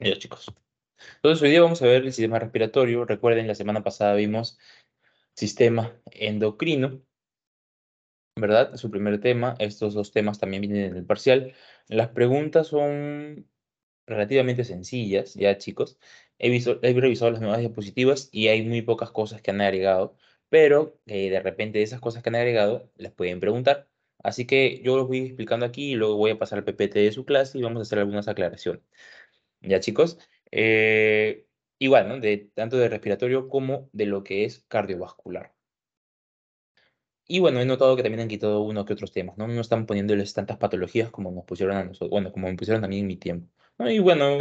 Adiós, chicos. Entonces, hoy día vamos a ver el sistema respiratorio. Recuerden, la semana pasada vimos sistema endocrino, ¿verdad? Su primer tema. Estos dos temas también vienen en el parcial. Las preguntas son relativamente sencillas, ya, chicos. He, visto, he revisado las nuevas diapositivas y hay muy pocas cosas que han agregado, pero eh, de repente esas cosas que han agregado las pueden preguntar. Así que yo los voy explicando aquí y luego voy a pasar al PPT de su clase y vamos a hacer algunas aclaraciones. ¿ya chicos? Eh, igual, ¿no? De, tanto de respiratorio como de lo que es cardiovascular. Y bueno, he notado que también han quitado uno que otros temas, ¿no? No están poniéndoles tantas patologías como nos pusieron a nosotros, bueno, como me pusieron también en mi tiempo. Y bueno,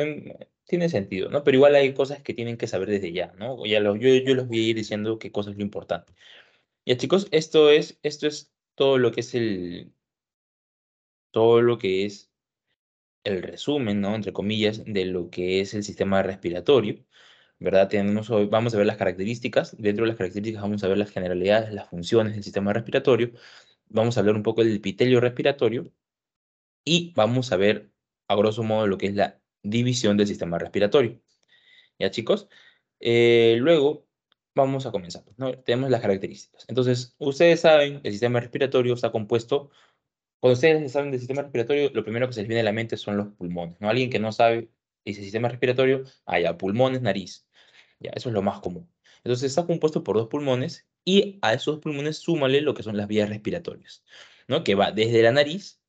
tiene sentido, ¿no? Pero igual hay cosas que tienen que saber desde ya, ¿no? Ya yo, yo voy a ir diciendo qué cosas es lo importante. Ya chicos, esto es, esto es todo lo que es el, todo lo que es el resumen, ¿no? Entre comillas, de lo que es el sistema respiratorio. ¿verdad? Tenemos, vamos a ver las características, dentro de las características vamos a ver las generalidades, las funciones del sistema respiratorio, vamos a hablar un poco del epitelio respiratorio y vamos a ver a grosso modo lo que es la división del sistema respiratorio. ¿Ya chicos? Eh, luego vamos a comenzar. ¿no? Tenemos las características. Entonces, ustedes saben, el sistema respiratorio está compuesto cuando ustedes saben del sistema respiratorio, lo primero que se les viene a la mente son los pulmones. ¿no? Alguien que no sabe ese sistema respiratorio, allá pulmones, nariz. Ya, eso es lo más común. Entonces está compuesto por dos pulmones y a esos pulmones súmale lo que son las vías respiratorias, ¿no? que va desde la nariz,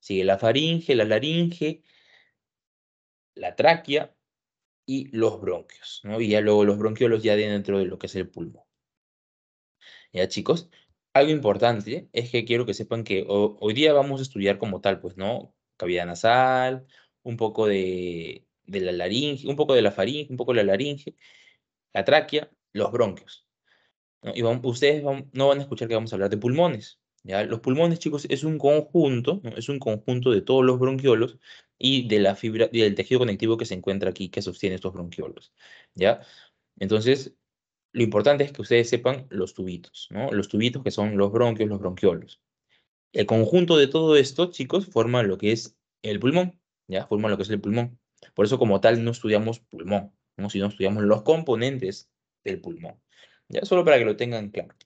sigue la faringe, la laringe, la tráquea y los bronquios. ¿no? Y ya luego los bronquiolos ya dentro de lo que es el pulmón. Ya chicos, algo importante es que quiero que sepan que hoy día vamos a estudiar como tal, pues, ¿no? Cavidad nasal, un poco de, la laringe, un poco de la faringe, un poco de la laringe, la tráquea, los bronquios. Y ustedes no van a escuchar que vamos a hablar de pulmones. ¿ya? Los pulmones, chicos, es un conjunto, es un conjunto de todos los bronquiolos y de la fibra del tejido conectivo que se encuentra aquí, que sostiene estos bronquiolos. ¿ya? Entonces, lo importante es que ustedes sepan los tubitos, ¿no? Los tubitos que son los bronquios, los bronquiolos. El conjunto de todo esto, chicos, forma lo que es el pulmón, ¿ya? Forma lo que es el pulmón. Por eso como tal no estudiamos pulmón, ¿no? sino estudiamos los componentes del pulmón. Ya solo para que lo tengan claro.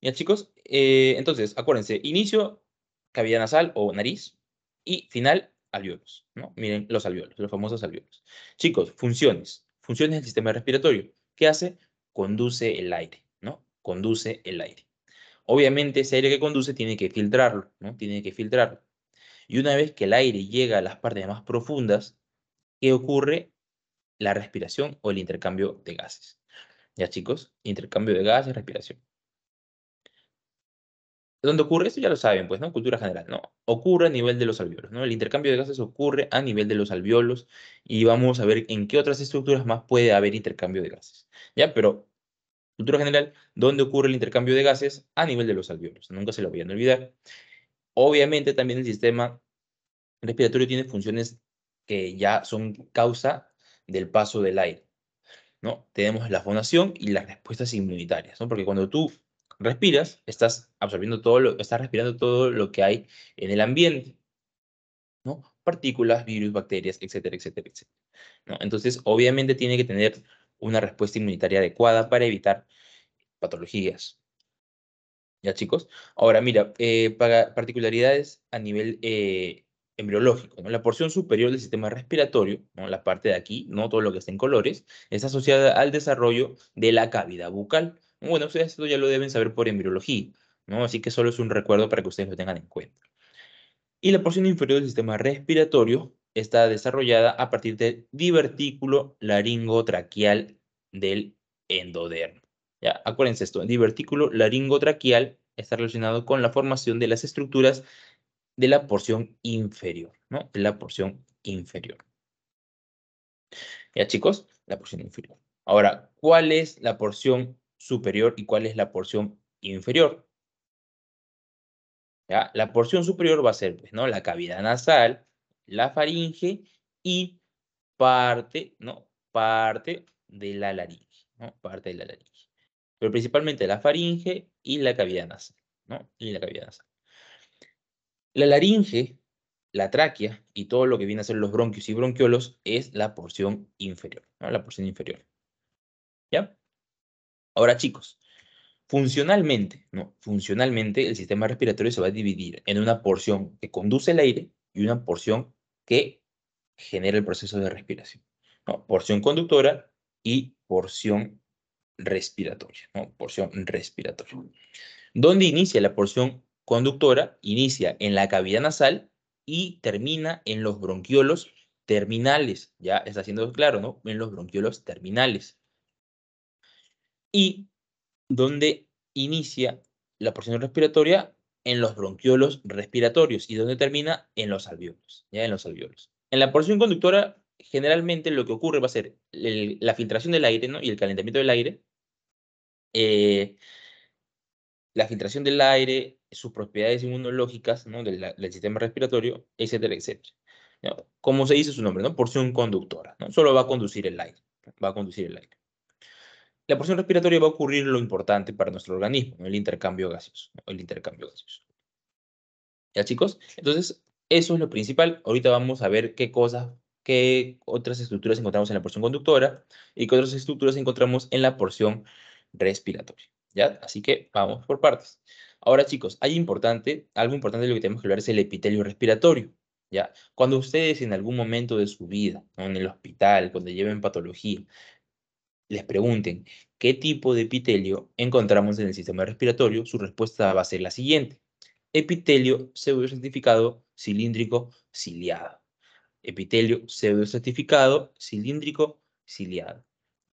Ya chicos, eh, entonces acuérdense, inicio cavidad nasal o nariz y final alveolos, ¿no? Miren los alveolos, los famosos alveolos. Chicos, funciones, funciones del sistema respiratorio. ¿Qué hace? Conduce el aire, ¿no? Conduce el aire. Obviamente ese aire que conduce tiene que filtrarlo, ¿no? Tiene que filtrarlo. Y una vez que el aire llega a las partes más profundas, ¿qué ocurre? La respiración o el intercambio de gases. Ya chicos, intercambio de gases, respiración donde ocurre, esto? ya lo saben, pues, ¿no? Cultura general, ¿no? Ocurre a nivel de los alveolos, ¿no? El intercambio de gases ocurre a nivel de los alveolos y vamos a ver en qué otras estructuras más puede haber intercambio de gases, ¿ya? Pero, cultura general, ¿dónde ocurre el intercambio de gases? A nivel de los alveolos, nunca se lo voy a olvidar. Obviamente también el sistema respiratorio tiene funciones que ya son causa del paso del aire, ¿no? Tenemos la fonación y las respuestas inmunitarias, ¿no? Porque cuando tú respiras, estás absorbiendo todo lo, estás respirando todo lo que hay en el ambiente, ¿no? Partículas, virus, bacterias, etcétera, etcétera, etcétera. ¿no? Entonces, obviamente tiene que tener una respuesta inmunitaria adecuada para evitar patologías. ¿Ya, chicos? Ahora, mira, eh, particularidades a nivel eh, embriológico. La porción superior del sistema respiratorio, la parte de aquí, no todo lo que está en colores, es asociada al desarrollo de la cavidad bucal bueno, ustedes esto ya lo deben saber por embriología, ¿no? Así que solo es un recuerdo para que ustedes lo tengan en cuenta. Y la porción inferior del sistema respiratorio está desarrollada a partir del divertículo laringotraquial del endodermo. Ya, acuérdense esto, el divertículo laringotraquial está relacionado con la formación de las estructuras de la porción inferior, ¿no? De la porción inferior. Ya, chicos, la porción inferior. Ahora, ¿cuál es la porción superior y cuál es la porción inferior. La porción superior va a ser pues, ¿no? la cavidad nasal, la faringe y parte, ¿no? parte de la laringe. ¿no? Parte de la laringe. Pero principalmente la faringe y la cavidad nasal. ¿no? Y la cavidad nasal. La laringe, la tráquea y todo lo que viene a ser los bronquios y bronquiolos es la porción inferior. ¿no? La porción inferior. ¿Ya? Ahora, chicos, funcionalmente, ¿no? Funcionalmente, el sistema respiratorio se va a dividir en una porción que conduce el aire y una porción que genera el proceso de respiración. ¿no? Porción conductora y porción respiratoria, ¿no? Porción respiratoria. ¿Dónde inicia la porción conductora? Inicia en la cavidad nasal y termina en los bronquiolos terminales. Ya está siendo claro, ¿no? En los bronquiolos terminales y donde inicia la porción respiratoria en los bronquiolos respiratorios y donde termina en los alveolos, ya en los alvéolos En la porción conductora generalmente lo que ocurre va a ser la filtración del aire ¿no? y el calentamiento del aire, eh, la filtración del aire, sus propiedades inmunológicas ¿no? del, sistema respiratorio, etcétera, etcétera. Como se dice su nombre, ¿no? porción conductora. ¿no? Solo va a conducir el aire, va a conducir el aire la porción respiratoria va a ocurrir lo importante para nuestro organismo, el intercambio gaseoso. El intercambio gaseoso. ¿Ya chicos? Entonces, eso es lo principal. Ahorita vamos a ver qué cosas, qué otras estructuras encontramos en la porción conductora y qué otras estructuras encontramos en la porción respiratoria. ¿Ya? Así que vamos por partes. Ahora chicos, hay importante, algo importante de lo que tenemos que hablar es el epitelio respiratorio. ¿Ya? Cuando ustedes en algún momento de su vida, en el hospital, cuando lleven patología, les pregunten qué tipo de epitelio encontramos en el sistema respiratorio, su respuesta va a ser la siguiente. Epitelio pseudocertificado cilíndrico ciliado. Epitelio pseudocertificado cilíndrico ciliado.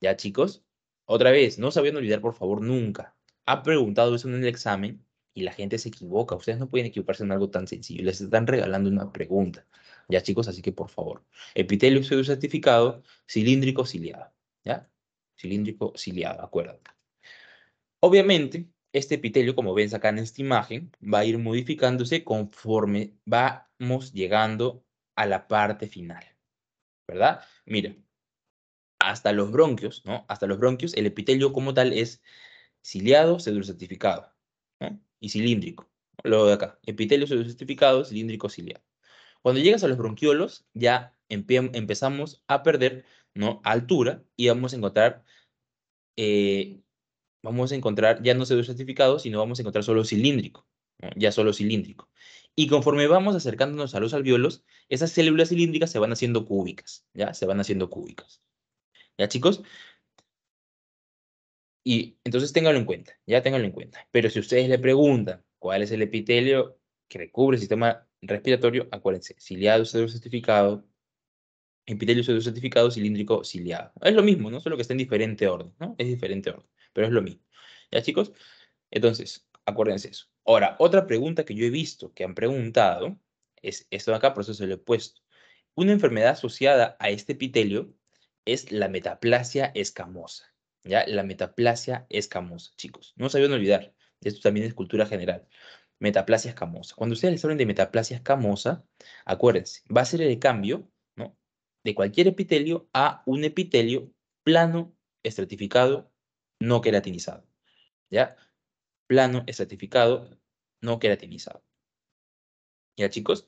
¿Ya chicos? Otra vez, no se olvidar por favor nunca. Ha preguntado eso en el examen y la gente se equivoca. Ustedes no pueden equivocarse en algo tan sencillo. Les están regalando una pregunta. Ya chicos, así que por favor. Epitelio pseudocertificado cilíndrico ciliado. ¿Ya? cilíndrico ciliado, acuérdate. Obviamente, este epitelio, como ven acá en esta imagen, va a ir modificándose conforme vamos llegando a la parte final, ¿verdad? Mira, hasta los bronquios, ¿no? Hasta los bronquios, el epitelio como tal es ciliado, pseudocertificado y cilíndrico. Lo de acá, epitelio cedro-certificado, cilíndrico, ciliado. Cuando llegas a los bronquiolos, ya empezamos a perder ¿no? Altura y vamos a encontrar, eh, vamos a encontrar ya no certificado, sino vamos a encontrar solo cilíndrico, ya solo cilíndrico. Y conforme vamos acercándonos a los alveolos, esas células cilíndricas se van haciendo cúbicas, ¿ya? Se van haciendo cúbicas. ¿Ya, chicos? Y entonces ténganlo en cuenta, ya ténganlo en cuenta. Pero si ustedes le preguntan cuál es el epitelio que recubre el sistema respiratorio, acuérdense, ciliado certificado, epitelio certificado cilíndrico ciliado. Es lo mismo, ¿no? Solo que está en diferente orden, ¿no? Es diferente orden, pero es lo mismo. ¿Ya, chicos? Entonces, acuérdense eso. Ahora, otra pregunta que yo he visto que han preguntado es esto de acá, por eso se lo he puesto. Una enfermedad asociada a este epitelio es la metaplasia escamosa. ¿Ya? La metaplasia escamosa, chicos. No se olvidar. Esto también es cultura general metaplasia escamosa. Cuando ustedes les hablen de metaplasia escamosa, acuérdense, va a ser el cambio de cualquier epitelio a un epitelio plano, estratificado, no queratinizado. ¿Ya? Plano, estratificado, no queratinizado. ¿Ya, chicos?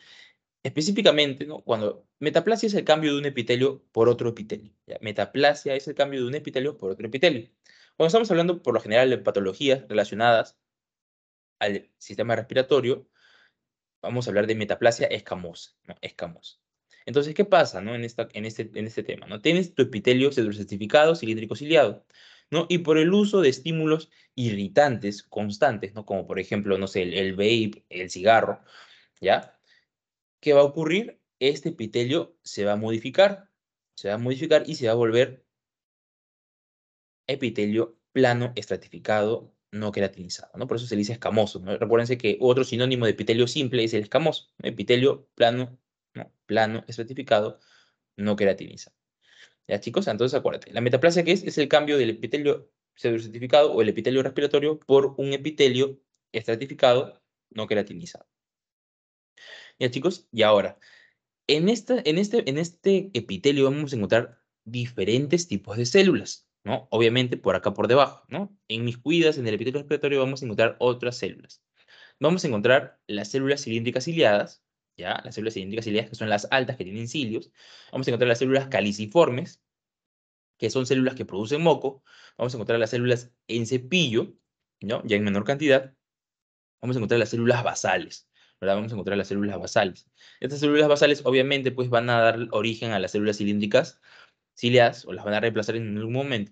Específicamente, ¿no? cuando metaplasia es el cambio de un epitelio por otro epitelio. Metaplasia es el cambio de un epitelio por otro epitelio. Cuando estamos hablando, por lo general, de patologías relacionadas al sistema respiratorio, vamos a hablar de metaplasia escamosa. escamosa. Entonces, ¿qué pasa ¿no? en, esta, en, este, en este tema? ¿no? Tienes tu epitelio certificado cilíndrico ciliado. ¿no? Y por el uso de estímulos irritantes constantes, ¿no? Como por ejemplo, no sé, el, vape, el cigarro, ¿ya? ¿Qué va a ocurrir? Este epitelio se va a modificar, se va a modificar y se va a volver epitelio plano estratificado no queratinizado, ¿no? Por eso se dice escamoso, ¿no? Recuérdense que otro sinónimo de epitelio simple es el escamoso, epitelio plano plano estratificado no queratinizado. ¿Ya chicos? Entonces acuérdate, la metaplasia que es es el cambio del epitelio pseudoestratificado o el epitelio respiratorio por un epitelio estratificado no queratinizado. Ya chicos, y ahora, en, esta, en, este, en este epitelio vamos a encontrar diferentes tipos de células. ¿no? Obviamente por acá por debajo, ¿no? En mis cuidas, en el epitelio respiratorio, vamos a encontrar otras células. Vamos a encontrar las células cilíndricas ciliadas, las células cilíndricas ciliadas, que son las altas, que tienen cilios. Vamos a encontrar las células caliciformes, que son células que producen moco. Vamos a encontrar las células en cepillo, ¿no? ya en menor cantidad. Vamos a encontrar las células basales, Vamos a encontrar las células basales. Estas células basales, obviamente, pues van a dar origen a las células cilíndricas ciliadas, o las van a reemplazar en algún momento.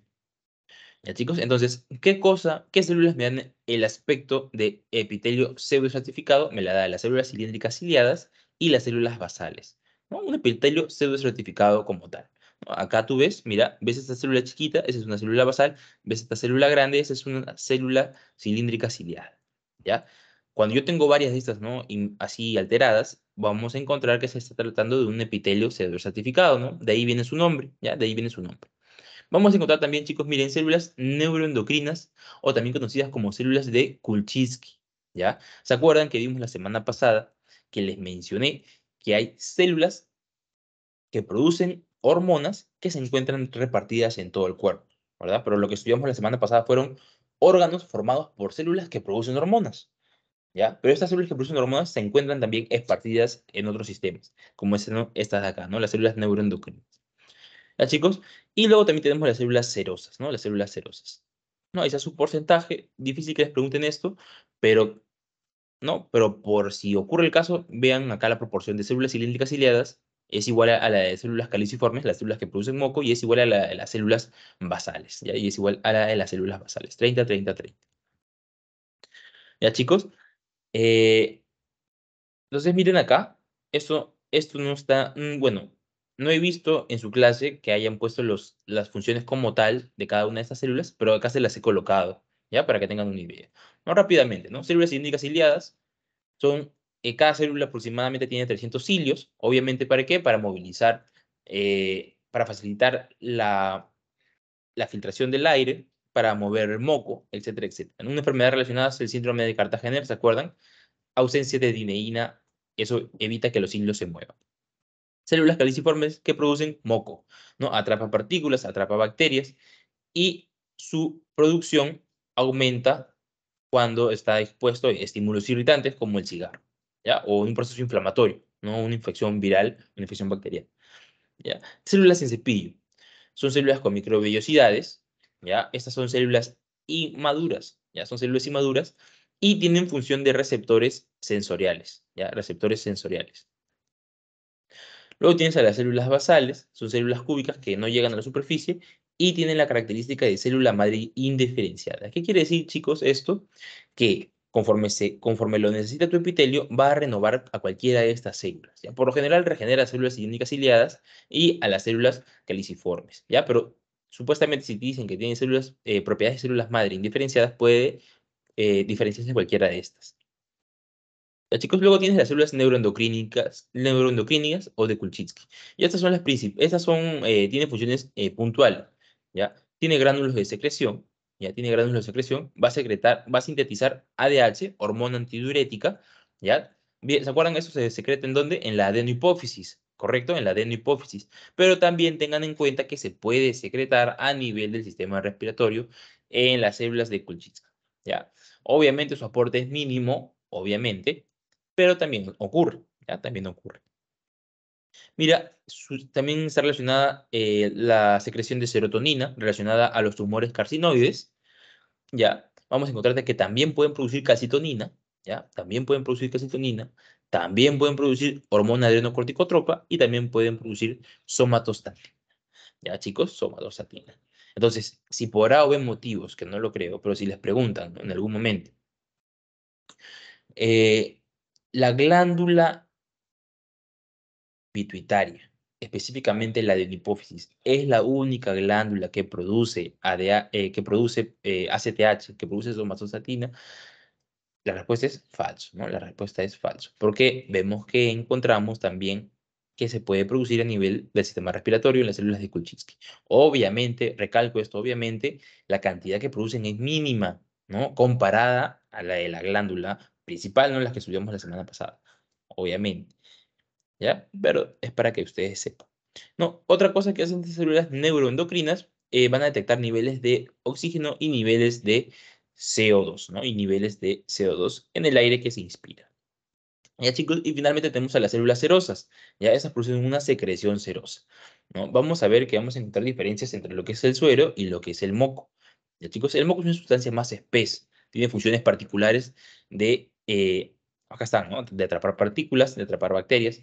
¿Ya chicos? Entonces, ¿qué cosa, qué células me dan el aspecto de epitelio pseudoestratificado? Me la da las células cilíndricas ciliadas y las células basales. Un epitelio pseudoestratificado como tal. Acá tú ves, mira, ves esta célula chiquita, esa es una célula basal, ves esta célula grande, esa es una célula cilíndrica ciliada. ¿Ya? Cuando yo tengo varias de estas, ¿no? Y así alteradas, vamos a encontrar que se está tratando de un epitelio pseudoestratificado, ¿no? De ahí viene su nombre, ¿ya? De ahí viene su nombre. Vamos a encontrar también, chicos, miren, células neuroendocrinas o también conocidas como células de Kulchinsky, ¿ya? ¿Se acuerdan que vimos la semana pasada que les mencioné que hay células que producen hormonas que se encuentran repartidas en todo el cuerpo, ¿verdad? Pero lo que estudiamos la semana pasada fueron órganos formados por células que producen hormonas, ¿ya? Pero estas células que producen hormonas se encuentran también esparcidas en otros sistemas, como estas de acá, ¿no? Las células neuroendocrinas. ¿ya chicos? Y luego también tenemos las células serosas, ¿no? Las células serosas. ¿No? Ese es su porcentaje, difícil que les pregunten esto, pero, ¿no? Pero por si ocurre el caso, vean acá la proporción de células cilíndricas ciliadas es igual a, la de células caliciformes, las células que producen moco, y es igual a la de las células basales, ¿ya? Y es igual a la de las células basales, 30, 30, 30. ¿Ya, chicos? Eh, entonces, miren acá, esto no está, mm, bueno, no he visto en su clase que hayan puesto los, las funciones como tal de cada una de estas células, pero acá se las he colocado, ¿ya? Para que tengan una idea. Más rápidamente, ¿no? Células cilíndricas ciliadas son, eh, cada célula aproximadamente tiene 300 cilios, obviamente, ¿para qué? Para movilizar, eh, para facilitar la, la filtración del aire, para mover el moco, etcétera, etcétera. En una enfermedad relacionada es el síndrome de Cartagena, ¿se acuerdan? Ausencia de dineína, eso evita que los cilios se muevan células caliciformes que producen moco, ¿no? Atrapa partículas, atrapa bacterias y su producción aumenta cuando está expuesto a estímulos irritantes como el cigarro, ¿ya? O un proceso inflamatorio, ¿no? Una infección viral, una infección bacteriana, ¿ya? Células en cepillo. Son células con microvellosidades, ¿ya? Estas son células inmaduras, ¿ya? Son células inmaduras y tienen función de receptores sensoriales, ¿ya? Receptores sensoriales. Luego tienes a las células basales, son células cúbicas que no llegan a la superficie y tienen la característica de célula madre indiferenciada. ¿Qué quiere decir, chicos, esto? Que conforme, se, conforme lo necesita tu epitelio, va a renovar a cualquiera de estas células. ¿ya? Por lo general, regenera células iónicas ciliadas y a las células caliciformes. ¿ya? Pero supuestamente, si te dicen que tienen células, eh, propiedades de células madre indiferenciadas, puede eh, diferenciarse cualquiera de estas chicos luego tienes las células neuroendocrínicas, neuroendocrínicas o de Kulchitsky. Y estas son las principales, estas son, eh, tienen funciones eh, puntuales, ¿ya? Tiene gránulos de secreción, ya tiene gránulos de secreción, va a secretar, va a sintetizar ADH, hormona antidiurética, ¿ya? ¿se acuerdan? Eso se secreta en dónde? En la adenohipófisis, ¿correcto? En la adenohipófisis. Pero también tengan en cuenta que se puede secretar a nivel del sistema respiratorio en las células de Kulchitsky, ¿ya? Obviamente su aporte es mínimo, obviamente, pero también ocurre, ya también ocurre. Mira, también está relacionada eh, la secreción de serotonina relacionada a los tumores carcinoides, ya vamos a encontrar que también pueden producir calcitonina, ya también pueden producir calcitonina, también pueden producir hormona adrenocorticotropa y también pueden producir somatostatina. Ya chicos, somatostatina. Entonces, si por A o B motivos, que no lo creo, pero si les preguntan en algún momento, eh, la glándula pituitaria, específicamente la de hipófisis, es la única glándula que produce, eh, que produce ACTH, eh, que produce somatostatina, la respuesta es falso, ¿no? La respuesta es falso, porque vemos que encontramos también que se puede producir a nivel del sistema respiratorio en las células de Kulchinsky. Obviamente, recalco esto, obviamente, la cantidad que producen es mínima, ¿no? Comparada a la de la glándula principal, no las que subimos la semana pasada, obviamente. ¿Ya? Pero es para que ustedes sepan. No, otra cosa que hacen estas células neuroendocrinas eh, van a detectar niveles de oxígeno y niveles de CO2, ¿no? Y niveles de CO2 en el aire que se inspira. Ya chicos, y finalmente tenemos a las células serosas. Ya esas producen una secreción serosa. ¿no? Vamos a ver que vamos a encontrar diferencias entre lo que es el suero y lo que es el moco. Ya chicos, el moco es una sustancia más espesa. Tiene funciones particulares de eh, acá están, ¿no? de atrapar partículas, de atrapar bacterias,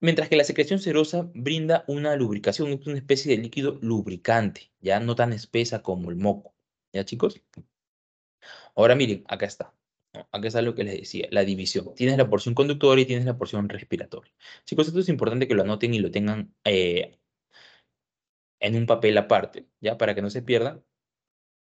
mientras que la secreción serosa brinda una lubricación, es una especie de líquido lubricante, ya no tan espesa como el moco. ¿Ya, chicos? Ahora miren, acá está. Acá está lo que les decía, la división. Tienes la porción conductora y tienes la porción respiratoria. Chicos, esto es importante que lo anoten y lo tengan eh, en un papel aparte, ¿ya? Para que no se pierdan.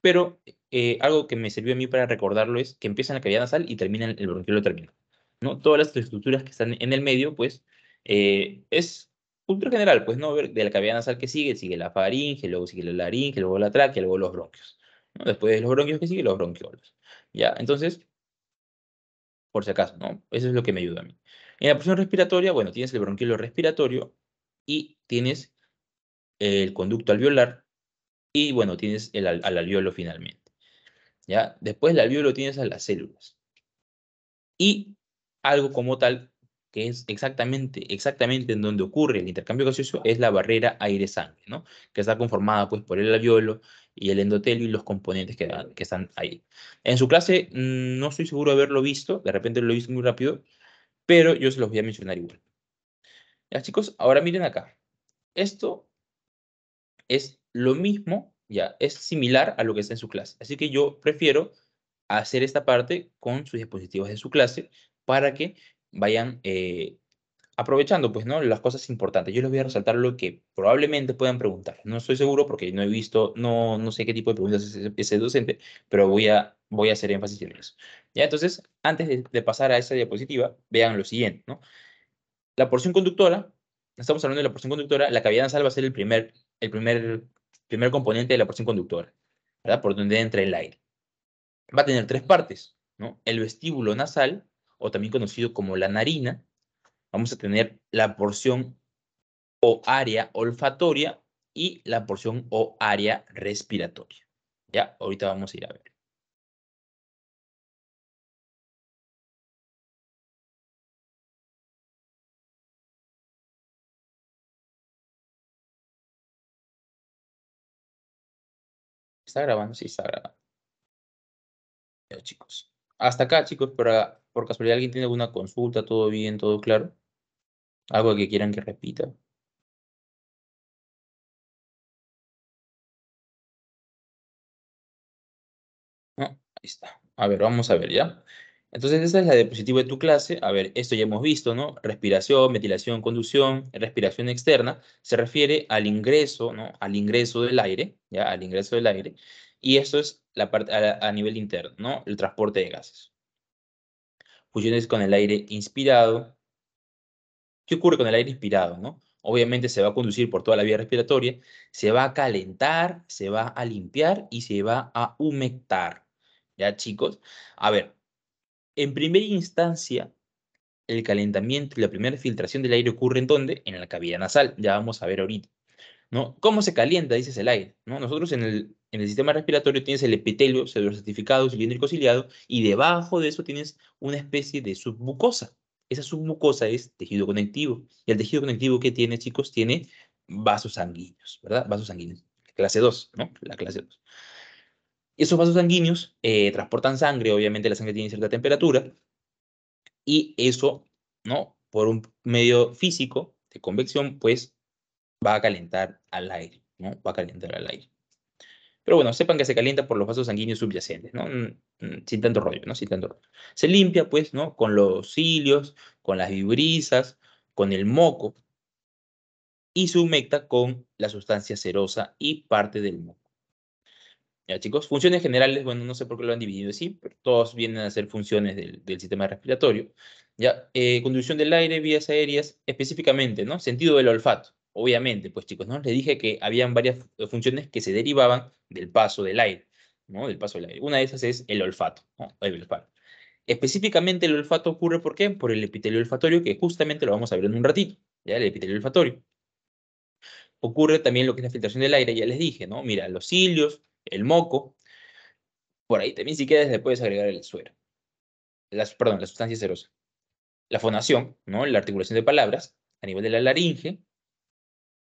Pero eh, algo que me sirvió a mí para recordarlo es que empieza en la cavidad nasal y termina en el bronquiolo terminal. ¿no? Todas las estructuras que están en el medio, pues, eh, es ultra general, pues, ¿no? ver De la cavidad nasal que sigue, sigue la faringe, luego sigue la laringe, luego la tráquea, luego los bronquios. Después de los bronquios que sigue, los bronquiolos. Ya, entonces, por si acaso, ¿no? Eso es lo que me ayuda a mí. En la presión respiratoria, bueno, tienes el bronquiolo respiratorio y tienes el conducto alveolar, y bueno, tienes al, alveolo finalmente. ¿ya? Después el alveolo tienes a las células. Y algo como tal, que es exactamente, exactamente en donde ocurre el intercambio gaseoso, es la barrera aire-sangre, ¿no? que está conformada pues, por el alveolo y el endotelio y los componentes que, que están ahí. En su clase mm, no estoy seguro de haberlo visto, de repente lo he visto muy rápido, pero yo se los voy a mencionar igual. Ya chicos, ahora miren acá. Esto es lo mismo, ya, es similar a lo que está en su clase. Así que yo prefiero hacer esta parte con sus dispositivos de su clase para que vayan eh, aprovechando pues no las cosas importantes yo les voy a resaltar lo que probablemente puedan preguntar no estoy seguro porque no he visto no no sé qué tipo de preguntas es ese, docente pero voy a voy a hacer énfasis en eso ya entonces antes de, pasar a esa diapositiva vean lo siguiente no la porción conductora estamos hablando de la porción conductora la cavidad nasal va a ser el primer el primer primer componente de la porción conductora, ¿verdad? por donde entra el aire. Va a tener tres partes, ¿no? el vestíbulo nasal, o también conocido como la narina, vamos a tener la porción o área olfatoria y la porción o área respiratoria. Ya, ahorita vamos a ir a ver. ¿Está grabando? Sí, está grabando. Ya, chicos. Hasta acá, chicos, para, por casualidad, ¿alguien tiene alguna consulta? ¿Todo bien? ¿Todo claro? ¿Algo que quieran que repita? ahí está. A ver, vamos a ver ya. Entonces, esa es la diapositiva de tu clase. A ver, esto ya hemos visto, ¿no? Respiración, ventilación, conducción, respiración externa. Se refiere al ingreso, ¿no? Al ingreso del aire, ¿ya? Al ingreso del aire. Y esto es la parte a, nivel interno, ¿no? El transporte de gases. Fusiones con el aire inspirado. ¿Qué ocurre con el aire inspirado, no? Obviamente se va a conducir por toda la vía respiratoria, se va a calentar, se va a limpiar y se va a humectar. ¿Ya, chicos? A ver, en primera instancia, el calentamiento y la primera filtración del aire ocurre en dónde? En la cavidad nasal, ya vamos a ver ahorita. ¿no? ¿Cómo se calienta, dices, el aire? Nosotros en el, sistema respiratorio tienes el epitelio certificado cilíndrico ciliado y debajo de eso tienes una especie de submucosa. Esa submucosa es tejido conectivo. ¿Y el tejido conectivo que tiene, chicos? Tiene vasos sanguíneos, ¿verdad? Vasos sanguíneos. Clase 2, ¿no? La clase 2. Esos vasos sanguíneos eh, transportan sangre, obviamente la sangre tiene cierta temperatura, y eso, ¿no? Por un medio físico de convección, pues va a calentar al aire, ¿no? Va a calentar al aire. Pero bueno, sepan que se calienta por los vasos sanguíneos subyacentes, ¿no? Mm, mm, sin tanto rollo, ¿no? Sin tanto rollo. Se limpia, pues, ¿no? Con los cilios, con las vibrisas, con el moco, y se humecta con la sustancia serosa y parte del moco. Ya, chicos, funciones generales, bueno, no sé por qué lo han dividido así, pero todos vienen a ser funciones del, sistema respiratorio. Ya, eh, conducción del aire, vías aéreas, específicamente, ¿no? Sentido del olfato, obviamente, pues chicos, ¿no? Les dije que habían varias eh, funciones que se derivaban del paso del aire, ¿no? Del paso del aire. Una de esas es el olfato, ¿no? El olfato. Específicamente el olfato ocurre, ¿por qué? Por el epitelio olfatorio, que justamente lo vamos a ver en un ratito, ¿ya? El epitelio olfatorio. Ocurre también lo que es la filtración del aire, ya les dije, ¿no? Mira, los cilios, el moco. Por ahí también si quieres le puedes agregar el suero. Las, perdón, la sustancia serosa. La fonación, ¿no? la articulación de palabras a nivel de la laringe.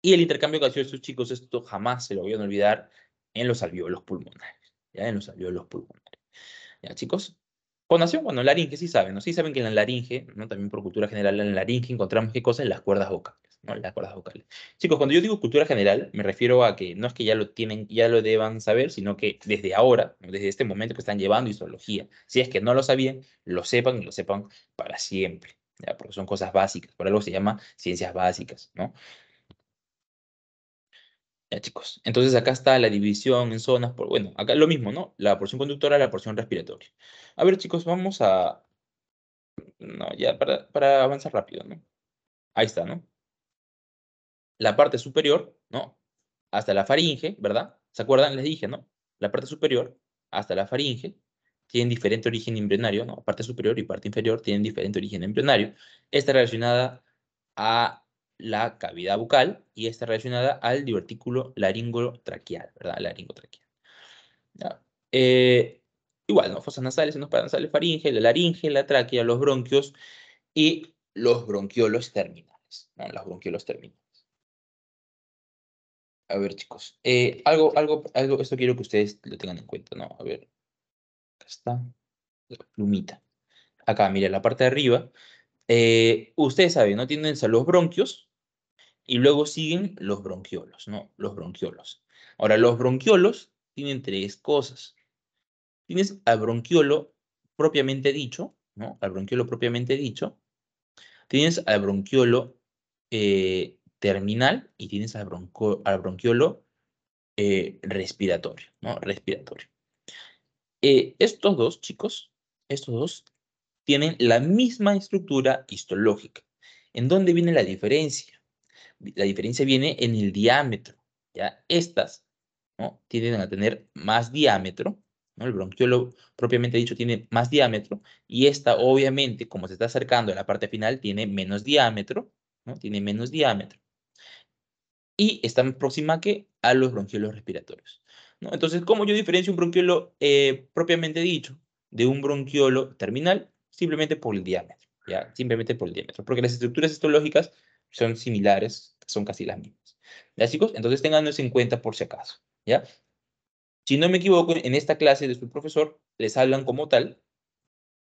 Y el intercambio de estos chicos, esto jamás se lo voy a olvidar en los alveolos pulmonares. Ya en los alveolos pulmonares. Ya chicos, Fonación, bueno, laringe, sí saben, ¿no? Sí saben que en la laringe, ¿no? También por cultura general, en la laringe encontramos qué cosas, las cuerdas vocales. ¿no? las cuerdas vocales. Chicos, cuando yo digo cultura general, me refiero a que no es que ya lo tienen, ya lo deban saber, sino que desde ahora, desde este momento que están llevando histología, si es que no lo sabían, lo sepan y lo sepan para siempre, ¿ya? porque son cosas básicas, por algo se llama ciencias básicas, ¿no? Ya, chicos. Entonces acá está la división en zonas, por, bueno, acá lo mismo, ¿no? La porción conductora, la porción respiratoria. A ver, chicos, vamos a... No, ya, para, para avanzar rápido, ¿no? Ahí está, ¿no? la parte superior, ¿no? Hasta la faringe, ¿verdad? ¿Se acuerdan? Les dije, ¿no? La parte superior hasta la faringe tienen diferente origen embrionario, ¿no? Parte superior y parte inferior tienen diferente origen embrionario. Está relacionada a la cavidad bucal y está relacionada al divertículo laringotraqueal, ¿verdad? Laringotraqueal. Eh, igual, ¿no? Fosas nasales, senos paranasales, faringe, la laringe, la tráquea, los bronquios y los bronquiolos terminales, ¿no? Los bronquiolos terminales. A ver, chicos. Eh, algo, algo, algo, esto quiero que ustedes lo tengan en cuenta, ¿no? A ver. Acá está. La plumita. Acá, mira, la parte de arriba. Eh, ustedes saben, ¿no? Tienen a los bronquios y luego siguen los bronquiolos, ¿no? Los bronquiolos. Ahora, los bronquiolos tienen tres cosas. Tienes al bronquiolo propiamente dicho, ¿no? Al bronquiolo propiamente dicho. Tienes al bronquiolo eh, terminal y tienes al, bronco, bronquiolo eh, respiratorio, ¿no? Respiratorio. Eh, estos dos, chicos, estos dos tienen la misma estructura histológica. ¿En dónde viene la diferencia? La diferencia viene en el diámetro. Ya estas ¿no? tienden a tener más diámetro, ¿no? El bronquiolo propiamente dicho tiene más diámetro y esta obviamente, como se está acercando a la parte final, tiene menos diámetro, ¿no? Tiene menos diámetro y está próxima que a los bronquiolos respiratorios. Entonces, ¿cómo yo diferencio un bronquiolo eh, propiamente dicho de un bronquiolo terminal? Simplemente por el diámetro, ¿ya? Simplemente por el diámetro, porque las estructuras histológicas son similares, son casi las mismas. Entonces, tengan eso en cuenta por si acaso, ¿ya? Si no me equivoco, en esta clase de su profesor les hablan como tal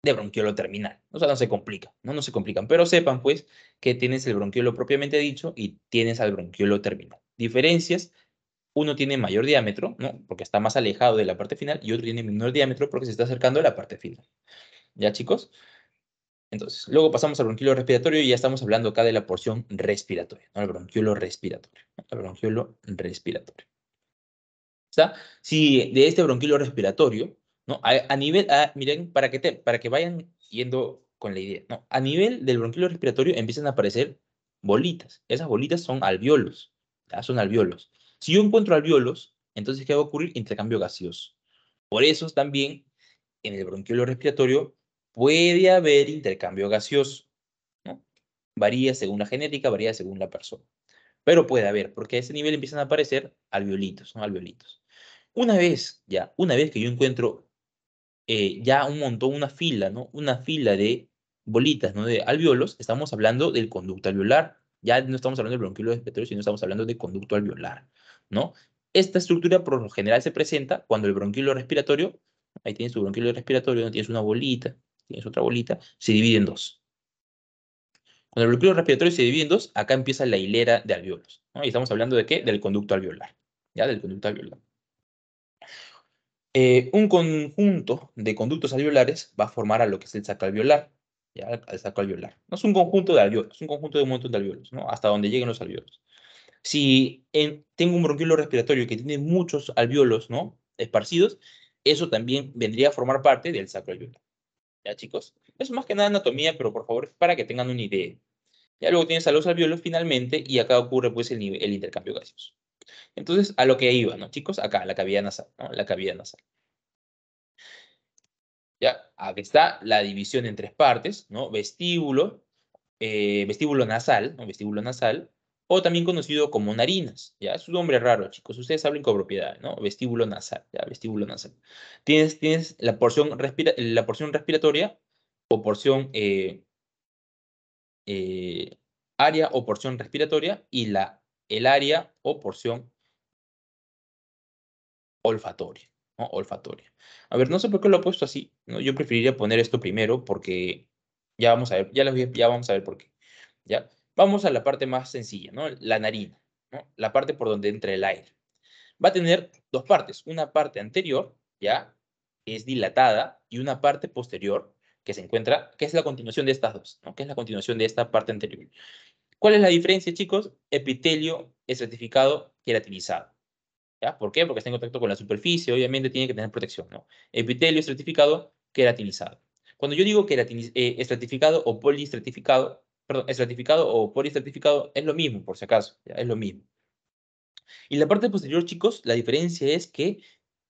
de bronquiolo terminal. O sea, no se complica, ¿no? No se complican. Pero sepan, pues, que tienes el bronquiolo propiamente dicho y tienes al bronquiolo terminal. Diferencias, uno tiene mayor diámetro, ¿no? Porque está más alejado de la parte final y otro tiene menor diámetro porque se está acercando a la parte final. ¿Ya, chicos? Entonces, luego pasamos al bronquilo respiratorio y ya estamos hablando acá de la porción respiratoria, ¿no? El bronquiolo respiratorio. El bronquiolo respiratorio. O si de este bronquiolo respiratorio ¿no? A, nivel, miren, para que, te, para que vayan yendo con la idea, ¿no? A nivel del bronquio respiratorio empiezan a aparecer bolitas. Esas bolitas son alveolos, son alveolos. Si yo encuentro alveolos, entonces, ¿qué va a ocurrir? Intercambio gaseoso. Por eso también en el bronquiolo respiratorio puede haber intercambio gaseoso. Varía según la genética, varía según la persona. Pero puede haber, porque a ese nivel empiezan a aparecer alveolitos, alveolitos. Una vez, ya, una vez que yo encuentro eh, ya un montón, una fila, ¿no? Una fila de bolitas, ¿no? De alveolos, estamos hablando del conducto alveolar. Ya no estamos hablando del bronquilo respiratorio, sino estamos hablando del conducto alveolar, ¿no? Esta estructura por lo general se presenta cuando el bronquilo respiratorio, ahí tienes tu bronquilo respiratorio, tienes una bolita, tienes otra bolita, se divide en dos. Cuando el bronquilo respiratorio se divide en dos, acá empieza la hilera de alveolos, Y estamos hablando de qué? Del conducto alveolar, ¿ya? Del conducto alveolar. Eh, un conjunto de conductos alveolares va a formar a lo que es el saco alveolar, el saco alveolar. No es un conjunto de alveolos, es un conjunto de un de alveolos, ¿no? hasta donde lleguen los alveolos. Si tengo un bronquiolo respiratorio que tiene muchos alveolos ¿no? esparcidos, eso también vendría a formar parte del saco alveolar. ¿Ya, chicos? Es más que nada anatomía, pero por favor, para que tengan una idea. Ya luego tienes a los alveolos finalmente y acá ocurre pues el, el intercambio gaseoso. Entonces, a lo que iba, ¿no, chicos? Acá, la cavidad nasal, ¿no? La cavidad nasal. Ya, aquí está la división en tres partes, ¿no? Vestíbulo, eh, vestíbulo nasal, ¿no? Vestíbulo nasal, o también conocido como narinas, ¿ya? Es un nombre raro, chicos. Ustedes hablen con propiedad, ¿no? Vestíbulo nasal, ¿ya? Vestíbulo nasal. Tienes, tienes la, porción la porción respiratoria o porción... Eh, eh, área o porción respiratoria y la el área o porción olfatoria. ¿no? Olfatoria. A ver, no sé por qué lo he puesto así. ¿no? Yo preferiría poner esto primero porque ya vamos a ver, ya, les ya vamos a ver por qué. ¿ya? Vamos a la parte más sencilla, ¿no? la narina, la parte por donde entra el aire. Va a tener dos partes, una parte anterior, ¿ya? es dilatada, y una parte posterior, que se encuentra, que es la continuación de estas dos, que es la continuación de esta parte anterior. ¿Cuál es la diferencia, chicos? Epitelio estratificado queratinizado. ¿Ya? ¿Por qué? Porque está en contacto con la superficie, obviamente tiene que tener protección. ¿no? Epitelio estratificado queratinizado. Cuando yo digo eh, estratificado o poliestratificado, perdón, estratificado o poliestratificado es lo mismo, por si acaso, es lo mismo. Y la parte posterior, chicos, la diferencia es que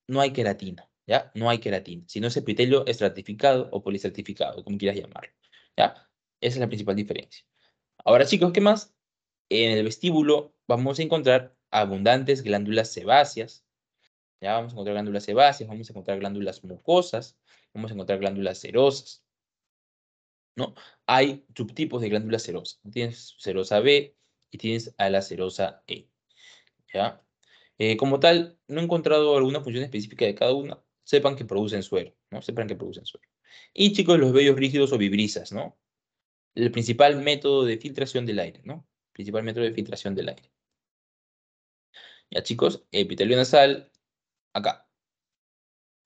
no hay queratina, ¿ya? No hay queratina, sino es epitelio estratificado o poliestratificado, como quieras llamarlo, ¿ya? Esa es la principal diferencia. Ahora chicos, ¿qué más? En el vestíbulo vamos a encontrar abundantes glándulas sebáceas. Ya vamos a encontrar glándulas sebáceas, vamos a encontrar glándulas mucosas, vamos a encontrar glándulas serosas. ¿no? Hay subtipos de glándulas serosas. Tienes serosa B y tienes a la serosa E. ¿ya? Eh, como tal, no he encontrado alguna función específica de cada una. Sepan que producen suero, ¿no? Sepan que producen suero. Y chicos, los vellos rígidos o vibrisas, ¿no? el principal método de filtración del aire, ¿no? Principal método de filtración del aire. Ya chicos, epitelio nasal, acá.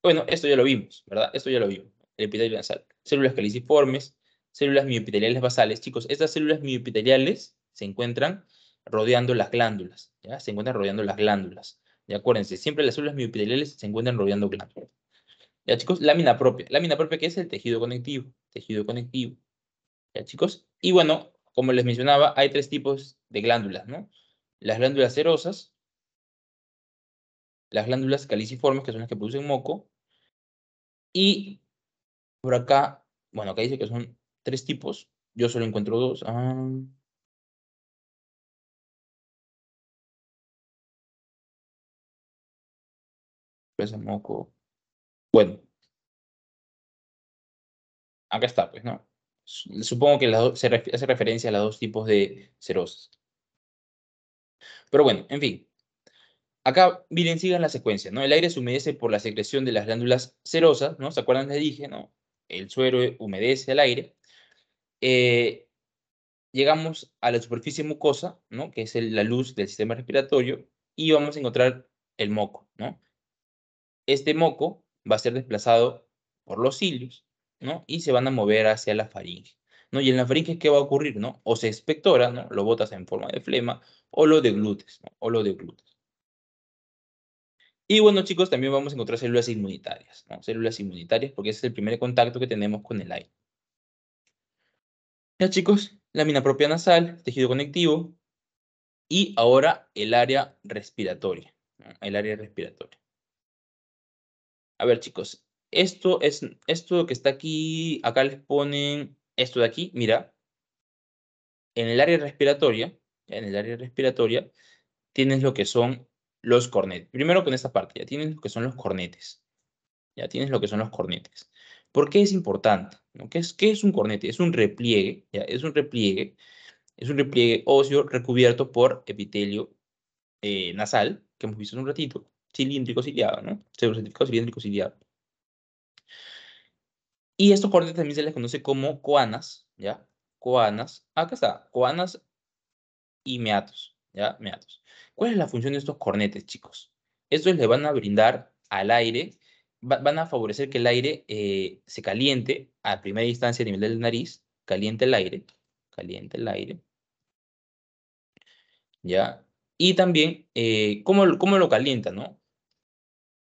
Bueno, esto ya lo vimos, ¿verdad? Esto ya lo vimos, el epitelio nasal. Células caliciformes, células miopiteliales basales. Chicos, estas células miopiteliales se encuentran rodeando las glándulas, ¿ya? Se encuentran rodeando las glándulas. De acuérdense, siempre las células miopiteliales se encuentran rodeando glándulas. Ya chicos, lámina propia. Lámina propia que es el tejido conectivo. Tejido conectivo chicos? Y bueno, como les mencionaba, hay tres tipos de glándulas, ¿no? Las glándulas serosas, las glándulas caliciformes, que son las que producen moco, y por acá, bueno, acá dice que son tres tipos, yo solo encuentro dos. Ah. Pues moco. Bueno. Acá está, pues, ¿no? Supongo que se hace referencia a los dos tipos de cerosas. Pero bueno, en fin. Acá, miren, sigan la secuencia, ¿no? El aire se humedece por la secreción de las glándulas cerosas, ¿no? ¿Se acuerdan? Les dije, ¿no? El suero humedece el aire. Eh, llegamos a la superficie mucosa, ¿no? Que es la luz del sistema respiratorio, y vamos a encontrar el moco, ¿no? Este moco va a ser desplazado por los cilios, ¿no? Y se van a mover hacia la faringe, ¿no? Y en la faringe, ¿qué va a ocurrir, no? O se expectora, ¿no? Lo botas en forma de flema o lo deglutes, ¿no? O lo deglutes. Y bueno, chicos, también vamos a encontrar células inmunitarias, Células inmunitarias porque ese es el primer contacto que tenemos con el aire. Ya, chicos, lámina propia nasal, tejido conectivo y ahora el área respiratoria, el área respiratoria. A ver, chicos, esto es esto que está aquí, acá les ponen esto de aquí, mira, en el área respiratoria, en el área respiratoria, tienes lo que son los cornetes. Primero con esta parte, ya tienes lo que son los cornetes. Ya tienes lo que son los cornetes. ¿Por qué es importante? ¿Qué es, qué es un cornete? Es un repliegue, ya, es un repliegue, es un repliegue óseo recubierto por epitelio eh, nasal, que hemos visto en un ratito, cilíndrico ciliado, ¿no? cilíndrico ciliado. Y estos cornetes también se les conoce como coanas, ¿ya? Coanas, acá está, coanas y meatos, ¿ya? Meatos. ¿Cuál es la función de estos cornetes, chicos? Estos le van a brindar al aire, van a favorecer que el aire eh, se caliente a primera instancia a nivel del nariz, caliente el aire, caliente el aire, ¿ya? Y también, eh, ¿cómo, ¿cómo lo calienta, no?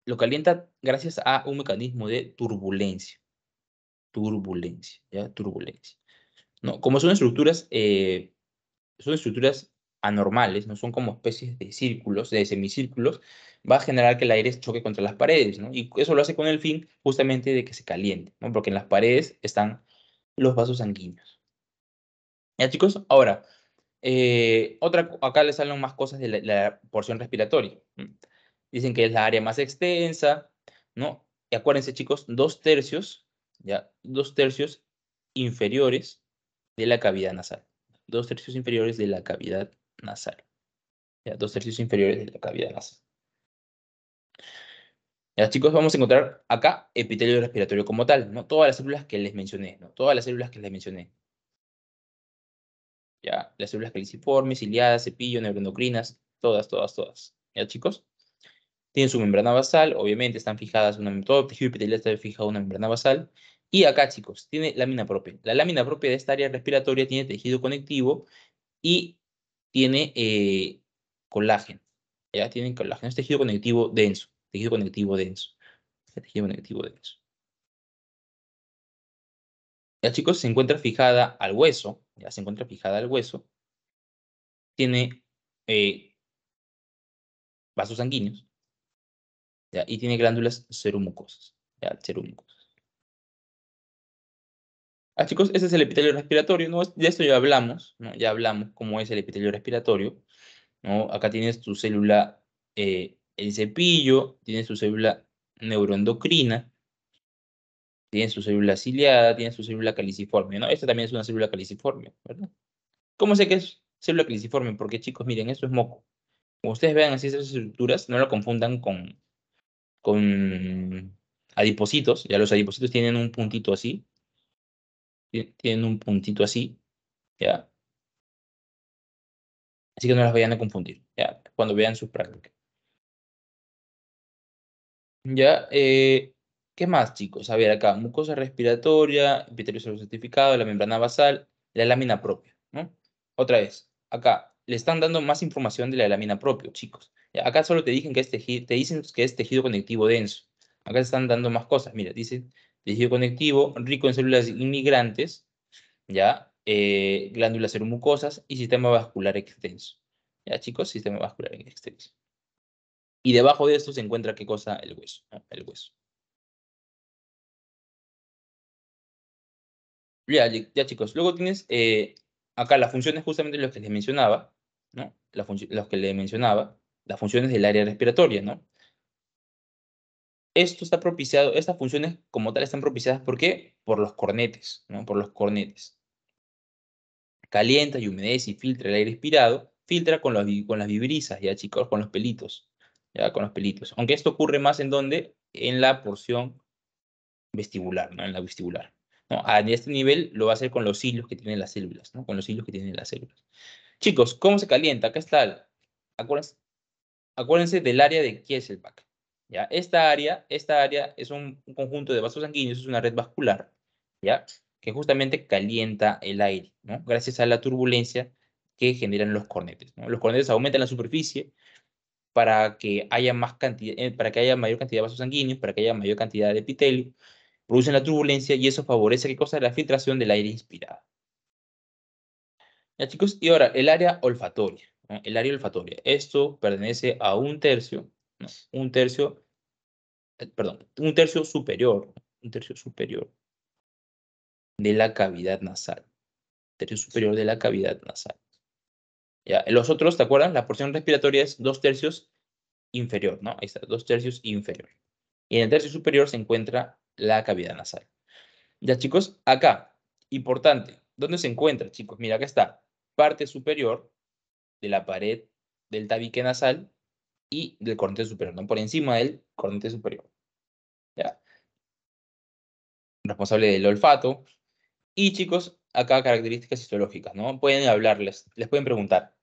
Lo calienta gracias a un mecanismo de turbulencia turbulencia, ¿ya? Turbulencia. No, como son estructuras, eh, son estructuras anormales, no son como especies de círculos, de semicírculos, va a generar que el aire choque contra las paredes, ¿no? Y eso lo hace con el fin justamente de que se caliente, ¿no? Porque en las paredes están los vasos sanguíneos. Ya chicos, ahora, eh, otra, acá les salen más cosas de la, porción respiratoria. Dicen que es la área más extensa, ¿no? Y acuérdense chicos, dos tercios ¿ya? Dos tercios inferiores de la cavidad nasal. Dos tercios inferiores de la cavidad nasal. ¿ya? Dos tercios inferiores de la cavidad nasal. Ya, chicos, vamos a encontrar acá epitelio respiratorio como tal, ¿no? Todas las células que les mencioné, ¿no? Todas las células que les mencioné. Ya, las células caliciformes, ciliadas, cepillo, neuroendocrinas, todas, todas, todas. ¿Ya, chicos? Tiene su membrana basal, obviamente están fijadas, una, todo el tejido epitelial está fijado en una membrana basal. Y acá, chicos, tiene lámina propia. La lámina propia de esta área respiratoria tiene tejido conectivo y tiene eh, colágeno. Ya tienen colágeno, es tejido conectivo denso. Tejido conectivo denso. Tejido conectivo denso. Ya, chicos, se encuentra fijada al hueso. Ya se encuentra fijada al hueso. Tiene eh, vasos sanguíneos y tiene glándulas serumucosas. ¿ya? Ah, chicos, ese es el epitelio respiratorio, ¿no? De esto ya hablamos, Ya hablamos cómo es el epitelio respiratorio, ¿no? Acá tienes tu célula, eh, el cepillo, tienes tu célula neuroendocrina, tienes tu célula ciliada, tienes tu célula caliciforme, ¿no? Esta también es una célula caliciforme, ¿verdad? ¿Cómo sé que es célula caliciforme? Porque, chicos, miren, esto es moco. Como ustedes vean así esas estructuras, no lo confundan con con adipositos. Ya los adipositos tienen un puntito así. Tienen un puntito así. ¿Ya? Así que no las vayan a confundir. ¿Ya? Cuando vean su práctica. ¿Ya? Eh, ¿Qué más, chicos? A ver, acá, mucosa respiratoria, epitelio certificado, la membrana basal, la lámina propia, ¿no? Otra vez, acá, le están dando más información de la lámina propia, chicos. Acá solo te dicen que es tejido, te dicen que es tejido conectivo denso. Acá se están dando más cosas. Mira, dice tejido conectivo rico en células inmigrantes, ¿ya? Eh, glándulas seromucosas y sistema vascular extenso. ¿Ya, chicos? Sistema vascular extenso. Y debajo de esto se encuentra qué cosa? El hueso. El hueso. Ya, ya chicos, luego tienes eh, acá las funciones justamente las que les mencionaba, ¿no? Las, las que les mencionaba las funciones del área respiratoria, ¿no? Esto está propiciado, estas funciones como tal están propiciadas ¿por qué? Por los cornetes, ¿no? Por los cornetes. Calienta y humedece y filtra el aire expirado, filtra con, con las vibrisas, ya chicos, con los pelitos, ya con los pelitos. Aunque esto ocurre más en donde, en la porción vestibular, ¿no? En la vestibular. ¿no? A este nivel lo va a hacer con los hilos que tienen las células, ¿no? Con los hilos que tienen las células. Chicos, ¿cómo se calienta? Acá está, acuérdense, acuérdense del área de Kieselbach. ¿ya? Esta, área, esta área es un, conjunto de vasos sanguíneos, es una red vascular, ¿ya? que justamente calienta el aire, gracias a la turbulencia que generan los cornetes. Los cornetes aumentan la superficie para que, haya más cantidad, eh, para que haya mayor cantidad de vasos sanguíneos, para que haya mayor cantidad de epitelio, producen la turbulencia y eso favorece que cosa? la filtración del aire inspirado. Ya chicos, y ahora el área olfatoria. Eh, el área olfatoria. Esto pertenece a un tercio, un tercio, eh, perdón, un tercio superior, un tercio superior de la cavidad nasal. Tercio superior de la cavidad nasal. Ya, los otros, ¿te acuerdas? La porción respiratoria es dos tercios inferior, ¿no? Ahí está, dos tercios inferior. Y en el tercio superior se encuentra la cavidad nasal. Ya, chicos, acá, importante, ¿dónde se encuentra, chicos? Mira, acá está, parte superior, de la pared del tabique nasal y del cornete superior, ¿no? Por encima del cornete superior. ¿Ya? Responsable del olfato. Y chicos, acá características histológicas, ¿no? Pueden hablarles, les pueden preguntar.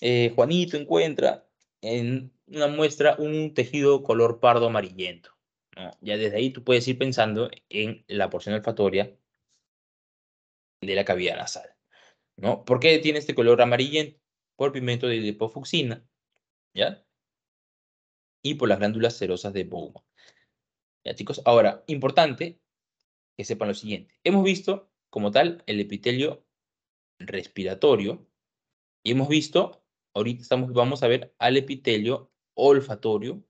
Eh, Juanito encuentra en una muestra un tejido color pardo amarillento. Ya desde ahí tú puedes ir pensando en la porción olfatoria de la cavidad nasal. ¿no? ¿Por qué tiene este color amarillento? Por pigmento de lipofuxina, ¿ya? Y por las glándulas serosas de Bowman. ¿Ya, chicos? Ahora, importante que sepan lo siguiente. Hemos visto, como tal, el epitelio respiratorio y hemos visto, ahorita estamos, vamos a ver al epitelio olfatorio,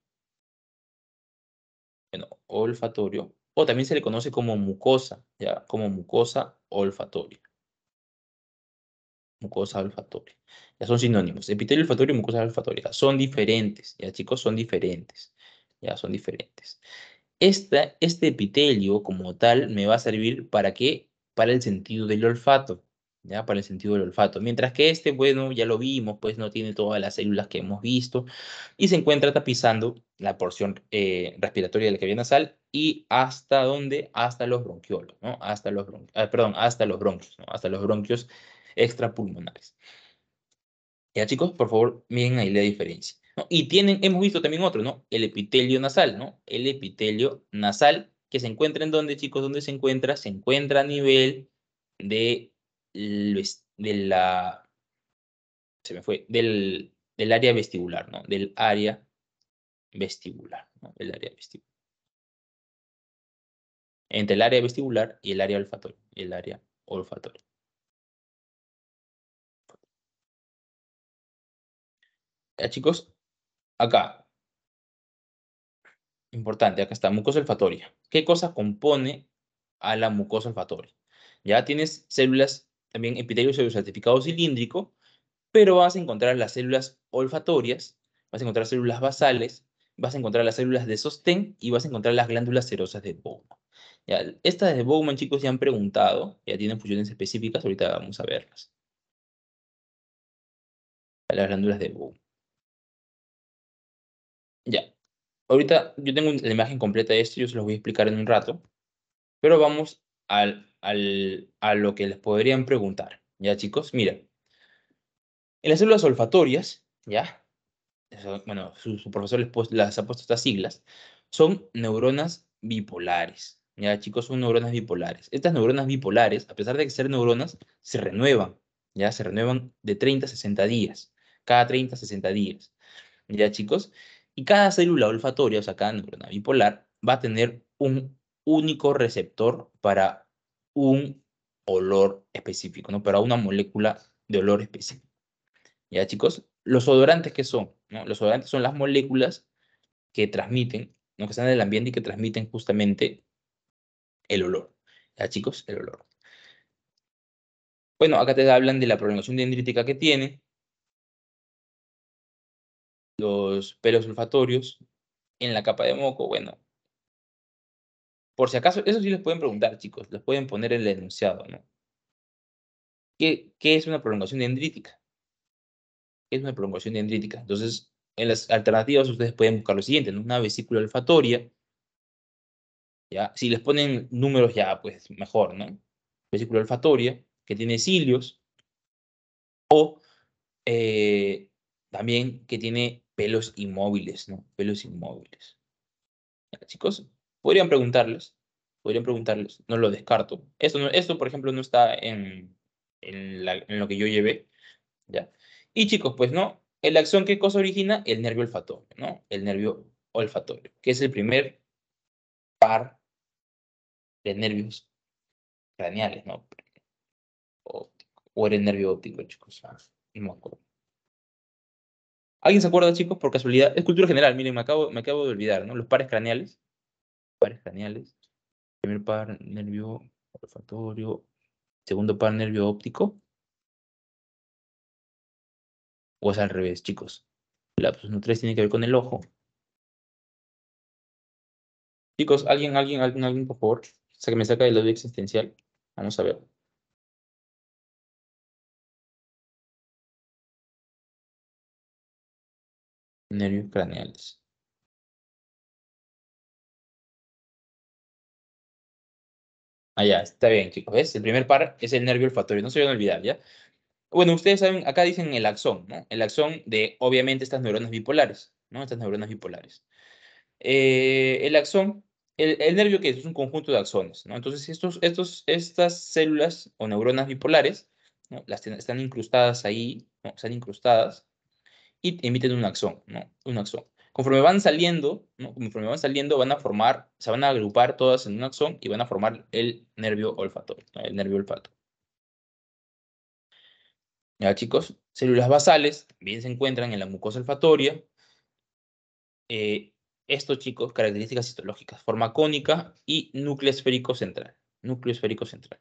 bueno, olfatorio, o también se le conoce como mucosa, ¿ya? Como mucosa olfatoria mucosa olfatoria. Ya son sinónimos. Epitelio olfatorio y mucosa olfatoria. Son diferentes, ya chicos, son diferentes. Ya son diferentes. Esta, este epitelio como tal me va a servir para qué? Para el sentido del olfato. ¿Ya? Para el sentido del olfato. Mientras que este, bueno, ya lo vimos, pues no tiene todas las células que hemos visto y se encuentra tapizando la porción eh, respiratoria de la cavidad nasal y hasta dónde? Hasta los bronquiolos, ¿no? Hasta los ah, perdón, hasta los bronquios, ¿no? Hasta los bronquios extrapulmonares. Ya chicos, por favor, miren ahí la diferencia. Y tienen, hemos visto también otro, ¿no? El epitelio nasal, ¿no? El epitelio nasal que se encuentra en donde, chicos, ¿dónde se encuentra? Se encuentra a nivel de, la, se me fue, del, área vestibular, ¿no? Del área vestibular, ¿no? El área vestibular. Entre el área vestibular y el área olfatoria, el área olfatoria. Ya, chicos, acá. Importante, acá está, mucosa olfatoria. ¿Qué cosa compone a la mucosa olfatoria? Ya tienes células, también epitelio certificado cilíndrico, pero vas a encontrar las células olfatorias, vas a encontrar células basales, vas a encontrar las células de sostén y vas a encontrar las glándulas serosas de Bowman. Ya, estas de Bowman, chicos, ya han preguntado, ya tienen funciones específicas, ahorita vamos a verlas. Las glándulas de Bowman. Ya. Ahorita yo tengo la imagen completa de esto, yo se los voy a explicar en un rato, pero vamos al, al, a lo que les podrían preguntar. Ya, chicos, mira. En las células olfatorias, ya, bueno, su, profesor les, las ha puesto estas siglas, son neuronas bipolares. Ya, chicos, son neuronas bipolares. Estas neuronas bipolares, a pesar de que ser neuronas, se renuevan. Ya, se renuevan de 30 a 60 días. Cada 30 a 60 días. Ya, chicos. Y cada célula olfatoria, o sea, cada neurona bipolar, va a tener un único receptor para un olor específico, ¿no? Para una molécula de olor específico. ¿Ya, chicos? Los odorantes, ¿qué son? ¿No? Los odorantes son las moléculas que transmiten, ¿no? que están en el ambiente y que transmiten justamente el olor. ¿Ya, chicos? El olor. Bueno, acá te hablan de la prolongación dendrítica que tiene, los pelos olfatorios en la capa de moco. Bueno, por si acaso, eso sí les pueden preguntar, chicos, les pueden poner el enunciado, ¿no? ¿Qué, qué es una prolongación dendrítica? ¿Qué es una prolongación dendrítica? Entonces, en las alternativas ustedes pueden buscar lo siguiente, ¿no? una vesícula olfatoria. ¿ya? Si les ponen números ya, pues mejor, ¿no? Vesícula olfatoria que tiene cilios o eh, también que tiene pelos inmóviles, ¿no? Pelos inmóviles. Chicos, podrían preguntarles, podrían preguntarles, no lo descarto. Esto, no, esto por ejemplo, no está en, en, lo que yo llevé, ¿ya? Y chicos, pues no, la acción ¿qué cosa origina? El nervio olfatorio, ¿no? El nervio olfatorio, que es el primer par de nervios craneales, ¿no? O, o el nervio óptico, chicos, ah, no acuerdo. ¿Alguien se acuerda, chicos, por casualidad? Es cultura general, miren, me acabo, me acabo de olvidar, ¿no? Los pares craneales. Pares craneales. Primer par nervio olfatorio. Segundo par nervio óptico. O es al revés, chicos. La pues, tiene que ver con el ojo. Chicos, alguien, alguien, alguien, alguien, por favor. O sea, que me saca del odio existencial. Vamos a ver. Nervios craneales. Ah, está bien, chicos. ¿Ves? El primer par es el nervio olfatorio. No se van a olvidar, ¿ya? Bueno, ustedes saben, acá dicen el axón, ¿no? El axón de, obviamente, estas neuronas bipolares, ¿no? Estas neuronas bipolares. Eh, el axón, el, nervio que es, un conjunto de axones, ¿no? Entonces, estos, estos, estas células o neuronas bipolares, ¿no? Las están incrustadas ahí, ¿no? Están incrustadas y emiten un axón, ¿no? Un axón. Conforme van saliendo, ¿no? conforme van saliendo, van a formar, se van a agrupar todas en un axón y van a formar el nervio olfatorio, el nervio olfato. Ya, chicos, células basales también se encuentran en la mucosa olfatoria. Eh, estos, chicos, características histológicas, forma cónica y núcleo esférico central. Núcleo esférico central.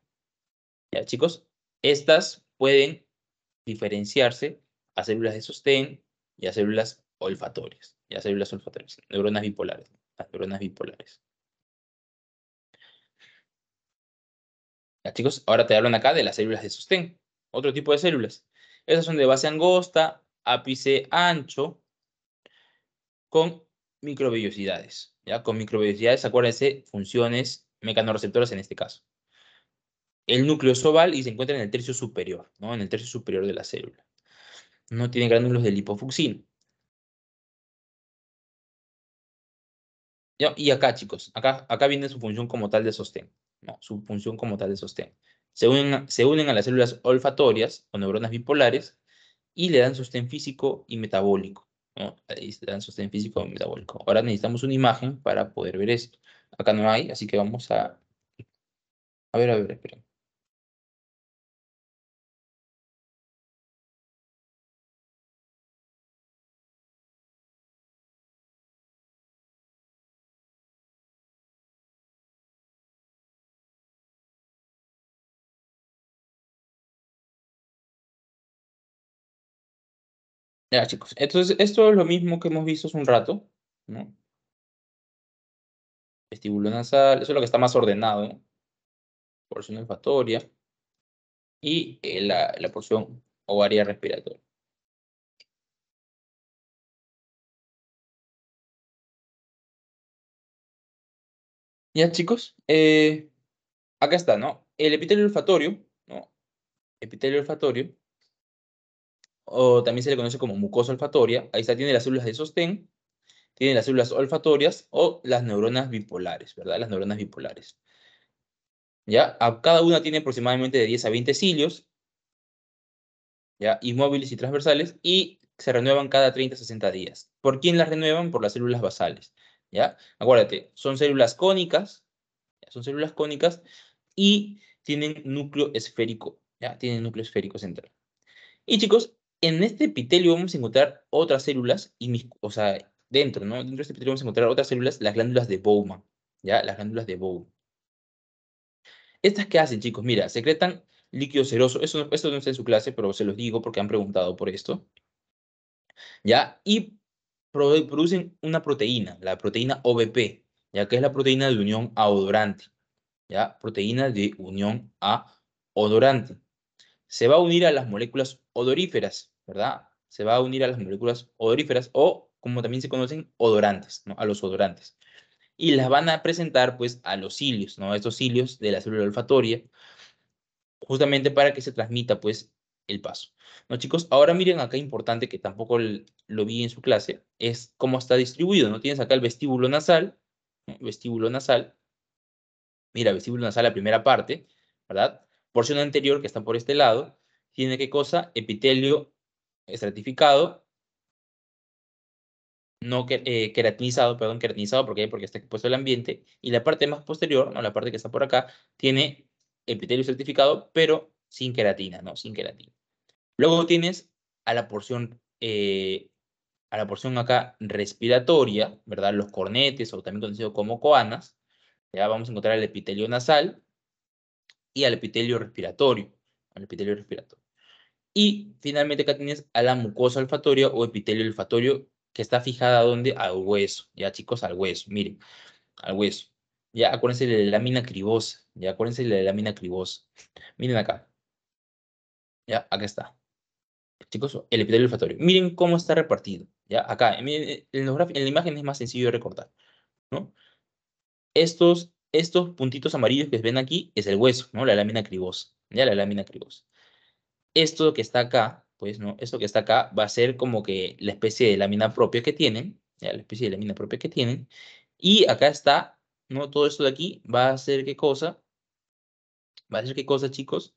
Ya, chicos, estas pueden diferenciarse a células de sostén, y células olfatorias, ya células olfatorias, neuronas bipolares, las neuronas bipolares. chicos, ahora te hablan acá de las células de sostén, otro tipo de células. Esas son de base angosta, ápice ancho, con microvellosidades. ¿ya? Con microvellosidades, acuérdense, funciones mecanorreceptoras en este caso. El núcleo es oval y se encuentra en el tercio superior, ¿no? en el tercio superior de la célula no tiene gránulos de lipofuxina. Y acá, chicos, acá, acá viene su función como tal de sostén. No, su función como tal de sostén. Se unen, se unen a las células olfatorias o neuronas bipolares y le dan sostén físico y metabólico. ¿no? Le dan sostén físico y metabólico. Ahora necesitamos una imagen para poder ver esto. Acá no hay, así que vamos a... A ver, a ver, esperen. Ya, chicos. Entonces, esto es lo mismo que hemos visto hace un rato, ¿no? Vestíbulo nasal, eso es lo que está más ordenado, Porción olfatoria y eh, la, porción ovaria respiratoria. Ya, chicos, eh, acá está, ¿no? El epitelio olfatorio, ¿no? Epitelio olfatorio también se le conoce como mucosa olfatoria. Ahí está, tiene las células de sostén, tiene las células olfatorias o las neuronas bipolares, ¿verdad? Las neuronas bipolares. ¿Ya? cada una tiene aproximadamente de 10 a 20 cilios, ¿ya? Inmóviles y transversales, y se renuevan cada 30 a 60 días. ¿Por quién las renuevan? Por las células basales, ¿ya? Acuérdate, son células cónicas, son células cónicas y tienen núcleo esférico, ¿ya? Tienen núcleo esférico central. Y chicos, en este epitelio vamos a encontrar otras células, y, o sea, dentro, ¿no? Dentro de este epitelio vamos a encontrar otras células, las glándulas de Bowman, ¿ya? Las glándulas de Bowman. ¿Estas qué hacen, chicos? Mira, secretan líquido seroso. Eso, esto no está en su clase, pero se los digo porque han preguntado por esto. ¿Ya? Y producen una proteína, la proteína OBP, ya que es la proteína de unión a odorante. ¿Ya? Proteína de unión a odorante se va a unir a las moléculas odoríferas, ¿verdad? Se va a unir a las moléculas odoríferas o, como también se conocen, odorantes, ¿no? A los odorantes. Y las van a presentar, pues, a los cilios, ¿no? A estos cilios de la célula olfatoria, justamente para que se transmita, pues, el paso. ¿No, chicos? Ahora miren acá importante, que tampoco lo vi en su clase, es cómo está distribuido, ¿no? Tienes acá el vestíbulo nasal, vestíbulo nasal, mira, vestíbulo nasal la primera parte, ¿verdad? porción anterior, que está por este lado, tiene qué cosa? Epitelio estratificado, no eh, queratinizado, perdón, queratinizado, porque porque está expuesto al ambiente, y la parte más posterior, la parte que está por acá, tiene epitelio estratificado, pero sin queratina, ¿no? Sin queratina. Luego tienes a la porción eh, a la porción acá respiratoria, ¿verdad? Los cornetes o también conocido como coanas. Ya vamos a encontrar el epitelio nasal, y al epitelio respiratorio. Al epitelio respiratorio. Y finalmente acá tienes a la mucosa olfatoria o epitelio olfatorio que está fijada donde al hueso, ya chicos, al hueso, miren, al hueso. Ya acuérdense de la lámina cribosa, ya acuérdense de la lámina cribosa. Miren acá. Ya, acá está. Chicos, el epitelio olfatorio. Miren cómo está repartido. Ya, acá, en, en la imagen es más sencillo de recortar, ¿no? Estos estos puntitos amarillos que ven aquí es el hueso, ¿no? La lámina cribosa, ya la lámina cribosa. Esto que está acá, pues, ¿no? Esto que está acá va a ser como que la especie de lámina propia que tienen, ya la especie de lámina propia que tienen. Y acá está, ¿no? Todo esto de aquí va a ser qué cosa? Va a ser qué cosa, chicos?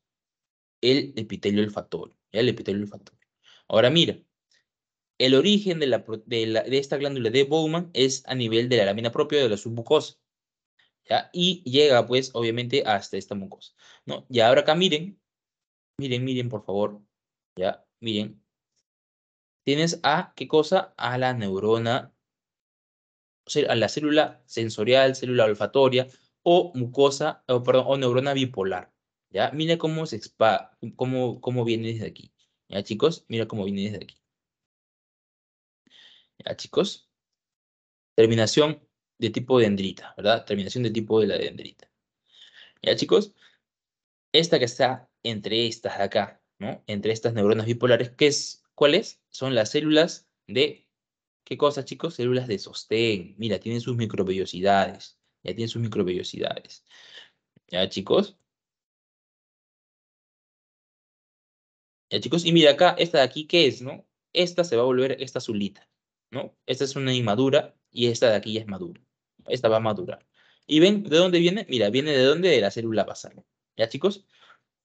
El epitelio olfatorio, el epitelio Ahora mira, el origen de, de, esta glándula de Bowman es a nivel de la lámina propia de la submucosa. Y llega, pues, obviamente, hasta esta mucosa, ¿no? Y ahora acá miren, miren, miren, por favor, ¿ya? Miren. Tienes a, ¿qué cosa? A la neurona, o sea, a la célula sensorial, célula olfatoria, o mucosa, o, perdón, o neurona bipolar, ¿ya? Mira cómo se expa, cómo, cómo viene desde aquí, ¿ya, chicos? Mira cómo viene desde aquí. ¿Ya, chicos? Terminación de tipo dendrita, ¿verdad? Terminación de tipo de la dendrita. ¿Ya, chicos? Esta que está entre estas de acá, ¿no? Entre estas neuronas bipolares, ¿qué es? ¿cuáles? Son las células de, ¿qué cosa, chicos? Células de sostén. Mira, tienen sus microvellosidades. Ya tienen sus microvellosidades. ¿Ya, chicos? ¿Ya, chicos? Y mira acá, esta de aquí, ¿qué es, no? Esta se va a volver esta azulita, ¿no? Esta es una inmadura y esta de aquí ya es madura. Esta va a madurar. ¿Y ven de dónde viene? Mira, viene de dónde de la célula basal. ¿Ya, chicos?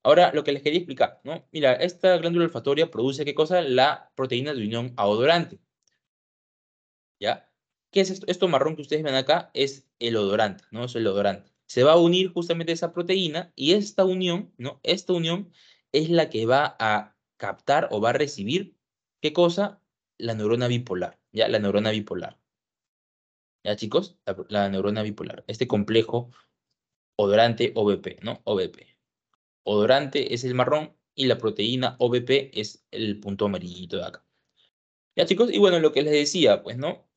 Ahora, lo que les quería explicar, ¿no? Mira, esta glándula olfatoria produce, ¿qué cosa? La proteína de unión a odorante. ¿Ya? ¿Qué es esto? Esto marrón que ustedes ven acá es el odorante, ¿no? Es el odorante. Se va a unir justamente esa proteína y esta unión, ¿no? Esta unión es la que va a captar o va a recibir, ¿qué cosa? La neurona bipolar, ¿ya? La neurona bipolar. Ya chicos, la, neurona bipolar, este complejo odorante OBP, ¿no? OBP. Odorante es el marrón y la proteína OBP es el punto amarillito de acá. Ya chicos, y bueno, lo que les decía, pues, ¿no?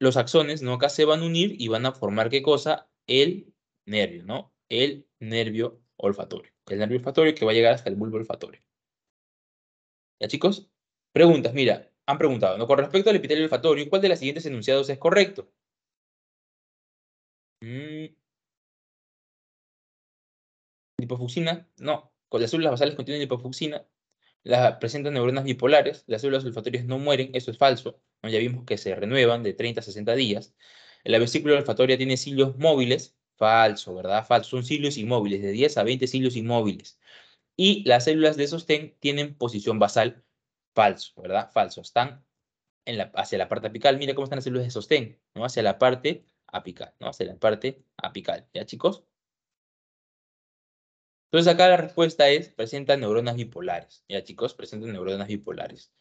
Los axones, ¿no? Acá se van a unir y van a formar, ¿qué cosa? El nervio, ¿no? El nervio olfatorio. El nervio olfatorio que va a llegar hasta el bulbo olfatorio. ¿Ya chicos? Preguntas, mira, han preguntado, ¿no? Con respecto al epitelio olfatorio, ¿cuál de los siguientes enunciados es correcto? Mm. Lipofuxina, no. Con las células basales contienen hipofuxina. las presentan neuronas bipolares, las células olfatorias no mueren, eso es falso. Ya vimos que se renuevan de 30 a 60 días. La vesícula olfatoria tiene cilios móviles, falso, ¿verdad? Falso, son cilios inmóviles, de 10 a 20 cilios inmóviles. Y las células de sostén tienen posición basal, Falso, ¿verdad? Falso. Están en la, hacia la parte apical. Mira cómo están las células de sostén, ¿no? Hacia la parte apical, ¿no? Hacia la parte apical. ¿Ya, chicos? Entonces acá la respuesta es, presenta neuronas bipolares. ¿Ya, chicos? Presentan neuronas bipolares.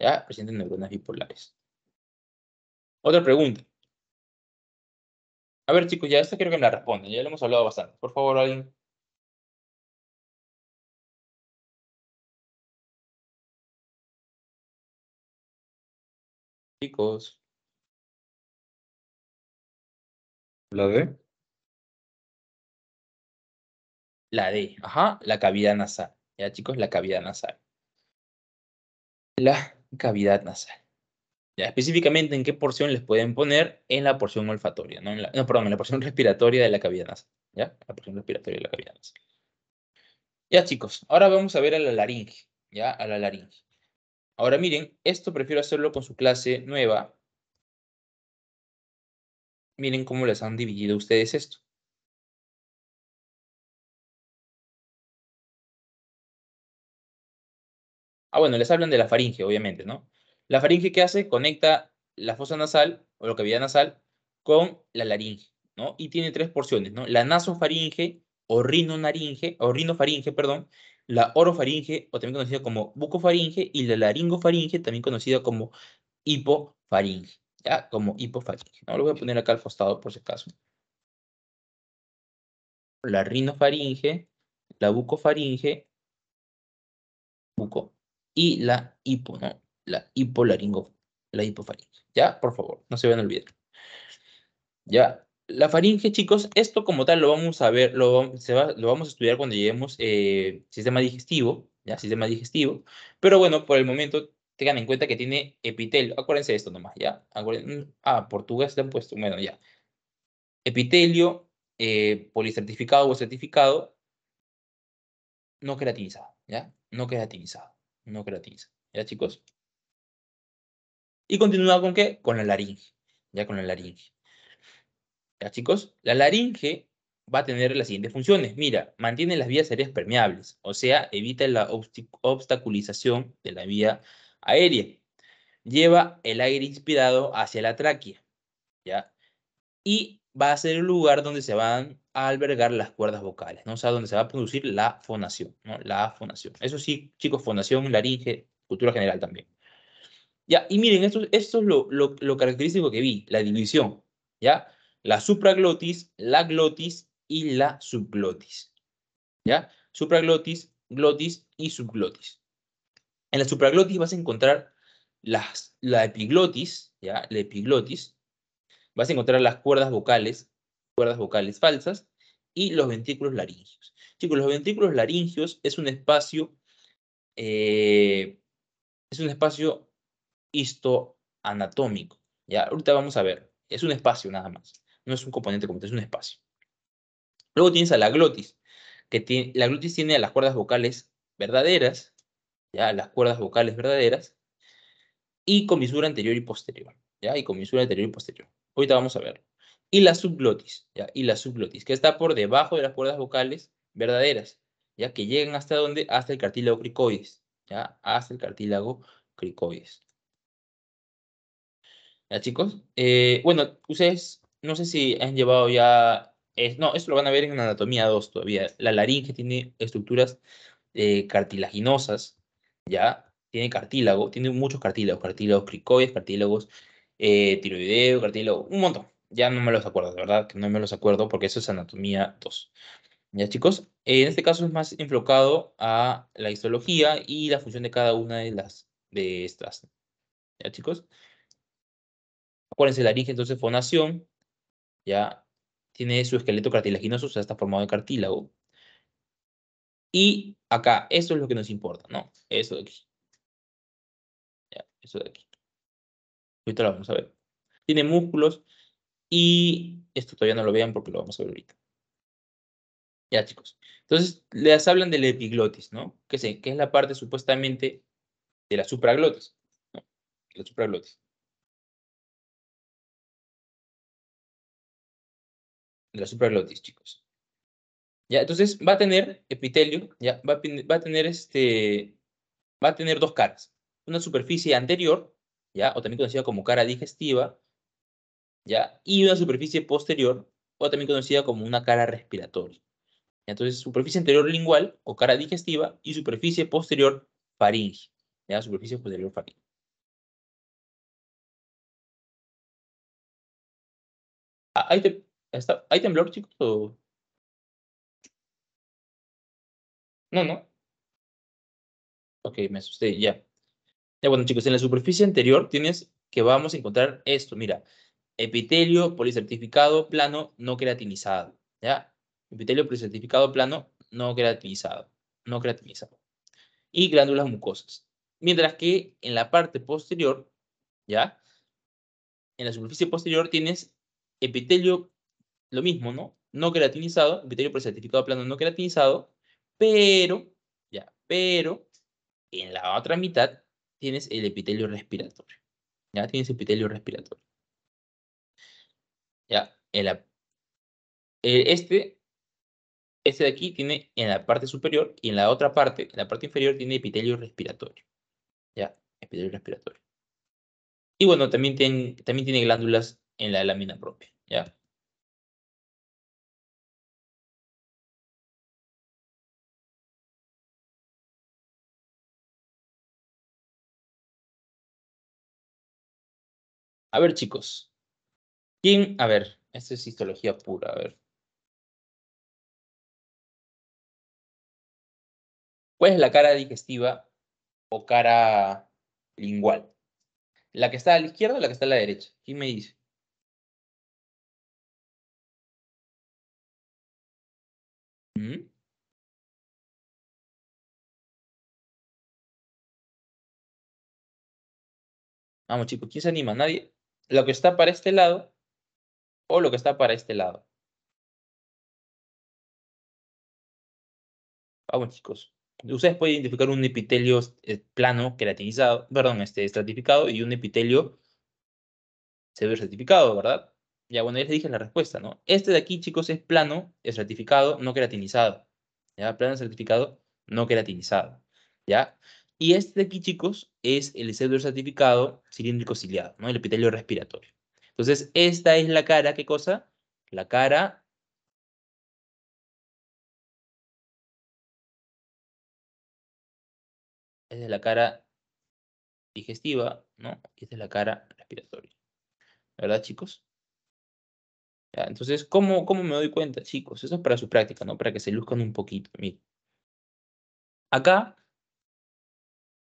¿Ya? Presentan neuronas bipolares. Otra pregunta. A ver, chicos, ya esta quiero que me la respondan. Ya lo hemos hablado bastante. Por favor, alguien chicos. ¿La D? La D, ajá, la cavidad nasal. Ya chicos, la cavidad nasal. La cavidad nasal. Ya, específicamente en qué porción les pueden poner en la porción olfatoria, no, perdón, en la porción respiratoria de la cavidad nasal. ¿Ya? La porción respiratoria de la cavidad nasal. Ya chicos, ahora vamos a ver a la laringe. Ya, a la laringe. Ahora miren, esto prefiero hacerlo con su clase nueva. Miren cómo les han dividido ustedes esto. Ah, bueno, les hablan de la faringe, obviamente, ¿no? La faringe que hace conecta la fosa nasal o la cavidad nasal con la laringe, ¿no? Y tiene tres porciones, ¿no? La nasofaringe o o rinofaringe, perdón, la orofaringe, o también conocida como bucofaringe, y la laringofaringe, también conocida como hipofaringe, ¿ya? Como hipofaringe. no lo voy a poner acá al costado por si acaso. La rinofaringe, la bucofaringe, buco, y la hipo, ¿no? La hipolaringo, la hipofaringe. Ya, por favor, no se vayan a olvidar. Ya, la faringe, chicos, esto como tal lo vamos a ver, lo, vamos a estudiar cuando lleguemos eh, sistema digestivo, ya sistema digestivo, pero bueno, por el momento tengan en cuenta que tiene epitelio, acuérdense de esto nomás, ya, mm, ah, portugués le han puesto, bueno, ya, epitelio, eh, policertificado o certificado, no queratinizado, ya, no queratinizado, no creatinizado, ya chicos. Y continúa con qué? Con la laringe, ya con la laringe. ¿Ya chicos? La laringe va a tener las siguientes funciones. Mira, mantiene las vías aéreas permeables, o sea, evita la obstaculización de la vía aérea. Lleva el aire inspirado hacia la tráquea, ¿ya? Y va a ser el lugar donde se van a albergar las cuerdas vocales, ¿no? O sea, donde se va a producir la fonación, ¿no? La fonación. Eso sí, chicos, fonación, laringe, cultura general también. Ya, y miren, esto, es lo, característico que vi, la división, ¿ya? la supraglotis, la glotis y la subglotis. ¿Ya? Supraglotis, glotis y subglotis. En la supraglotis vas a encontrar las, la epiglotis, ¿ya? La epiglotis. Vas a encontrar las cuerdas vocales, cuerdas vocales falsas y los ventrículos laringios. Chicos, los ventrículos laringios es un espacio, eh, es un espacio histoanatómico. ¿ya? Ahorita vamos a ver. Es un espacio nada más no es un componente como tal, es un espacio. Luego tienes a la glotis, que tiene, la glotis tiene a las cuerdas vocales verdaderas, ya las cuerdas vocales verdaderas, y comisura anterior y posterior, ya, y comisura anterior y posterior. Ahorita vamos a verlo. Y la subglotis, y la subglotis, que está por debajo de las cuerdas vocales verdaderas, ya, que llegan hasta dónde hasta el cartílago cricoides, ya, hasta el cartílago cricoides. ¿Ya, chicos? Eh, bueno, ustedes no sé si han llevado ya, no, esto lo van a ver en anatomía 2 todavía, la laringe tiene estructuras eh, cartilaginosas, ¿ya? Tiene cartílago, tiene muchos cartílagos, cartílagos cricoides, cartílagos eh, tiroideo, cartílago, un montón. Ya no me los acuerdo, de verdad que no me los acuerdo porque eso es anatomía 2. ¿Ya chicos? en este caso es más enfocado a la histología y la función de cada una de las de estas. ¿Ya chicos? Acuérdense, laringe entonces fonación, ¿ya? Tiene su esqueleto cartilaginoso, o sea, está formado de cartílago. Y acá, eso es lo que nos importa, ¿no? Eso de aquí. Ya, eso de aquí. Ahorita lo vamos a ver. Tiene músculos y esto todavía no lo vean porque lo vamos a ver ahorita. Ya, chicos. Entonces, les hablan del epiglotis, ¿no? Que, sé, que es la parte supuestamente de la supraglotis. La supraglotis. De los superglotis, chicos. Ya, entonces va a tener epitelio, ya, va a, tener este, va a tener dos caras. Una superficie anterior, ya, o también conocida como cara digestiva, ya, y una superficie posterior, o también conocida como una cara respiratoria. Entonces, superficie anterior lingual o cara digestiva y superficie posterior faringe, ya, superficie posterior faringe. Ah, ahí te, ¿Hay temblor, chicos? No, no. Ok, me asusté, ya. Ya bueno, chicos, en la superficie anterior tienes que vamos a encontrar esto. Mira, epitelio policertificado plano no creatinizado. ¿Ya? Epitelio policertificado plano no creatinizado. No creatinizado. Y glándulas mucosas. Mientras que en la parte posterior, ¿ya? En la superficie posterior tienes epitelio lo mismo, ¿no? No queratinizado, Epitelio por certificado plano no queratinizado, pero, ya, pero, en la otra mitad tienes el epitelio respiratorio. Ya tienes epitelio respiratorio. Ya, eh, este, este de aquí tiene en la parte superior y en la otra parte, en la parte inferior, tiene epitelio respiratorio. Ya, epitelio respiratorio. Y bueno, también, también tiene glándulas en la lámina propia. ¿ya? A ver, chicos. ¿Quién? A ver, esta es histología pura, a ver. ¿Cuál es la cara digestiva o cara lingual? ¿La que está a la izquierda o la que está a la derecha? ¿Quién me dice? ¿Mm? Vamos chicos, ¿quién se anima? ¿Nadie? lo que está para este lado o lo que está para este lado. Vamos, ah, chicos. Ustedes pueden identificar un epitelio eh, plano queratinizado, perdón, este estratificado y un epitelio severo estratificado, ¿verdad? Ya, bueno, ya les dije la respuesta, ¿no? Este de aquí, chicos, es plano estratificado no queratinizado. ¿Ya? Plano estratificado no queratinizado. ¿Ya? Y este de aquí, chicos, es el célulo certificado cilíndrico ciliado, ¿no? el epitelio respiratorio. Entonces, esta es la cara, ¿qué cosa? La cara Esta es la cara digestiva, ¿no? Y esta es la cara respiratoria. ¿Verdad, chicos? entonces, ¿cómo, ¿cómo me doy cuenta, chicos? Eso es para su práctica, ¿no? Para que se luzcan un poquito. Miren. Acá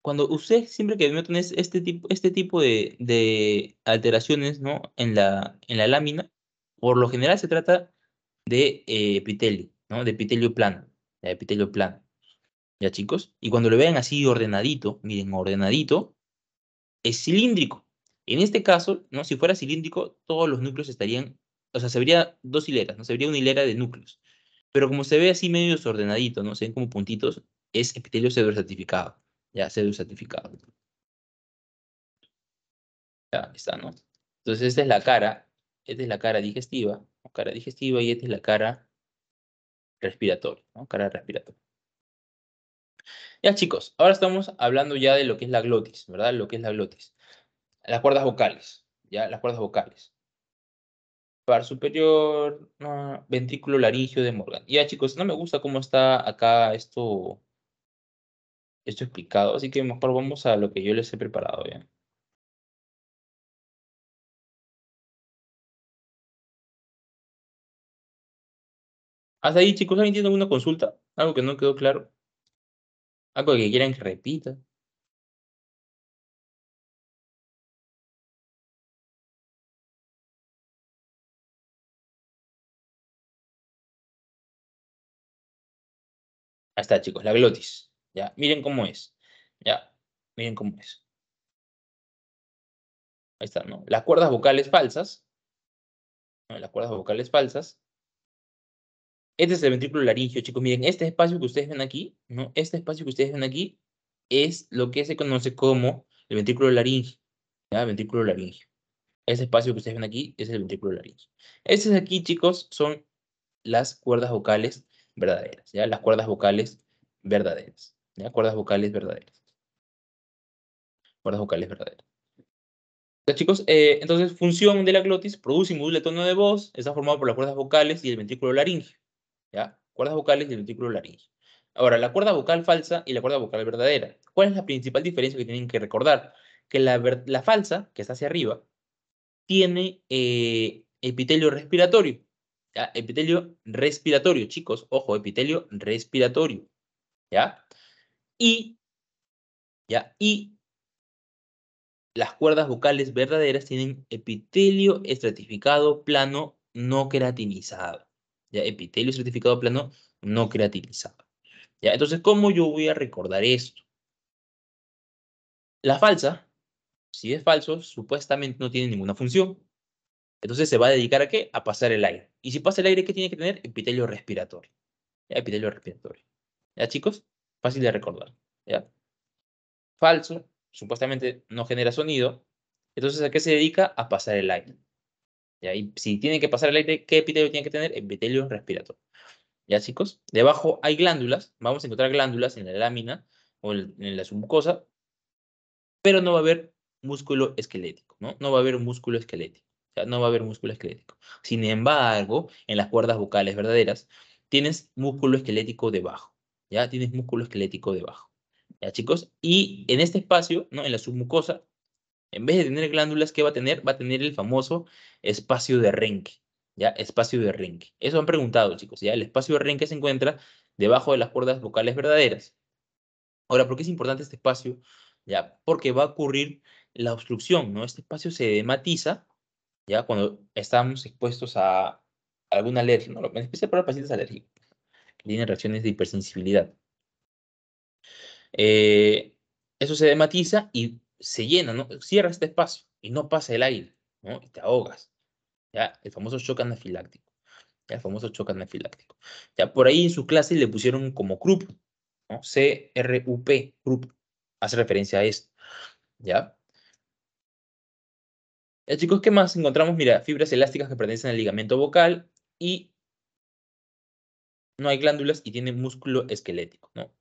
cuando usted siempre que meten este tipo, este tipo de, alteraciones ¿no? en, la, en la lámina, por lo general se trata de eh, epitelio, ¿no? de epitelio plano, de epitelio plano. ¿Ya chicos? Y cuando lo vean así ordenadito, miren, ordenadito, es cilíndrico. En este caso, ¿no? si fuera cilíndrico, todos los núcleos estarían, o sea, se vería dos hileras, ¿no? se vería una hilera de núcleos. Pero como se ve así medio desordenadito, ¿no? se ven como puntitos, es epitelio certificado ya un certificado. Ya, está, ¿no? Entonces, esta es la cara, esta es la cara digestiva, cara digestiva, y esta es la cara respiratoria, ¿no? Cara respiratoria. Ya, chicos, ahora estamos hablando ya de lo que es la glotis, ¿verdad? Lo que es la glotis. Las cuerdas vocales, ¿ya? Las cuerdas vocales. Par superior, ventrículo laringio de Morgan. Ya, chicos, no me gusta cómo está acá esto esto explicado, así que mejor vamos a lo que yo les he preparado ya. Hasta ahí, chicos, ¿alguien tiene alguna consulta? ¿Algo que no quedó claro? ¿Algo que quieran que repita? Ahí está, chicos, la glotis. Ya, miren cómo es. Ya, miren cómo es. Ahí está, ¿no? Las cuerdas vocales falsas. Las cuerdas vocales falsas. Este es el ventrículo laringio, chicos. Miren, este espacio que ustedes ven aquí, ¿no? Este espacio que ustedes ven aquí es lo que se conoce como el ventrículo laringio. ¿ya? Ventrículo laringio. Ese espacio que ustedes ven aquí es el ventrículo laringio. Estos aquí, chicos, son las cuerdas vocales verdaderas, ¿ya? Las cuerdas vocales verdaderas. Cuerdas vocales verdaderas. Cuerdas vocales verdaderas. chicos, eh, entonces función de la glotis produce y modula tono de voz, está formado por las cuerdas vocales y el ventrículo laringe. ¿ya? Cuerdas vocales y el ventrículo laringe. Ahora, la cuerda vocal falsa y la cuerda vocal verdadera. ¿Cuál es la principal diferencia que tienen que recordar? Que la, falsa, que está hacia arriba, tiene eh, epitelio respiratorio. ¿ya? Epitelio respiratorio, chicos. Ojo, epitelio respiratorio. ¿Ya? y, ya, y las cuerdas vocales verdaderas tienen epitelio estratificado plano no creatinizado, ¿ya? Epitelio estratificado plano no creatinizado, ¿ya? Entonces, ¿cómo yo voy a recordar esto? La falsa, si es falso, supuestamente no tiene ninguna función. Entonces se va a dedicar a qué? A pasar el aire. Y si pasa el aire, ¿qué tiene que tener? Epitelio respiratorio. Epitelio respiratorio. ¿Ya, chicos? fácil de recordar. ¿ya? Falso, supuestamente no genera sonido, entonces ¿a qué se dedica? A pasar el aire. Y si tiene que pasar el aire, ¿qué epitelio tiene que tener? Epitelio respiratorio. ¿Ya chicos? Debajo hay glándulas, vamos a encontrar glándulas en la lámina o en la submucosa, pero no va a haber músculo esquelético, ¿no? No va a haber músculo esquelético, no va a haber músculo esquelético. Sin embargo, en las cuerdas vocales verdaderas tienes músculo esquelético debajo, ¿ya? Tienes músculo esquelético debajo, ¿ya chicos? Y en este espacio, ¿no? En la submucosa, en vez de tener glándulas, ¿qué va a tener? Va a tener el famoso espacio de renque, ¿ya? Espacio de renque. Eso han preguntado, chicos, ¿ya? El espacio de renque se encuentra debajo de las cuerdas vocales verdaderas. Ahora, ¿por qué es importante este espacio? ¿Ya? Porque va a ocurrir la obstrucción, ¿no? Este espacio se dematiza, ¿ya? Cuando estamos expuestos a alguna alergia, ¿no? En especial para pacientes alérgicos tiene reacciones de hipersensibilidad. Eh, eso se dematiza y se llena, ¿no? cierra este espacio y no pasa el aire, ¿no? y te ahogas. ¿ya? El famoso shock anafiláctico. El famoso shock anafiláctico. ¿ya? Por ahí en su clase le pusieron como CRUP, ¿no? C-R-U-P, CRUP, hace referencia a esto. ¿ya? ¿Ya? chicos, ¿qué más encontramos? Mira, fibras elásticas que pertenecen al ligamento vocal y no hay glándulas y tiene músculo esquelético, ¿no?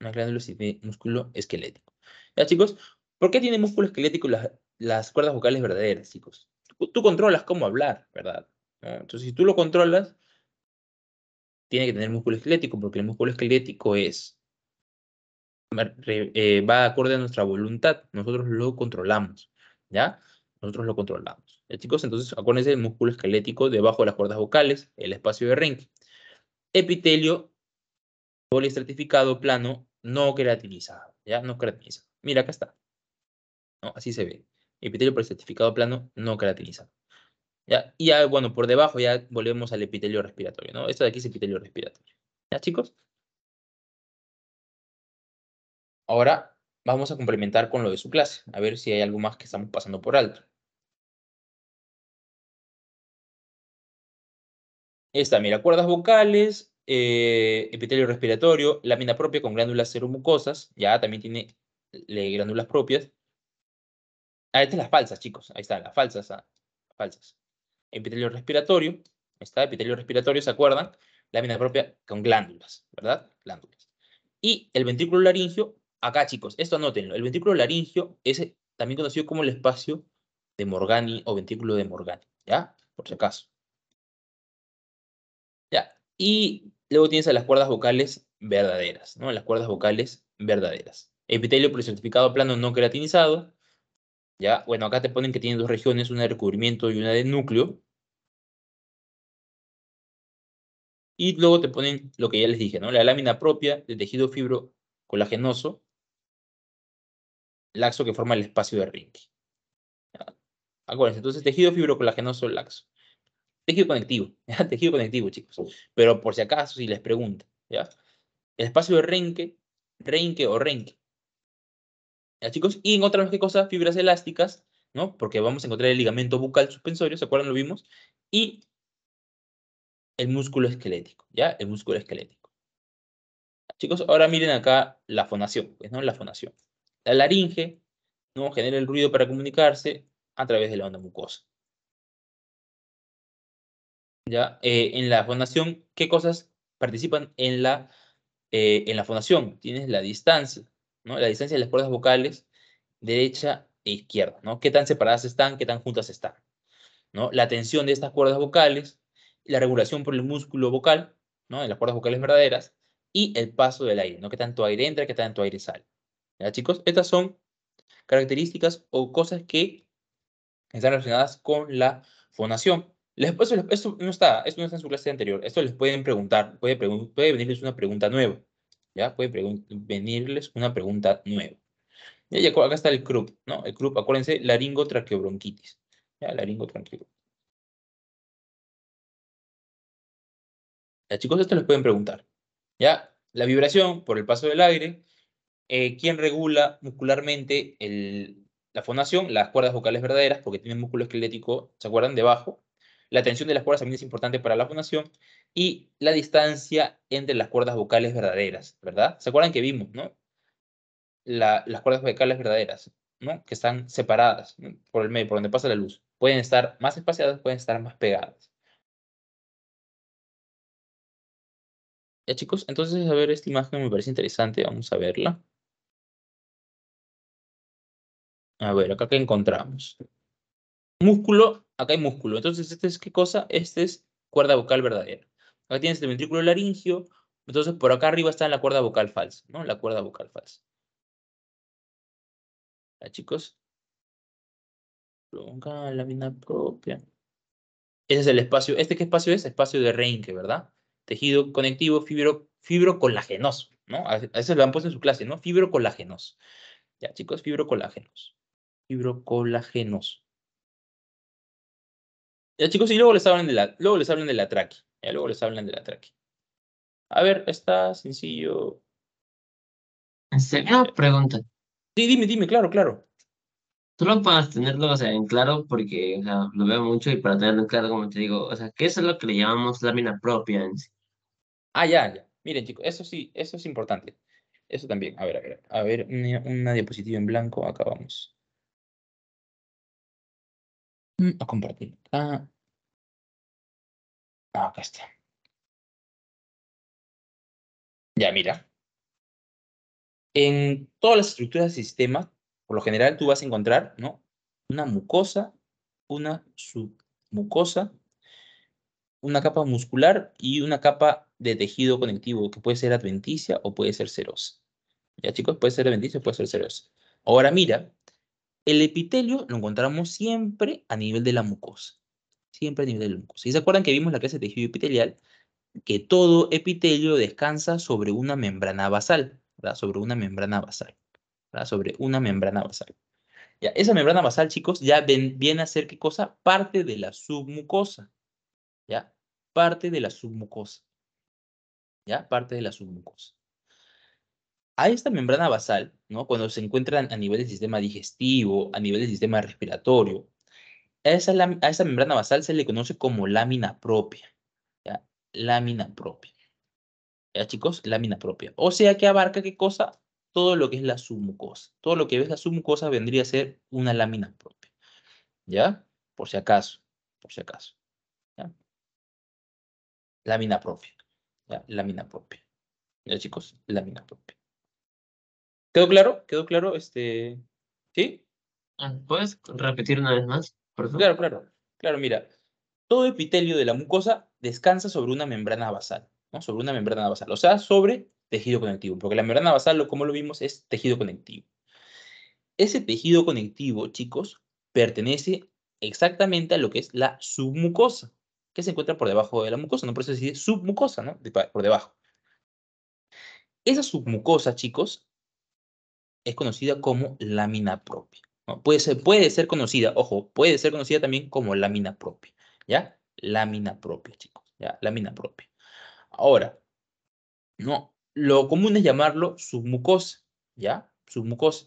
No hay glándulas y tiene músculo esquelético. Ya, chicos, ¿por qué tiene músculo esquelético las, las cuerdas vocales verdaderas, chicos? Tú, controlas cómo hablar, ¿verdad? Entonces, si tú lo controlas, tiene que tener músculo esquelético, porque el músculo esquelético es eh, va acorde a nuestra voluntad, nosotros lo controlamos, ¿ya? Nosotros lo controlamos. ¿Ya, chicos? Entonces, acuérdense el músculo esquelético debajo de las cuerdas vocales, el espacio de rinque epitelio poliestratificado plano no queratinizado, ¿ya? No queratinizado. Mira, acá está. ¿No? Así se ve. Epitelio poliestratificado plano no queratinizado. ¿Ya? Y ya, bueno, por debajo ya volvemos al epitelio respiratorio, ¿no? Esto de aquí es epitelio respiratorio. ¿Ya, chicos? Ahora vamos a complementar con lo de su clase, a ver si hay algo más que estamos pasando por alto. Esta, mira, cuerdas vocales, eh, epitelio respiratorio, lámina propia con glándulas seromucosas, ya también tiene le, glándulas propias. Ah, estas son las falsas, chicos. Ahí están, las falsas. Ah, falsas. Epitelio respiratorio. Ahí está, epitelio respiratorio, ¿se acuerdan? Lámina propia con glándulas, ¿verdad? Glándulas. Y el ventrículo laringio, acá, chicos, esto anótenlo. El ventrículo laringio es eh, también conocido como el espacio de Morgani o ventrículo de Morgani, ¿ya? Por si acaso. Y luego tienes a las cuerdas vocales verdaderas, ¿no? Las cuerdas vocales verdaderas. Epitelio precertificado plano no creatinizado. Ya, bueno, acá te ponen que tiene dos regiones, una de recubrimiento y una de núcleo. Y luego te ponen lo que ya les dije, ¿no? La lámina propia de tejido fibro colagenoso, laxo que forma el espacio de rinque. Acuérdense, entonces tejido fibrocolagenoso laxo tejido conectivo, tejido conectivo, chicos. Pero por si acaso, si les pregunto, ¿ya? El espacio de renque, renque o renque. chicos? Y en vez, ¿qué cosas? Fibras elásticas, ¿no? Porque vamos a encontrar el ligamento bucal suspensorio, ¿se acuerdan? Lo vimos. Y el músculo esquelético, ¿ya? El músculo esquelético. Chicos, ahora miren acá la fonación, pues, ¿no? La fonación. La laringe, ¿no? Genera el ruido para comunicarse a través de la onda mucosa. ¿ya? Eh, en la fundación, ¿qué cosas participan en la, eh, en la fundación? Tienes la distancia, ¿no? La distancia de las cuerdas vocales derecha e izquierda, ¿no? ¿Qué tan separadas están? ¿Qué tan juntas están? ¿no? La tensión de estas cuerdas vocales, la regulación por el músculo vocal, ¿no? En las cuerdas vocales verdaderas, y el paso del aire, ¿no? ¿Qué tanto aire entra? ¿Qué tanto aire sale? ¿Ya, chicos? Estas son características o cosas que están relacionadas con la fonación. Esto no está, no está en su clase anterior. Esto les pueden preguntar, puede, venirles una pregunta nueva. ¿Ya? Puede venirles una pregunta nueva. acá está el CRUP, ¿no? El CRUP, acuérdense, laringotraqueobronquitis. ¿Ya? laringo Ya, chicos, esto les pueden preguntar. ¿Ya? La vibración por el paso del aire. Eh, ¿Quién regula muscularmente la fonación? Las cuerdas vocales verdaderas, porque tienen músculo esquelético, ¿se acuerdan? Debajo la tensión de las cuerdas también es importante para la fonación y la distancia entre las cuerdas vocales verdaderas, ¿verdad? ¿Se acuerdan que vimos, no? las cuerdas vocales verdaderas, ¿no? Que están separadas por el medio, por donde pasa la luz. Pueden estar más espaciadas, pueden estar más pegadas. Ya chicos, entonces a ver, esta imagen me parece interesante, vamos a verla. A ver, acá que encontramos músculo, acá hay músculo. Entonces, ¿este es qué cosa? Este es cuerda vocal verdadera. Acá tienes el este ventrículo laringio, entonces por acá arriba está la cuerda vocal falsa, ¿no? La cuerda vocal falsa. ¿Ya, chicos? la lámina propia. Ese es el espacio. ¿Este qué espacio es? Espacio de Reinke, ¿verdad? Tejido conectivo fibro, ¿no? A veces lo han puesto en su clase, ¿no? Fibrocolágenos. Ya, chicos, fibrocolágenos. Fibrocolágenos. Ya chicos, y luego les hablan de la, luego les hablan de la traque. Ya luego les hablan de la A ver, está sencillo. serio? Eh, pregunta. Sí, dime, dime, claro, claro. Tú lo puedes tenerlo o sea, en claro porque o sea, lo veo mucho y para tenerlo en claro, como te digo, o sea, ¿qué es lo que le llamamos lámina propia Ah, ya, ya. Miren, chicos, eso sí, eso es importante. Eso también. A ver, a ver, a ver, una, diapositiva en blanco, acabamos. Mm, a compartir. Ah, acá está. Ya, mira. En todas las estructuras del sistema, por lo general tú vas a encontrar ¿no? una mucosa, una submucosa, una capa muscular y una capa de tejido conectivo que puede ser adventicia o puede ser serosa. Ya chicos, puede ser adventicia o puede ser serosa. Ahora mira, el epitelio lo encontramos siempre a nivel de la mucosa. Siempre a nivel de la mucosa. ¿Y se acuerdan que vimos la clase de tejido epitelial? Que todo epitelio descansa sobre una membrana basal. Sobre una membrana basal. Sobre una membrana basal. Ya, esa membrana basal, chicos, ya ven, viene a ser qué cosa? Parte de la submucosa. ¿Ya? Parte de la submucosa. ¿Ya? Parte de la submucosa a esta membrana basal, ¿no? cuando se encuentran a nivel del sistema digestivo, a nivel del sistema respiratorio, a esa, esa membrana basal se le conoce como lámina propia. ¿ya? Lámina propia. ¿Ya, chicos? Lámina propia. O sea que abarca qué cosa? Todo lo que es la submucosa. Todo lo que es la submucosa vendría a ser una lámina propia. ¿Ya? Por si acaso. Por si acaso. Lámina propia. ¿Ya? Lámina propia. ¿Ya, chicos? Lámina propia. ¿Quedó claro? ¿Quedó claro? Este, ¿Sí? Ah, ¿Puedes repetir una vez más? Claro, claro. Claro, mira. Todo epitelio de la mucosa descansa sobre una membrana basal, ¿no? Sobre una membrana basal, o sea, sobre tejido conectivo, porque la membrana basal, como lo vimos, es tejido conectivo. Ese tejido conectivo, chicos, pertenece exactamente a lo que es la submucosa, que se encuentra por debajo de la mucosa, ¿no? Por eso se dice submucosa, ¿no? por debajo. Esa submucosa, chicos, es conocida como lámina propia. Puede, ser, puede ser conocida, ojo, puede ser conocida también como lámina propia. ¿Ya? Lámina propia, chicos. ¿Ya? Lámina propia. Ahora, ¿no? Lo común es llamarlo submucosa, ¿ya? Submucosa.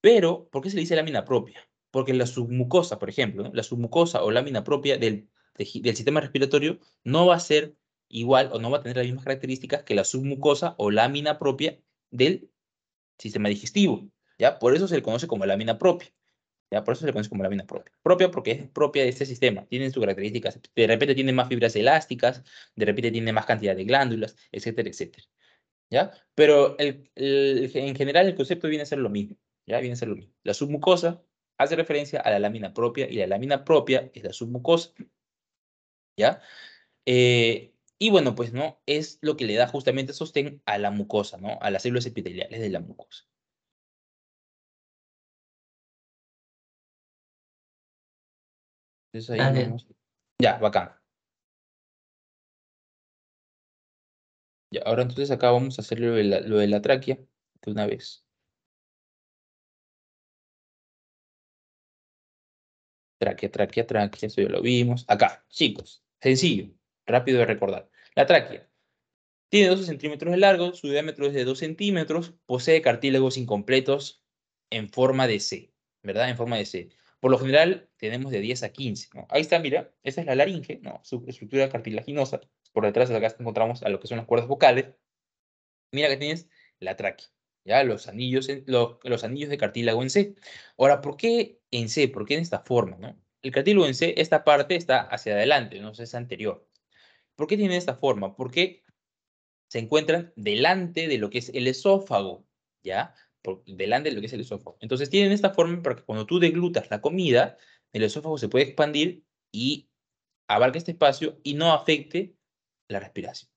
Pero, ¿por qué se le dice lámina propia? Porque la submucosa, por ejemplo, la submucosa o lámina propia del, del sistema respiratorio no va a ser igual o no va a tener las mismas características que la submucosa o lámina propia del sistema digestivo, ¿ya? Por eso se le conoce como lámina propia, ¿ya? Por eso se le conoce como lámina propia. Propia porque es propia de este sistema, tiene sus características, de repente tiene más fibras elásticas, de repente tiene más cantidad de glándulas, etcétera, etcétera, ¿ya? Pero en general el concepto viene a ser lo mismo, ¿ya? Viene a ser lo mismo. La submucosa hace referencia a la lámina propia y la lámina propia es la submucosa, ¿ya? Eh, y bueno, pues no, es lo que le da justamente sostén a la mucosa, ¿no? A las células epiteliales de la mucosa. Entonces ahí ah, Ya, bacán. Ya, ahora entonces acá vamos a hacer de lo de la tráquea de una vez. Tráquea, tráquea, tráquea, eso ya lo vimos. Acá, chicos, sencillo rápido de recordar. La tráquea. Tiene 12 centímetros de largo, su diámetro es de 2 centímetros, posee cartílagos incompletos en forma de C, ¿verdad? En forma de C. Por lo general tenemos de 10 a 15. Ahí está, mira, esa es la laringe, ¿no? su estructura cartilaginosa. Por detrás de acá encontramos a lo que son las cuerdas vocales. Mira que tienes la tráquea, ¿ya? Los anillos, los, anillos de cartílago en C. Ahora, ¿por qué en C? ¿Por qué en esta forma, no? El cartílago en C, esta parte está hacia adelante, no es anterior. ¿Por qué tienen esta forma? Porque se encuentran delante de lo que es el esófago, ¿ya? delante de lo que es el esófago. Entonces tienen esta forma para que cuando tú deglutas la comida, el esófago se puede expandir y abarca este espacio y no afecte la respiración.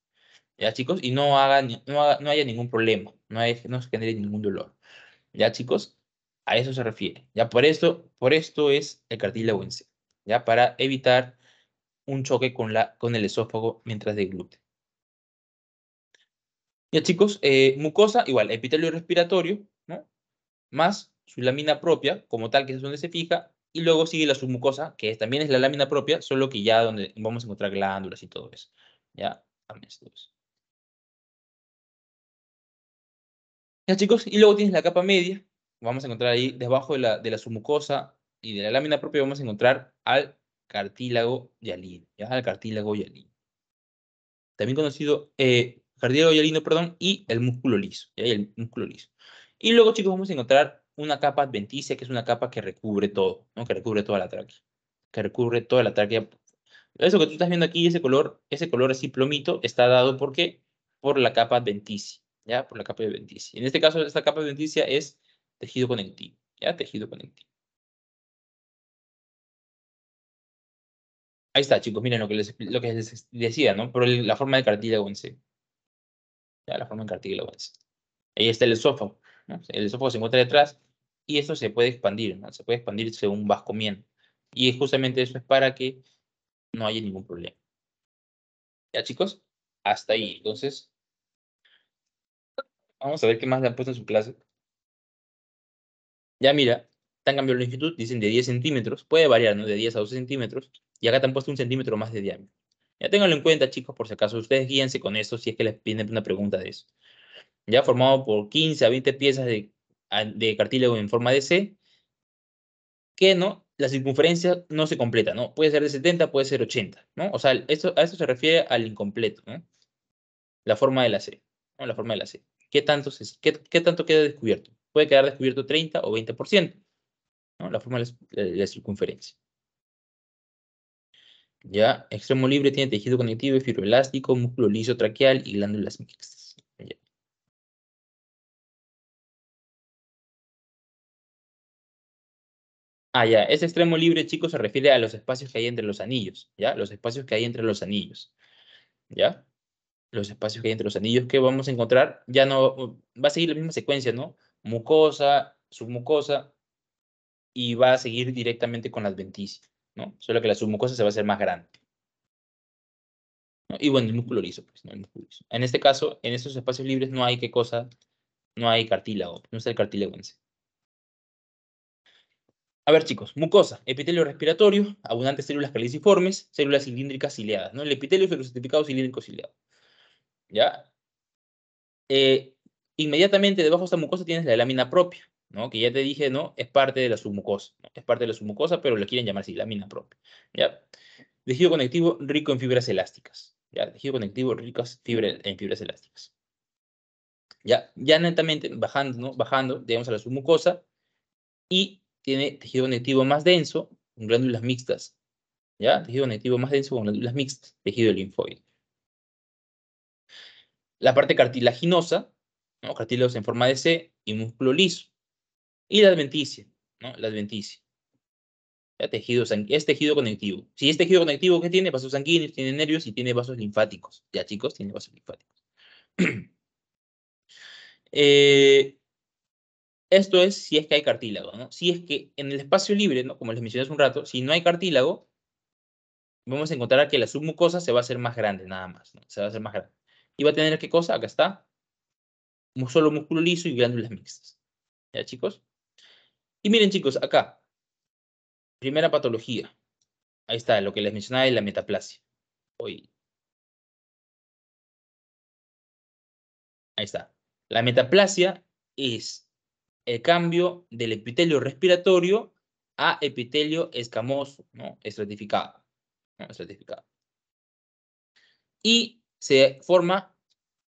¿Ya, chicos? Y no, haga, no, haya ningún problema, no, hay, se genere ningún dolor. ¿Ya, chicos? A eso se refiere. Ya por esto, por esto es el cartílago en sí. Ya para evitar un choque con, la, con el esófago mientras glúteo. Ya chicos, eh, mucosa igual, epitelio respiratorio, Más su lámina propia, como tal, que es donde se fija, y luego sigue la submucosa, que también es la lámina propia, solo que ya donde vamos a encontrar glándulas y todo eso. Ya, también Ya chicos, y luego tienes la capa media, vamos a encontrar ahí debajo de la, de la submucosa y de la lámina propia vamos a encontrar al cartílago yalino, ¿ya? El cartílago yalino. También conocido eh, cartílago yalino, perdón, y el músculo liso, ¿ya? Y el músculo liso. Y luego, chicos, vamos a encontrar una capa adventicia, que es una capa que recubre todo, ¿no? Que recubre toda la tráquea. Que recubre toda la tráquea. Eso que tú estás viendo aquí, ese color, ese color así plomito, está dado ¿por qué? por la capa adventicia, ¿ya? Por la capa adventicia. En este caso, esta capa adventicia es tejido conectivo, ¿ya? Tejido conectivo. Ahí está, chicos, miren lo que les, lo que decía, ¿no? Pero la forma de cartílago en sí. Ya, la forma de cartílago en sí. Ahí está el esófago, El esófago se encuentra detrás y esto se puede expandir, ¿no? Se puede expandir según vas comiendo. Y justamente eso es para que no haya ningún problema. Ya, chicos, hasta ahí. Entonces, vamos a ver qué más le han puesto en su clase. Ya mira, están cambiando la longitud, dicen de 10 centímetros, puede variar, ¿no? De 10 a 12 centímetros y acá te han puesto un centímetro más de diámetro. Ya ténganlo en cuenta, chicos, por si acaso ustedes guíense con esto si es que les piden una pregunta de eso. Ya formado por 15 a 20 piezas de, de cartílago en forma de C, que no, la circunferencia no se completa, ¿no? Puede ser de 70, puede ser 80, ¿no? O sea, a eso se refiere al incompleto, ¿no? La forma de la C, ¿no? La forma de la C. ¿Qué tanto, qué, tanto queda descubierto? Puede quedar descubierto 30 o 20%, ¿no? La forma de la circunferencia. ¿ya? Extremo libre tiene tejido conectivo, fibroelástico, músculo liso traqueal y glándulas mixtas. Ah, ya, ese extremo libre, chicos, se refiere a los espacios que hay entre los anillos, ¿ya? Los espacios que hay entre los anillos, ¿ya? Los espacios que hay entre los anillos que vamos a encontrar, ya no, va a seguir la misma secuencia, ¿no? Mucosa, submucosa, y va a seguir directamente con la adventicia. Solo que la submucosa se va a hacer más grande. Y bueno, el músculo liso, pues, ¿no? En este caso, en estos espacios libres no hay qué cosa, no hay cartílago, no está el cartílago en sí. A ver, chicos, mucosa, epitelio respiratorio, abundantes células caliciformes, células cilíndricas ciliadas, ¿no? El epitelio es certificado cilíndrico ciliado. ¿Ya? Eh, inmediatamente debajo de esta mucosa tienes la lámina propia, que ya te dije, ¿no? Es parte de la submucosa, Es parte de la submucosa, pero la quieren llamar así, lámina propia, ¿ya? Tejido conectivo rico en fibras elásticas, ¿ya? Tejido conectivo rico en fibras elásticas. Ya, ya netamente bajando, ¿no? Bajando, llegamos a la submucosa y tiene tejido conectivo más denso con glándulas mixtas, ¿ya? Tejido conectivo más denso con glándulas mixtas, tejido linfoide. La parte cartilaginosa, ¿no? cartílagos en forma de C y músculo liso. Y la adventicia, ¿no? La adventicia. Ya, tejido es tejido conectivo. Si es tejido conectivo, ¿qué tiene? Vasos sanguíneos, tiene nervios y tiene vasos linfáticos. Ya, chicos, tiene vasos linfáticos. Eh, esto es si es que hay cartílago, ¿no? Si es que en el espacio libre, ¿no? Como les mencioné hace un rato, si no hay cartílago, vamos a encontrar que la submucosa se va a hacer más grande, nada más, ¿no? Se va a hacer más grande. Y va a tener, ¿qué cosa? Acá está. Solo músculo liso y glándulas mixtas. ¿Ya, chicos? Y miren chicos, acá, primera patología. Ahí está lo que les mencionaba es la metaplasia. Hoy. Ahí está. La metaplasia es el cambio del epitelio respiratorio a epitelio escamoso, ¿no? estratificado. Y se forma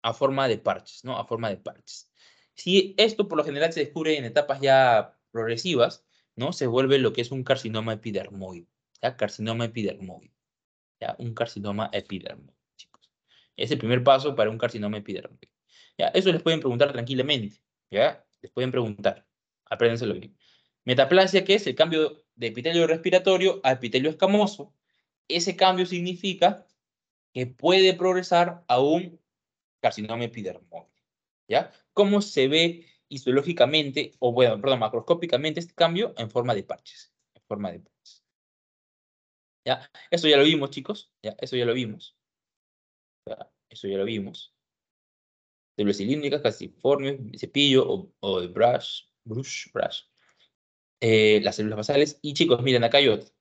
a forma de parches, ¿no? A forma de parches. Si esto por lo general se descubre en etapas ya progresivas, ¿no? Se vuelve lo que es un carcinoma epidermoide, ¿ya? Carcinoma epidermoide, ¿ya? Un carcinoma epidermoide, chicos. Es el primer paso para un carcinoma epidermoide. ¿ya? Eso les pueden preguntar tranquilamente, ¿ya? Les pueden preguntar, apréndenselo bien. Metaplasia, que es el cambio de epitelio respiratorio a epitelio escamoso. Ese cambio significa que puede progresar a un carcinoma epidermoide, ¿ya? ¿Cómo se ve histológicamente, o bueno, perdón, macroscópicamente este cambio en forma de parches. En forma de parches. ¿Ya? Eso ya lo vimos, chicos. ¿Ya? Eso ya lo vimos. Eso ya lo vimos. Células cilíndricas, casiformes, cepillo o, brush, brush, brush. Eh, las células basales. Y chicos, miren, acá hay otra.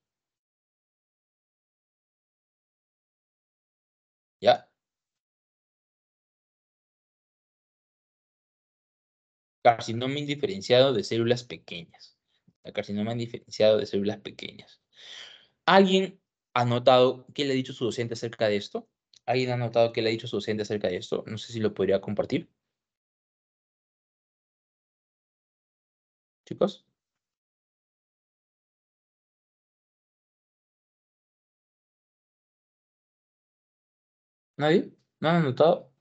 carcinoma indiferenciado de células pequeñas. La carcinoma indiferenciado de células pequeñas. ¿Alguien ha notado qué le ha dicho su docente acerca de esto? ¿Alguien ha notado qué le ha dicho su docente acerca de esto? No sé si lo podría compartir. Chicos. ¿Nadie? ¿No ha notado?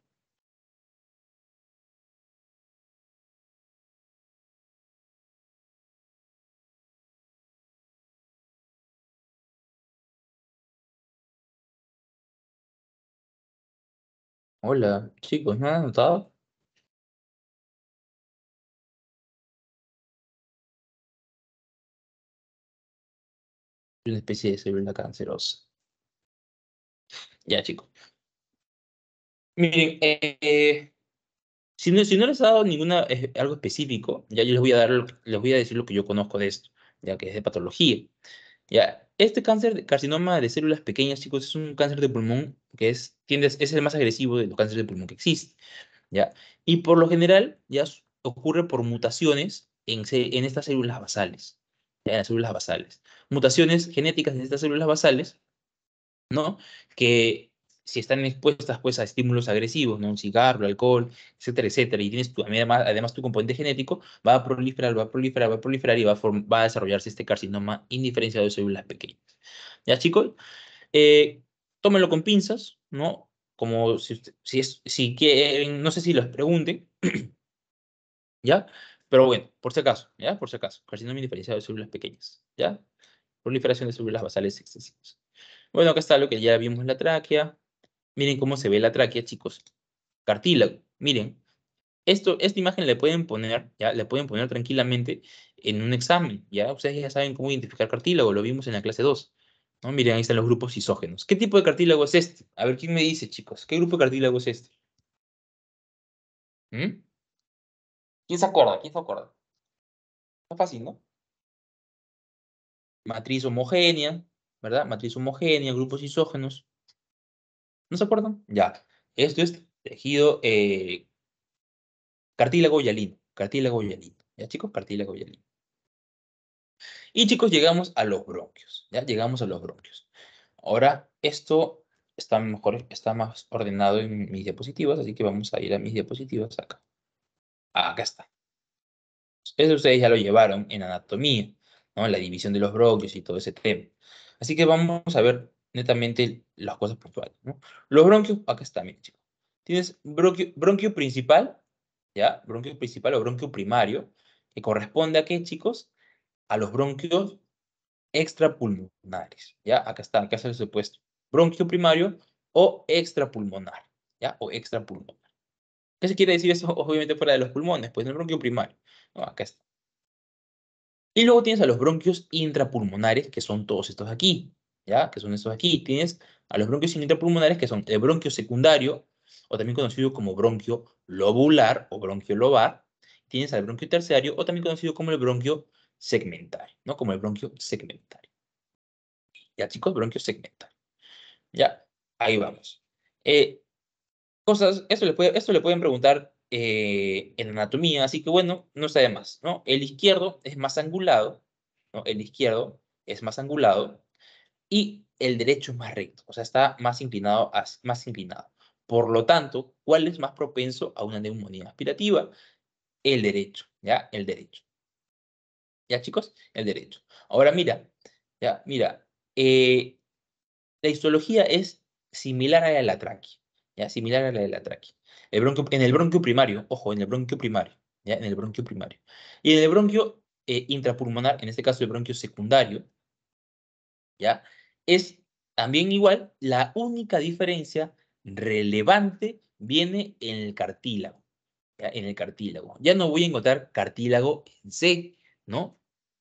Hola, chicos, ¿me han anotado? Una especie de célula cancerosa. Ya, chicos. Miren, eh, si, no, les he dado ninguna, eh, algo específico, ya yo les voy a dar, les voy a decir lo que yo conozco de esto, ya que es de patología este cáncer, de carcinoma de células pequeñas, chicos, es un cáncer de pulmón que es, es el más agresivo de los cánceres de pulmón que existe. ¿ya? Y por lo general, ya ocurre por mutaciones en, en estas células basales. las células basales. Mutaciones genéticas en estas células basales, ¿no? Que si están expuestas pues a estímulos agresivos, ¿no? Un cigarro, alcohol, etcétera, etcétera, y tienes tu, además, tu componente genético, va a proliferar, va a proliferar, va a proliferar y va a, va a desarrollarse este carcinoma indiferenciado de células pequeñas. ¿Ya, chicos? Eh, tómenlo con pinzas, ¿no? Como si, si, es, si quieren, no sé si los pregunten, ¿ya? Pero bueno, por si acaso, ¿ya? Por si acaso, carcinoma indiferenciado de células pequeñas, ¿ya? Proliferación de células basales excesivas. Bueno, acá está lo que ya vimos en la tráquea, Miren cómo se ve la tráquea, chicos. Cartílago. Miren, esto, esta imagen le pueden poner, ya, le pueden poner tranquilamente en un examen, ya. Ustedes ya saben cómo identificar cartílago, lo vimos en la clase 2. ¿no? Miren, ahí están los grupos isógenos. ¿Qué tipo de cartílago es este? A ver, ¿quién me dice, chicos? ¿Qué grupo de cartílago es este? ¿Mm? ¿Quién se acuerda? ¿Quién se acuerda? Está fácil, ¿no? Matriz homogénea, ¿verdad? Matriz homogénea, grupos isógenos. ¿No se acuerdan? Ya. Esto es tejido eh, cartílago y Cartílago y ¿Ya, chicos? Cartílago y Y chicos, llegamos a los bronquios. Ya llegamos a los bronquios. Ahora, esto está mejor, está más ordenado en mis diapositivas, así que vamos a ir a mis diapositivas acá. Acá está. Eso ustedes ya lo llevaron en anatomía, ¿no? La división de los bronquios y todo ese tema. Así que vamos a ver netamente las cosas puntuales. ¿no? Los bronquios, acá está, miren, chicos. Tienes bronquio, bronquio principal, ¿ya? Bronquio principal o bronquio primario, que corresponde a qué, chicos? A los bronquios extrapulmonares, ¿ya? Acá está, acá está el supuesto. Bronquio primario o extrapulmonar, ¿ya? O extrapulmonar. ¿Qué se quiere decir eso? Obviamente fuera de los pulmones, pues en el bronquio primario. acá está. Y luego tienes a los bronquios intrapulmonares, que son todos estos aquí, ¿ya? Que son estos aquí. Tienes a los bronquios interpulmonares, que son el bronquio secundario, o también conocido como bronquio lobular o bronquio lobar. Tienes al bronquio terciario, o también conocido como el bronquio segmentario, ¿no? Como el bronquio segmentario. Ya, chicos, bronquio segmentario. Ya, ahí vamos. Eh, cosas, esto le, esto pueden preguntar eh, en anatomía, así que bueno, no sabe más, ¿no? El izquierdo es más angulado, ¿no? El izquierdo es más angulado, y el derecho es más recto, o sea, está más inclinado, más inclinado. Por lo tanto, ¿cuál es más propenso a una neumonía aspirativa? El derecho, ¿ya? El derecho. ¿Ya, chicos? El derecho. Ahora, mira, ya, mira, eh, la histología es similar a la de la tráquea, ¿ya? Similar a la de la tráquea. El bronquio, en el bronquio primario, ojo, en el bronquio primario, ¿ya? En el bronquio primario. Y en el bronquio eh, intrapulmonar, en este caso el bronquio secundario, ¿ya? es también igual, la única diferencia relevante viene en el cartílago. ¿ya? En el cartílago. Ya no voy a encontrar cartílago en C, ¿no?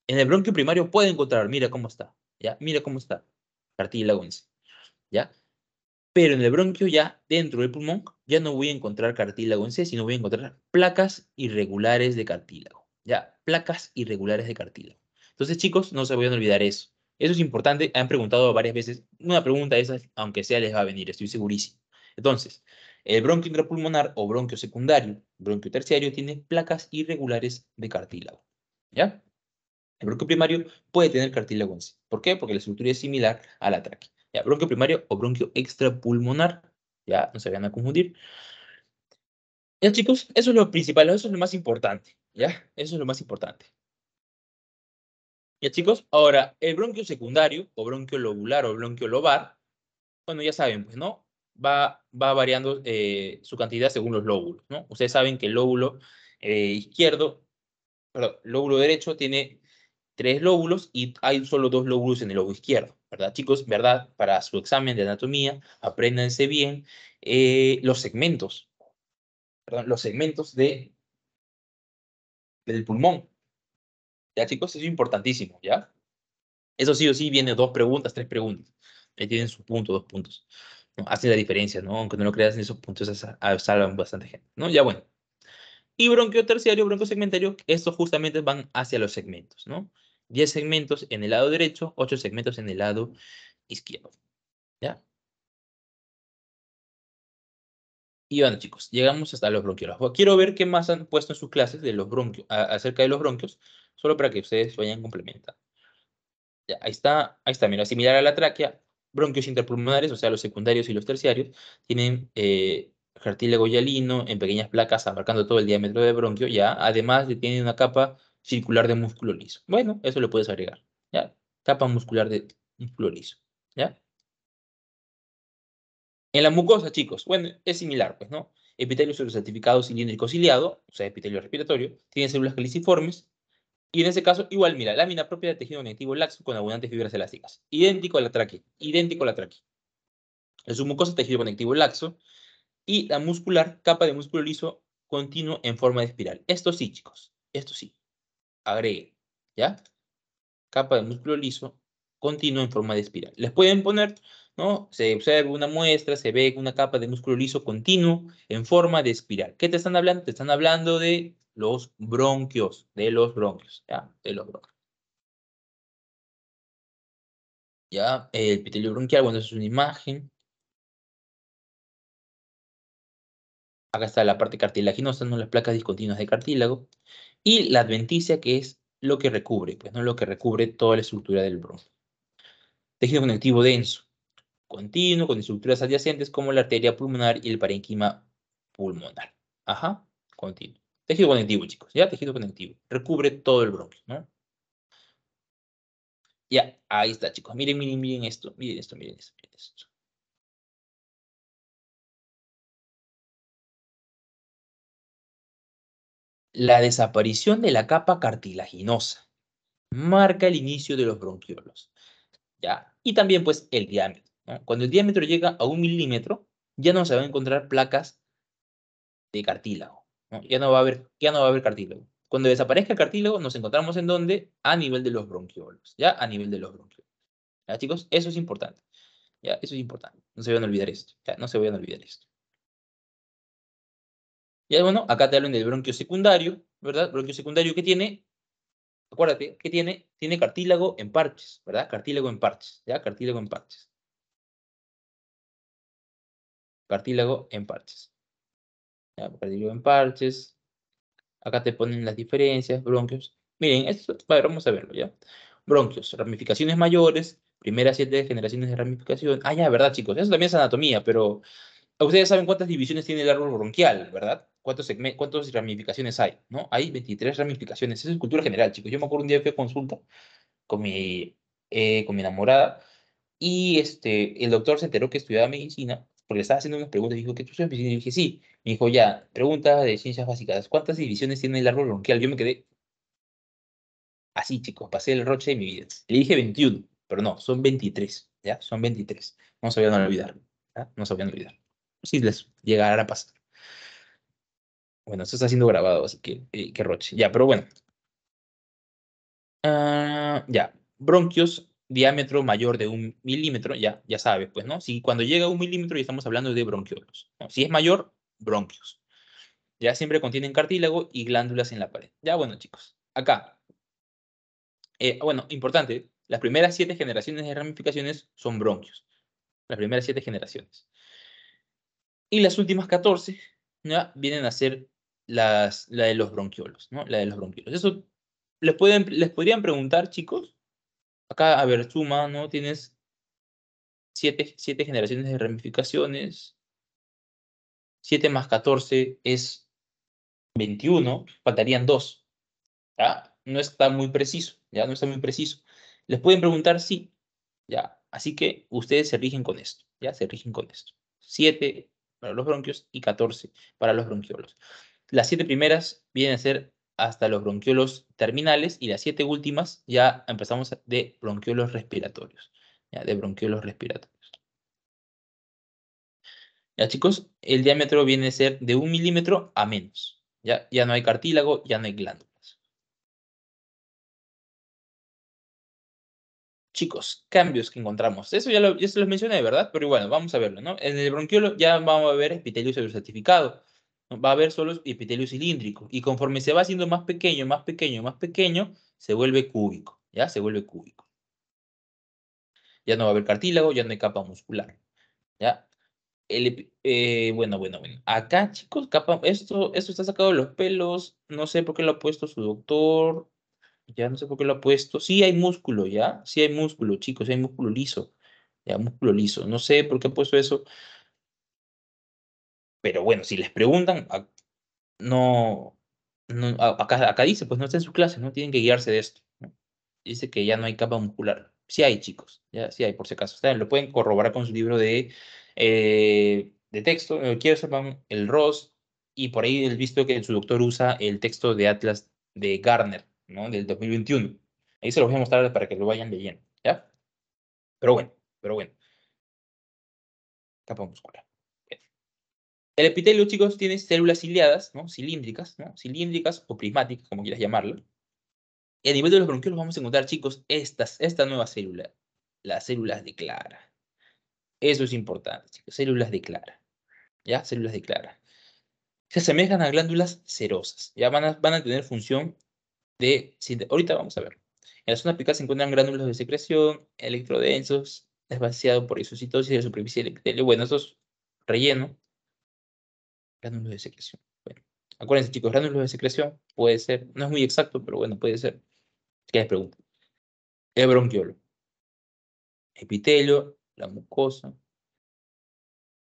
En el bronquio primario puedo encontrar, mira cómo está, ¿ya? Mira cómo está, cartílago en C, ¿ya? Pero en el bronquio ya, dentro del pulmón, ya no voy a encontrar cartílago en C, sino voy a encontrar placas irregulares de cartílago, ¿ya? Placas irregulares de cartílago. Entonces, chicos, no se vayan a olvidar eso. Eso es importante, han preguntado varias veces. Una pregunta de esas, aunque sea, les va a venir, estoy segurísimo. Entonces, el bronquio intrapulmonar o bronquio secundario, bronquio terciario, tiene placas irregulares de cartílago. ¿Ya? El bronquio primario puede tener cartílago en sí. ¿Por qué? Porque la estructura es similar a la tráquea. ¿Ya? Bronquio primario o bronquio extrapulmonar. Ya, no se vayan a confundir. Ya, chicos, eso es lo principal, eso es lo más importante. ¿Ya? Eso es lo más importante. Ya chicos, ahora el bronquio secundario o bronquio lobular o bronquio lobar, bueno, ya saben, pues, ¿no? Va, va variando eh, su cantidad según los lóbulos, ¿no? Ustedes saben que el lóbulo eh, izquierdo, perdón, el lóbulo derecho tiene tres lóbulos y hay solo dos lóbulos en el lóbulo izquierdo, ¿verdad, chicos? ¿Verdad? Para su examen de anatomía, apréndanse bien eh, los segmentos, perdón, los segmentos de, del pulmón, chicos? es importantísimo, ¿ya? Eso sí o sí viene dos preguntas, tres preguntas. Ahí tienen su punto, dos puntos. ¿no? Hacen la diferencia, ¿no? Aunque no lo creas, en esos puntos salvan bastante gente, ¿no? Ya bueno. Y bronquio terciario, bronco segmentario, estos justamente van hacia los segmentos, ¿no? 10 segmentos en el lado derecho, 8 segmentos en el lado izquierdo. ¿Ya? Y bueno, chicos, llegamos hasta los bronquios. Pues, quiero ver qué más han puesto en sus clases de los bronquios, acerca de los bronquios, solo para que ustedes vayan complementando. Ya, ahí está, ahí está, mira, similar a la tráquea, bronquios interpulmonares, o sea, los secundarios y los terciarios, tienen eh, cartílago hialino en pequeñas placas abarcando todo el diámetro del bronquio, ya, además tienen una capa circular de músculo liso. Bueno, eso lo puedes agregar, ya, capa muscular de músculo liso, ya. En la mucosa, chicos, bueno, es similar, pues, ¿no? Epitelio certificado cilíndrico ciliado, o sea, epitelio respiratorio, tiene células caliciformes, y en ese caso, igual, mira, lámina propia de tejido conectivo laxo con abundantes fibras elásticas. Idéntico a la tráquea, idéntico a la tráquea. En su mucosa, tejido conectivo laxo. Y la muscular, capa de músculo liso continuo en forma de espiral. Esto sí, chicos, esto sí. Agregue, ¿ya? Capa de músculo liso continuo en forma de espiral. Les pueden poner se observa una muestra, se ve una capa de músculo liso continuo en forma de espiral. ¿Qué te están hablando? Te están hablando de los bronquios, de los bronquios, De los bronquios. ¿Ya? El epitelio bronquial, bueno, eso es una imagen. Acá está la parte cartilaginosa, no las placas discontinuas de cartílago. Y la adventicia, que es lo que recubre, pues no lo que recubre toda la estructura del bronco. Tejido conectivo denso continuo con estructuras adyacentes como la arteria pulmonar y el parenquima pulmonar. Ajá, continuo. Tejido conectivo, chicos, ya, tejido conectivo. Recubre todo el bronquio, ¿no? Ya, ahí está, chicos. Miren, miren, miren esto, miren esto, miren esto, miren esto. La desaparición de la capa cartilaginosa marca el inicio de los bronquiolos, ¿ya? Y también, pues, el diámetro. Cuando el diámetro llega a un milímetro, ya no se van a encontrar placas de cartílago. Ya, no va a haber, ya no va a haber cartílago. Cuando desaparezca el cartílago, nos encontramos en dónde? A nivel de los bronquiolos. Ya a nivel de los bronquiolos. ¿Ya, chicos? Eso es importante. ¿Ya? Eso es importante. No se vayan a olvidar esto. ¿ya? No se vayan a olvidar esto. Ya, bueno, acá te hablan del bronquio secundario, ¿verdad? Bronquio secundario que tiene, acuérdate, que tiene, tiene cartílago en parches, ¿verdad? Cartílago en parches, ¿ya? Cartílago en parches cartílago en parches. cartílago en parches. Acá te ponen las diferencias, bronquios. Miren, esto, vamos a verlo ya. Bronquios, ramificaciones mayores, primeras siete generaciones de ramificación. Ah, ya, verdad, chicos, eso también es anatomía, pero ustedes saben cuántas divisiones tiene el árbol bronquial, ¿verdad? ¿Cuántos cuántas ramificaciones hay, ¿no? Hay 23 ramificaciones. Eso es cultura general, chicos. Yo me acuerdo un día que consulta con mi, eh, con mi enamorada y este, el doctor se enteró que estudiaba medicina porque estaba haciendo unas preguntas y dijo, ¿qué tú sabes? Y dije, sí. Me dijo, ya, pregunta de ciencias básicas. ¿Cuántas divisiones tiene el árbol bronquial? Yo me quedé así, chicos. Pasé el roche de mi vida. Le dije 21, pero no, son 23. ¿Ya? Son 23. No sabían olvidar. No sabían olvidar. Si les llegara a pasar. Bueno, esto está siendo grabado, así que, eh, roche. Ya, pero bueno. Ah, ya, bronquios diámetro mayor de un milímetro, ya, ya sabes, pues, ¿no? Si cuando llega a un milímetro ya estamos hablando de bronquiolos. Si es mayor, bronquios. Ya siempre contienen cartílago y glándulas en la pared. Ya, bueno, chicos, acá. Eh, bueno, importante, las primeras siete generaciones de ramificaciones son bronquios. Las primeras siete generaciones. Y las últimas catorce, ya, vienen a ser las, la de los bronquiolos, ¿no? La de los bronquiolos. Eso les, pueden, les podrían preguntar, chicos, acá, a ver, suma, ¿no? Tienes siete, siete generaciones de ramificaciones. 7 más 14 es 21, faltarían 2. ¿ya? No está muy preciso, ya no está muy preciso. Les pueden preguntar sí, ya. Así que ustedes se rigen con esto, ya se rigen con esto. 7 para los bronquios y 14 para los bronquiolos. Las 7 primeras vienen a ser hasta los bronquiolos terminales y las siete últimas ya empezamos de bronquiolos respiratorios, ya, de bronquiolos respiratorios. Ya chicos, el diámetro viene a ser de un milímetro a menos. Ya, ya no hay cartílago, ya no hay glándulas. Chicos, cambios que encontramos. Eso ya, lo, se los mencioné, ¿verdad? Pero bueno, vamos a verlo, ¿no? En el bronquiolo ya vamos a ver epitelio certificado va a haber solo epitelio cilíndrico. Y conforme se va haciendo más pequeño, más pequeño, más pequeño, se vuelve cúbico. ¿Ya? Se vuelve cúbico. Ya no va a haber cartílago, ya no hay capa muscular. ¿Ya? El, eh, bueno, bueno, bueno. Acá, chicos, capa, esto, esto está sacado de los pelos. No sé por qué lo ha puesto su doctor. Ya no sé por qué lo ha puesto. Sí hay músculo, ¿ya? Sí hay músculo, chicos. hay músculo liso. Ya, músculo liso. No sé por qué ha puesto eso. Pero bueno, si les preguntan, no, no acá, dice, pues no está en su clase, no tienen que guiarse de esto. Dice que ya no hay capa muscular. Sí hay, chicos, ya sí hay, por si acaso. Ustedes lo pueden corroborar con su libro de, eh, de texto, el eh, el Ross, y por ahí he visto que su doctor usa el texto de Atlas de Garner, ¿no? Del 2021. Ahí se lo voy a mostrar para que lo vayan leyendo, ¿ya? Pero bueno, pero bueno. Capa muscular. El epitelio, chicos, tiene células ciliadas, ¿no? cilíndricas, ¿no? cilíndricas o prismáticas, como quieras llamarlo. Y a nivel de los bronquios vamos a encontrar, chicos, estas, esta nueva célula, las células de clara. Eso es importante, chicos, células de clara. ¿Ya? Células de clara. Se asemejan a glándulas serosas. Ya van a, van a tener función de... Ahorita vamos a ver. En la zona apical se encuentran glándulas de secreción, electrodensos, desvaciado por isocitosis de la superficie del epitelio. Bueno, eso relleno Gránulos de secreción. Bueno, acuérdense, chicos, gránulos de secreción puede ser, no es muy exacto, pero bueno, puede ser. ¿Qué les pregunto? El bronquiolo. Epitelio, la mucosa.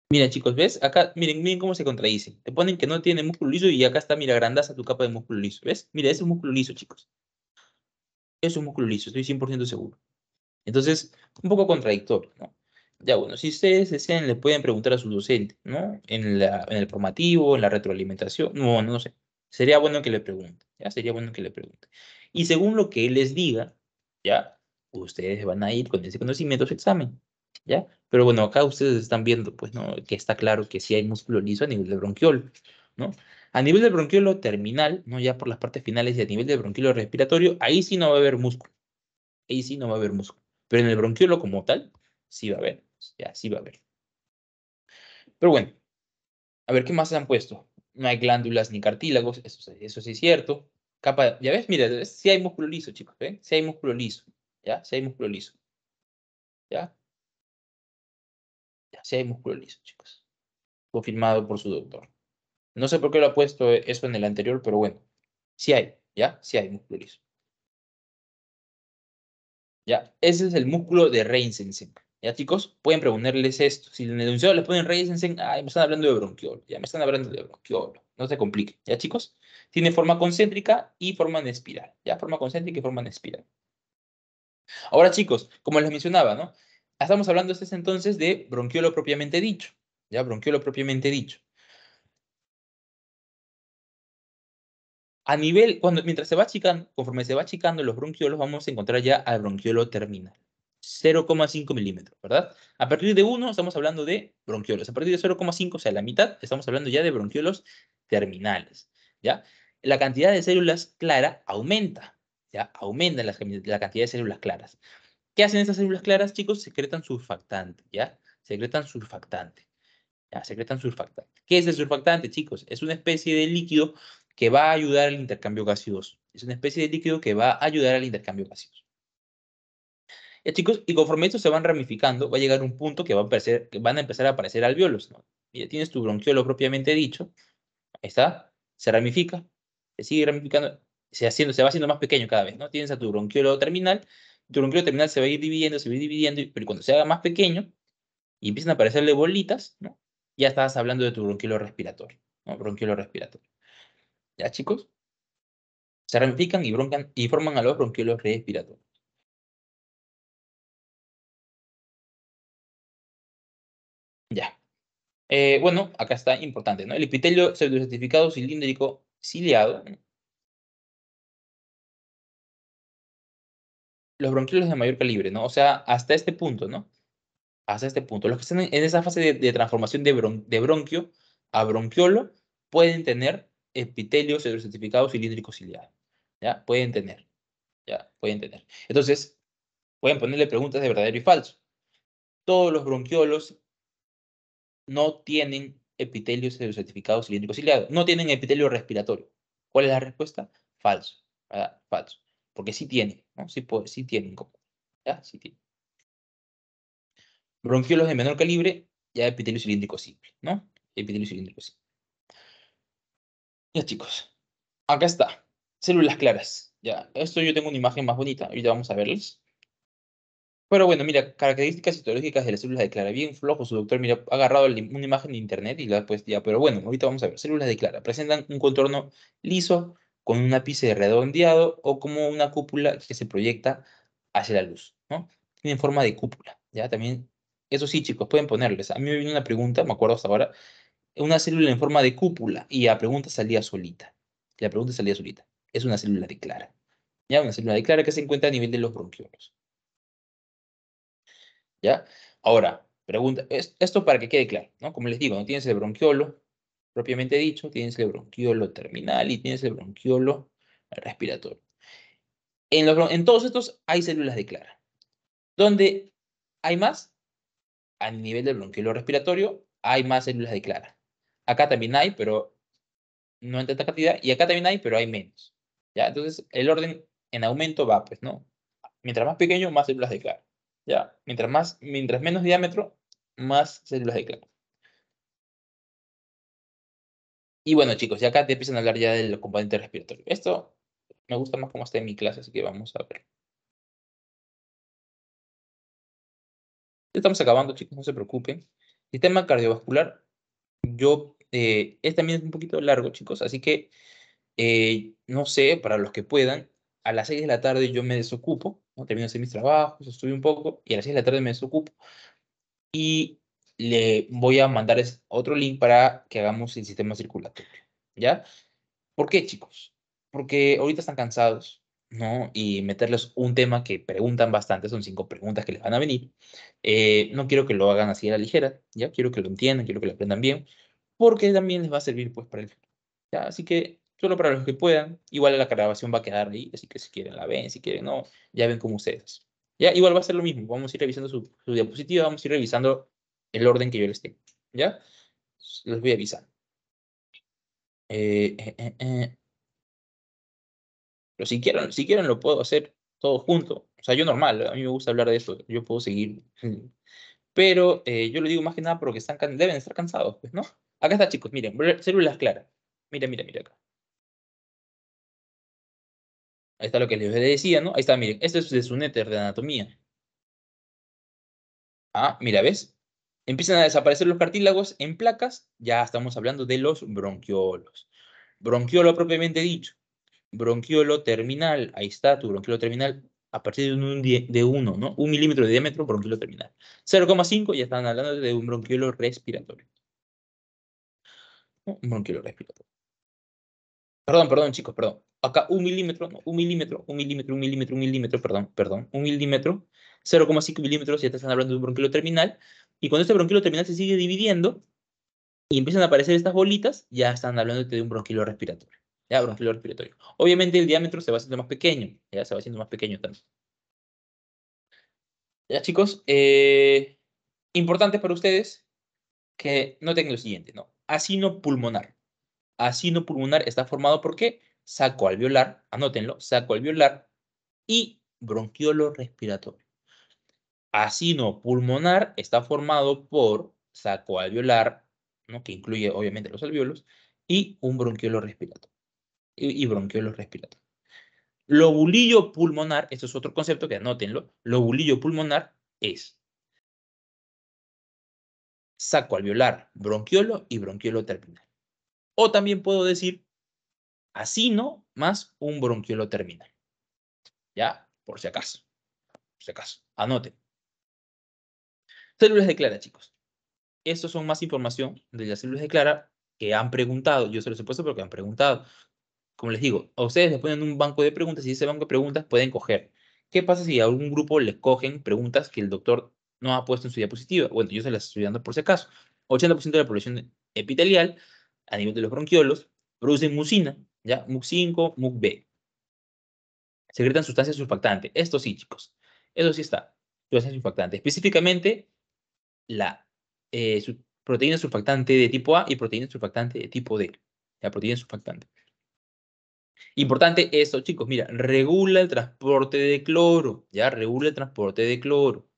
Mira, chicos, ¿ves? Acá, miren, miren cómo se contradice. Te ponen que no tiene músculo liso y acá está, mira, grandaza tu capa de músculo liso. ¿Ves? Mira, ese es músculo liso, chicos. Es un músculo liso, estoy 100% seguro. Entonces, un poco contradictorio, ¿no? Ya bueno, si ustedes desean, le pueden preguntar a su docente, ¿no? En, la, en el formativo, en la retroalimentación, no, no sé. Sería bueno que le pregunte, ¿ya? Sería bueno que le pregunte. Y según lo que él les diga, ¿ya? Ustedes van a ir con ese conocimiento a su examen, ¿ya? Pero bueno, acá ustedes están viendo, pues, ¿no? Que está claro que sí hay músculo liso a nivel del bronquiolo, ¿no? A nivel del bronquiolo terminal, ¿no? Ya por las partes finales y a nivel del bronquiolo respiratorio, ahí sí no va a haber músculo. Ahí sí no va a haber músculo. Pero en el bronquiolo como tal, sí va a haber. Pues, ya, sí va a haber. Pero bueno, a ver qué más se han puesto. No hay glándulas ni cartílagos, eso, sí es cierto. Capa, ya ves, mira, si hay músculo liso, chicos, Si hay músculo liso, ¿ya? Si hay músculo liso, ¿ya? Ya, si hay músculo liso, chicos. Confirmado por su doctor. No sé por qué lo ha puesto eso en el anterior, pero bueno, Si hay, ¿ya? si hay músculo liso. ¿Ya? Ese es el músculo de Reinsensen. Ya chicos, pueden preguntarles esto. Si en el enunciado les ponen ay, me están hablando de bronquiolo. Ya me están hablando de bronquiolo. No se complique. Ya chicos, tiene forma concéntrica y forma en espiral. Ya forma concéntrica y forma en espiral. Ahora chicos, como les mencionaba, ¿no? Estamos hablando ustedes entonces de bronquiolo propiamente dicho. Ya bronquiolo propiamente dicho. A nivel, cuando, mientras se va achicando, conforme se va achicando los bronquiolos, vamos a encontrar ya al bronquiolo terminal. 0,5 milímetros, ¿verdad? A partir de 1 estamos hablando de bronquiolos. A partir de 0,5, o sea, la mitad, estamos hablando ya de bronquiolos terminales, ¿ya? La cantidad de células clara aumenta, ¿ya? Aumenta la, cantidad de células claras. ¿Qué hacen esas células claras, chicos? Secretan surfactante, ¿ya? Secretan surfactante. Ya, secretan surfactante. ¿Qué es el surfactante, chicos? Es una especie de líquido que va a ayudar al intercambio gaseoso. Es una especie de líquido que va a ayudar al intercambio gaseoso. Eh, chicos, y conforme esto se van ramificando, va a llegar un punto que, a aparecer, van a empezar a aparecer alveolos. ¿no? tienes tu bronquiolo propiamente dicho, ahí está, se ramifica, se sigue ramificando, se, haciendo, se va haciendo más pequeño cada vez, ¿no? Tienes a tu bronquiolo terminal, tu bronquiolo terminal se va a ir dividiendo, se va a ir dividiendo, pero cuando se haga más pequeño y empiezan a aparecerle bolitas, ¿no? Ya estás hablando de tu bronquiolo respiratorio, ¿no? respiratorio. ¿Ya, chicos? Se ramifican y, broncan, y forman a los bronquiolos respiratorios. Eh, bueno, acá está importante, ¿no? El epitelio pseudocertificado cilíndrico ciliado. Los bronquiolos de mayor calibre, ¿no? O sea, hasta este punto, ¿no? Hasta este punto. Los que están en esa fase de, transformación de, bronquio a bronquiolo pueden tener epitelio pseudocertificado cilíndrico ciliado. ¿Ya? Pueden tener. ¿Ya? Pueden tener. Entonces, pueden ponerle preguntas de verdadero y falso. Todos los bronquiolos no tienen epitelio certificado cilíndrico ciliado, no tienen epitelio respiratorio. ¿Cuál es la respuesta? Falso, Falso. Porque sí tienen, ¿no? Sí, tienen. ¿Ya? Bronquiolos de menor calibre, ya epitelio cilíndrico simple, ¿no? Epitelio cilíndrico simple. Ya, chicos. Acá está. Células claras. Ya, esto yo tengo una imagen más bonita. ya vamos a verlas. Pero bueno, mira, características histológicas de las células de Clara. Bien flojo su doctor, mira, ha agarrado una imagen de internet y la ha puesto ya. Pero bueno, ahorita vamos a ver. Células de Clara presentan un contorno liso con un ápice redondeado o como una cúpula que se proyecta hacia la luz, ¿no? Tienen forma de cúpula, ¿ya? También, eso sí, chicos, pueden ponerles. A mí me vino una pregunta, me acuerdo hasta ahora, una célula en forma de cúpula y la pregunta salía solita. La pregunta salía solita. Es una célula de Clara. ¿Ya? Una célula de Clara que se encuentra a nivel de los bronquiolos. ¿ya? Ahora, pregunta, esto para que quede claro, ¿no? Como les digo, no tienes el bronquiolo propiamente dicho, tienes el bronquiolo terminal y tienes el bronquiolo respiratorio. En, en todos estos hay células de clara. ¿Dónde hay más? A nivel del bronquiolo respiratorio hay más células de clara. Acá también hay, pero no en tanta cantidad. Y acá también hay, pero hay menos. ¿ya? Entonces, el orden en aumento va, pues, ¿no? Mientras más pequeño, más células de clara. Ya, mientras, más, mientras menos diámetro, más células de clan. Y bueno, chicos, ya acá te empiezan a hablar ya del componente respiratorio. Esto me gusta más como está en mi clase, así que vamos a ver. estamos acabando, chicos, no se preocupen. Sistema cardiovascular, yo, eh, este también es un poquito largo, chicos, así que, eh, no sé, para los que puedan, a las 6 de la tarde yo me desocupo Termino de hacer mis trabajos, estudio un poco y a las 6 de la tarde me desocupo. Y le voy a mandar otro link para que hagamos el sistema circulatorio. ¿Ya? ¿Por qué, chicos? Porque ahorita están cansados, ¿no? Y meterles un tema que preguntan bastante, son cinco preguntas que les van a venir. Eh, no quiero que lo hagan así a la ligera, ¿ya? Quiero que lo entiendan, quiero que lo aprendan bien, porque también les va a servir, pues, para el futuro. ¿ya? Así que solo para los que puedan. Igual la grabación va a quedar ahí, así que si quieren la ven, si quieren no, ya ven como ustedes. Ya, igual va a ser lo mismo, vamos a ir revisando su, diapositiva, vamos a ir revisando el orden que yo les tengo, ¿ya? Les voy a avisar. Eh, eh, eh, Pero si quieren, si quieren lo puedo hacer todo junto. O sea, yo normal, a mí me gusta hablar de eso. yo puedo seguir. Pero yo lo digo más que nada porque están, deben estar cansados, pues, ¿no? Acá está, chicos, miren, células claras. Mira, mira, mira acá. Ahí está lo que les decía, ¿no? Ahí está, miren, Este es de su de anatomía. Ah, mira, ¿ves? Empiezan a desaparecer los cartílagos en placas, ya estamos hablando de los bronquiolos. Bronquiolo propiamente dicho, bronquiolo terminal, ahí está tu bronquiolo terminal, a partir de un, de uno, ¿no? Un milímetro de diámetro, bronquiolo terminal. 0,5 ya están hablando de un bronquiolo respiratorio. Un bronquiolo respiratorio. Perdón, perdón, chicos, perdón. Acá un milímetro, no, un milímetro, un milímetro, un milímetro, un milímetro, perdón, perdón, un milímetro, 0,5 milímetros, ya te están hablando de un bronquilo terminal. Y cuando este bronquilo terminal se sigue dividiendo y empiezan a aparecer estas bolitas, ya están hablando de un bronquilo respiratorio. Ya, bronquilo respiratorio. Obviamente el diámetro se va haciendo más pequeño, ya se va haciendo más pequeño también. Ya, chicos, eh, importante para ustedes que noten lo siguiente, ¿no? Asino pulmonar asino pulmonar está formado por qué? Saco alveolar, anótenlo, saco alveolar y bronquiolo respiratorio. asino pulmonar está formado por saco alveolar, ¿no? que incluye obviamente los alveolos, y un bronquiolo respiratorio. Y, bronquiolo respiratorio. Lobulillo pulmonar, esto es otro concepto que anótenlo, lobulillo pulmonar es saco alveolar, bronquiolo y bronquiolo terminal. O también puedo decir así no, más un bronquiolo terminal. Ya, por si acaso. Por si acaso. Anoten. Células de clara, chicos. Estos son más información de las células de clara que han preguntado. Yo se los he puesto porque han preguntado. Como les digo, a ustedes les ponen un banco de preguntas y ese banco de preguntas pueden coger. ¿Qué pasa si a algún grupo les cogen preguntas que el doctor no ha puesto en su diapositiva? Bueno, yo se las estoy dando por si acaso. 80% de la población epitelial, a nivel de los bronquiolos, producen mucina, ¿ya? MUC5, MUC-B. Secretan sustancias surfactantes. Esto sí, chicos. Eso sí está. Sustancias surfactantes. Específicamente, la eh, proteína surfactante de tipo A y proteína surfactante de tipo D. La proteína surfactante. Importante esto, chicos. Mira, regula el transporte de cloro. Ya, regula el transporte de cloro.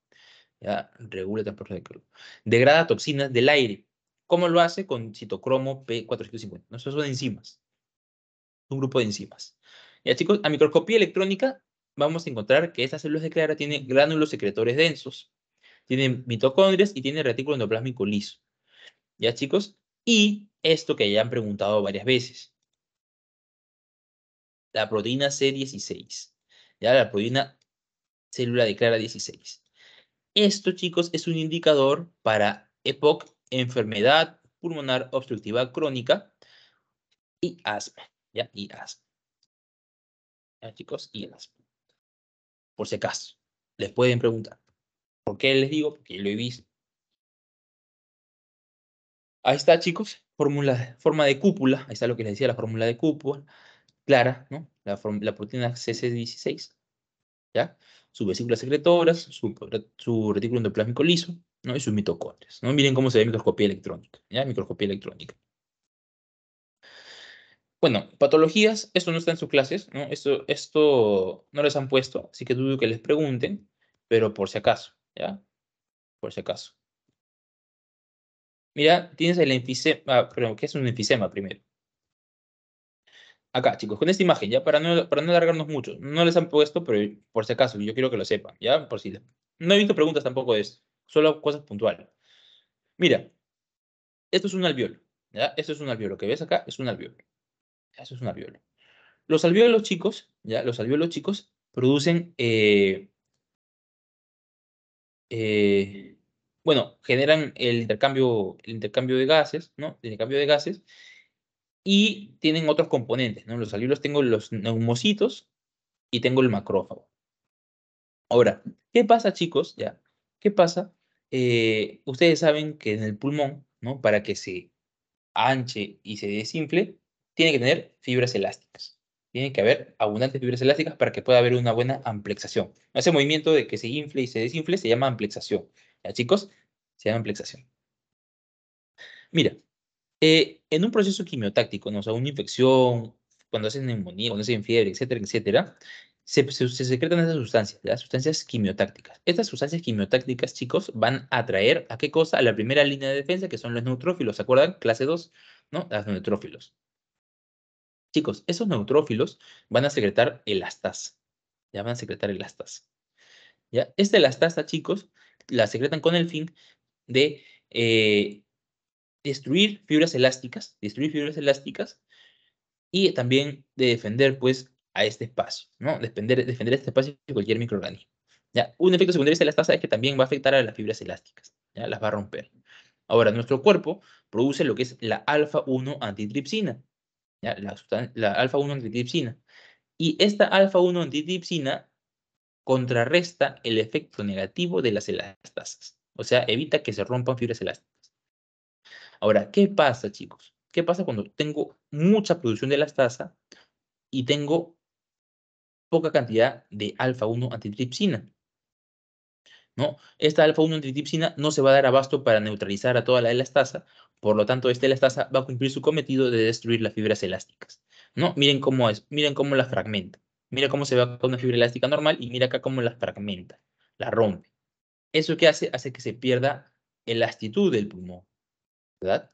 Ya, regula el transporte de cloro. Degrada toxinas del aire. ¿Cómo lo hace? Con citocromo P450. ¿no? son enzimas. Un grupo de enzimas. Ya chicos, a microscopía electrónica vamos a encontrar que estas células de clara tienen gránulos secretores densos, tienen mitocondrias y tienen retículo endoplásmico liso. ¿Ya chicos? Y esto que ya han preguntado varias veces. La proteína C16. Ya la proteína célula de clara 16. Esto, chicos, es un indicador para EPOC enfermedad pulmonar obstructiva crónica y asma. ¿Ya? Y asma. ¿Ya, chicos? Y el asma. Por si acaso, les pueden preguntar. ¿Por qué les digo? Porque lo he visto. Ahí está, chicos, fórmula, forma de cúpula. Ahí está lo que les decía, la fórmula de cúpula. Clara, ¿no? La, proteína CC16. ¿Ya? Sus vesículas secretoras, su, su retículo endoplásmico liso, ¿no? y sus mitocondrias. ¿no? Miren cómo se ve microscopía electrónica. ¿ya? Microscopía electrónica. Bueno, patologías, esto no está en sus clases, ¿no? Esto, esto no les han puesto, así que dudo que les pregunten, pero por si acaso, ¿ya? Por si acaso. Mira, tienes el enfisema, ah, perdón, ¿qué es un enfisema primero? Acá, chicos, con esta imagen, ya para no, para no alargarnos mucho, no les han puesto, pero por si acaso, yo quiero que lo sepan, ya, por si... No he visto preguntas tampoco de esto. Solo cosas puntuales. Mira, esto es un alveolo. Esto es un alveolo. Lo que ves acá es un alveolo. Eso es un alveolo. Los alveolos chicos, ¿ya? Los alvéolos chicos producen... Eh, eh, bueno, generan el intercambio, el intercambio de gases, ¿no? El intercambio de gases y tienen otros componentes, ¿no? Los alveolos tengo los neumocitos y tengo el macrófago. Ahora, ¿qué pasa, chicos? Ya, ¿qué pasa eh, ustedes saben que en el pulmón, ¿no? Para que se anche y se desinfle, tiene que tener fibras elásticas. Tiene que haber abundantes fibras elásticas para que pueda haber una buena amplexación. Ese movimiento de que se infle y se desinfle se llama amplexación. ¿Ya, chicos? Se llama amplexación. Mira, eh, en un proceso quimiotáctico, ¿no? O sea, una infección, cuando hacen neumonía, cuando hacen fiebre, etcétera, etcétera, se, secretan esas sustancias, las sustancias quimiotácticas. Estas sustancias quimiotácticas, chicos, van a atraer a qué cosa? A la primera línea de defensa, que son los neutrófilos, ¿se acuerdan? Clase 2, ¿no? Los neutrófilos. Chicos, esos neutrófilos van a secretar elastasa. Ya van a secretar elastasa. ¿Ya? Esta elastasa, chicos, la secretan con el fin de eh, destruir fibras elásticas, destruir fibras elásticas y también de defender, pues, a este espacio, ¿no? Defender, defender este espacio de cualquier microorganismo. ¿ya? Un efecto secundario de la tasa es que también va a afectar a las fibras elásticas, ¿ya? Las va a romper. Ahora, nuestro cuerpo produce lo que es la alfa-1 antitripsina, ¿ya? La, alfa-1 antitripsina. Y esta alfa-1 antitripsina contrarresta el efecto negativo de las elastasas. O sea, evita que se rompan fibras elásticas. Ahora, ¿qué pasa, chicos? ¿Qué pasa cuando tengo mucha producción de elastasa y tengo poca cantidad de alfa-1 antitripsina. ¿no? Esta alfa-1 antitripsina no se va a dar abasto para neutralizar a toda la elastasa, por lo tanto, esta elastasa va a cumplir su cometido de destruir las fibras elásticas. ¿no? Miren cómo es, miren cómo la fragmenta. Mira cómo se va con una fibra elástica normal y mira acá cómo la fragmenta, la rompe. ¿Eso qué hace? Hace que se pierda elastitud del pulmón, ¿verdad?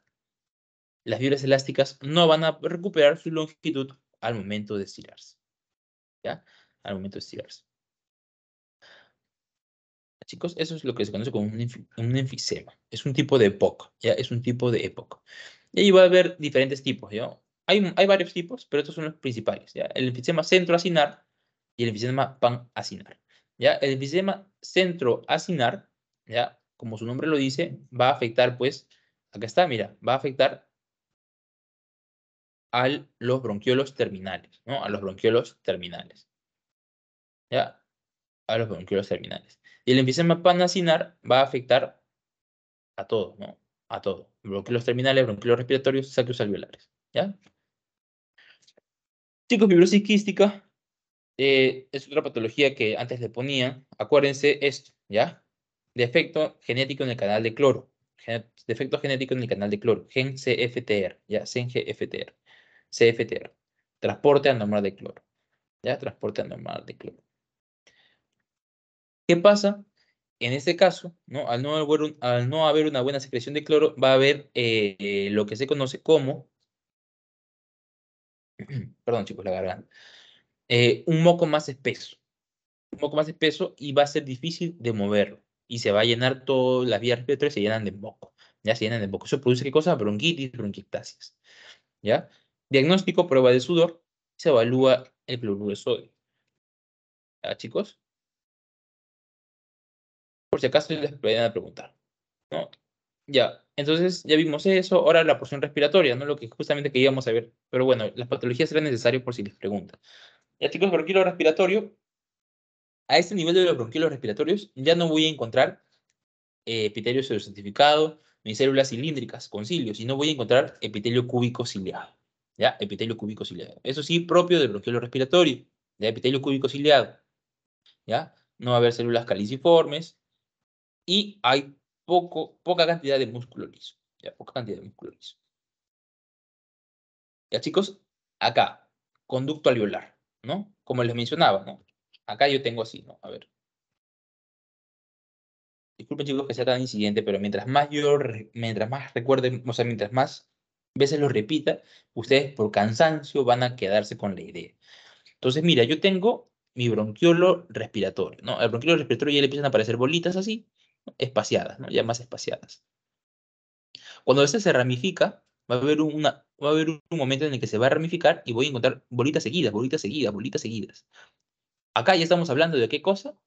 Las fibras elásticas no van a recuperar su longitud al momento de estirarse. ¿ya? Al momento de estirarse Chicos, eso es lo que se conoce como un, enfisema. Es un tipo de EPOC, ¿ya? Es un tipo de EPOC. Y ahí va a haber diferentes tipos, Hay, varios tipos, pero estos son los principales, ¿ya? El enfisema centroacinar y el enfisema panacinar, ¿ya? El enfisema centroacinar, ¿ya? Como su nombre lo dice, va a afectar, pues, acá está, mira, va a afectar a los bronquiolos terminales, ¿no? A los bronquiolos terminales. ¿Ya? A los bronquiolos terminales. Y el enfisema panacinar va a afectar a todo, ¿no? A todo. Bronquiolos terminales, bronquiolos respiratorios, sacos alveolares. ¿Ya? fibrosis quística eh, es otra patología que antes le ponía. Acuérdense esto, ¿ya? Defecto genético en el canal de cloro defecto genético en el canal de cloro, gen CFTR, ya, gen CFTR, transporte anormal de cloro. ¿Ya? Transporte anormal de cloro. ¿Qué pasa? En este caso, ¿no? Al, no haber una buena secreción de cloro, va a haber eh, lo que se conoce como, perdón chicos, la garganta, eh, un moco más espeso. Un moco más espeso y va a ser difícil de moverlo. Y se va a llenar todas las vías respiratorias, se llenan de moco. Ya se llenan de moco. Eso produce qué cosa? Bronquitis, bronquictasias. ¿Ya? Diagnóstico, prueba de sudor, se evalúa el cloruro de sodio. ¿Ah, chicos? Por si acaso les pueden a preguntar. ¿no? Ya, entonces ya vimos eso. Ahora la porción respiratoria, ¿no? Lo que justamente queríamos ver Pero bueno, las patologías serán necesarias por si les preguntan. Ya, chicos, bronquilo respiratorio. A este nivel de los bronquilos respiratorios ya no voy a encontrar eh, epitelio pseudocertificado ni células cilíndricas con cilios, y no voy a encontrar epitelio cúbico ciliado. ¿ya? Epitelio cúbico ciliado. Eso sí, propio del bloqueo respiratorio, de epitelio cúbico ciliado, ¿ya? No va a haber células caliciformes y hay poco, poca cantidad de músculo liso, ¿ya? Poca cantidad de músculo liso. Ya, chicos, acá, conducto alveolar, ¿no? Como les mencionaba, Acá yo tengo así, ¿no? A ver. Disculpen chicos que sea tan incidente, pero mientras más yo, mientras más recuerden, o sea, mientras más veces lo repita, ustedes por cansancio van a quedarse con la idea. Entonces, mira, yo tengo mi bronquiolo respiratorio, ¿no? El bronquiolo respiratorio ya le empiezan a aparecer bolitas así, espaciadas, ¿no? Ya más espaciadas. Cuando veces se ramifica, va a haber una, va a haber un momento en el que se va a ramificar y voy a encontrar bolitas seguidas, bolitas seguidas, bolitas seguidas. Acá ya estamos hablando de qué cosa?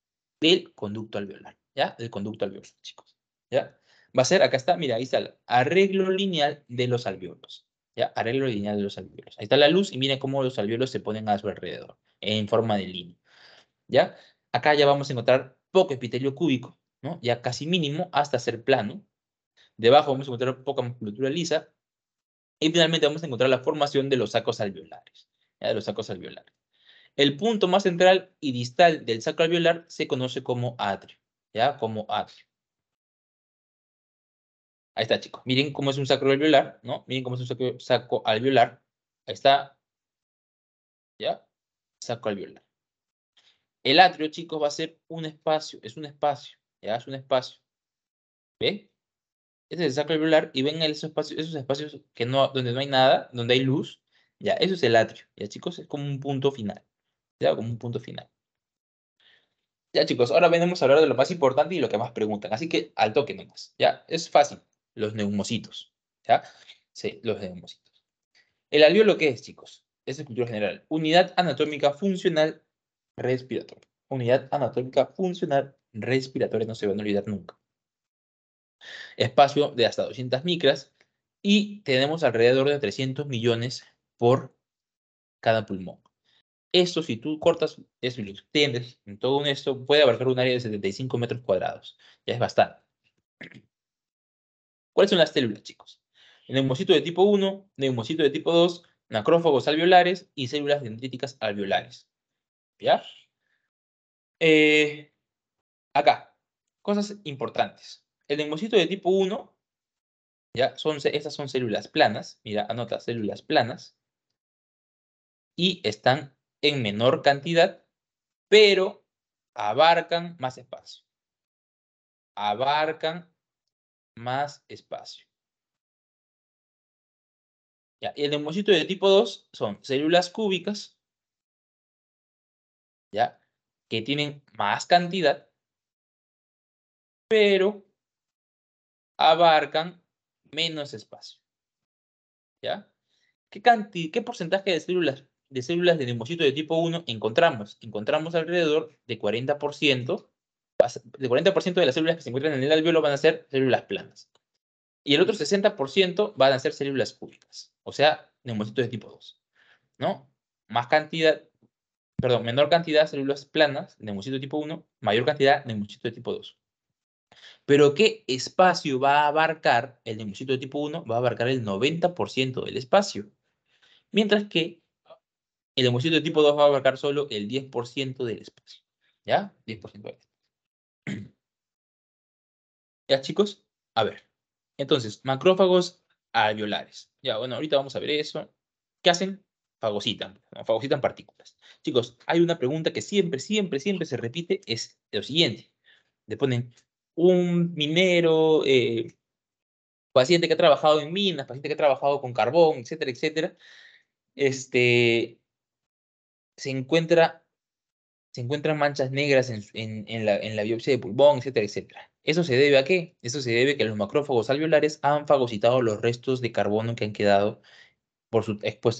Del conducto alveolar, ¿ya? Del conducto alveolar, chicos, ¿ya? va a ser, acá está, mira, ahí está el arreglo lineal de los alveolos. ¿ya? Arreglo lineal de los alveolos. Ahí está la luz y mira cómo los alveolos se ponen a su alrededor, en forma de línea. ¿ya? Acá ya vamos a encontrar poco epitelio cúbico, ¿no? ya casi mínimo, hasta ser plano. Debajo vamos a encontrar poca musculatura lisa. Y finalmente vamos a encontrar la formación de los sacos alveolares. ¿ya? De los sacos alveolares. El punto más central y distal del saco alveolar se conoce como atrio, ¿ya? Como atrio. Ahí está, chicos. Miren cómo es un sacro alveolar, ¿no? Miren cómo es un saco, alveolar. Ahí está. ¿Ya? Saco alveolar. El atrio, chicos, va a ser un espacio. Es un espacio. ¿Ya? Es un espacio. ¿Ve? Este es el sacro alveolar y ven esos espacios, esos espacios que no, donde no hay nada, donde hay luz. Ya, eso es el atrio. Ya, chicos, es como un punto final. Ya, como un punto final. Ya, chicos, ahora venimos a hablar de lo más importante y lo que más preguntan. Así que al toque nomás. Ya, es fácil los neumocitos. ¿Ya? Sí, los neumocitos. El lo ¿qué es, chicos? Es de cultura general. Unidad anatómica funcional respiratoria. Unidad anatómica funcional respiratoria, no se van a olvidar nunca. Espacio de hasta 200 micras y tenemos alrededor de 300 millones por cada pulmón. Esto, si tú cortas esto y lo extiendes en todo esto, puede abarcar un área de 75 metros cuadrados. Ya es bastante. ¿Cuáles son las células, chicos? El neumocito de tipo 1, neumocito de tipo 2, macrófagos alveolares y células dendríticas alveolares. ¿Ya? Eh, acá, cosas importantes. El neumocito de tipo 1, ¿ya? Son, estas son células planas. Mira, anota, células planas. Y están en menor cantidad, pero abarcan más espacio. Abarcan más espacio. y el neumocito de tipo 2 son células cúbicas, ¿ya? que tienen más cantidad, pero abarcan menos espacio. ¿Ya? ¿Qué, qué porcentaje de células de células de neumocito de tipo 1 encontramos? Encontramos alrededor de 40% el 40% de las células que se encuentran en el alveolo van a ser células planas. Y el otro 60% van a ser células cúbicas, o sea, neumocitos de tipo 2. ¿no? Más cantidad, perdón, menor cantidad de células planas, neumocito de tipo 1, mayor cantidad, de neumocito de tipo 2. Pero ¿qué espacio va a abarcar el neumocito de tipo 1? Va a abarcar el 90% del espacio. Mientras que el neumocito de tipo 2 va a abarcar solo el 10% del espacio. ¿Ya? 10% de espacio. Ya, chicos, a ver. Entonces, macrófagos alveolares. Ya, bueno, ahorita vamos a ver eso. ¿Qué hacen? Fagocitan, fagocitan partículas. Chicos, hay una pregunta que siempre, siempre, siempre se repite, es lo siguiente. Le ponen un minero, eh, paciente que ha trabajado en minas, paciente que ha trabajado con carbón, etcétera, etcétera, este, se encuentra se encuentran manchas negras en, la, biopsia de pulmón, etcétera, etcétera. ¿Eso se debe a qué? Eso se debe a que los macrófagos alveolares han fagocitado los restos de carbono que han quedado por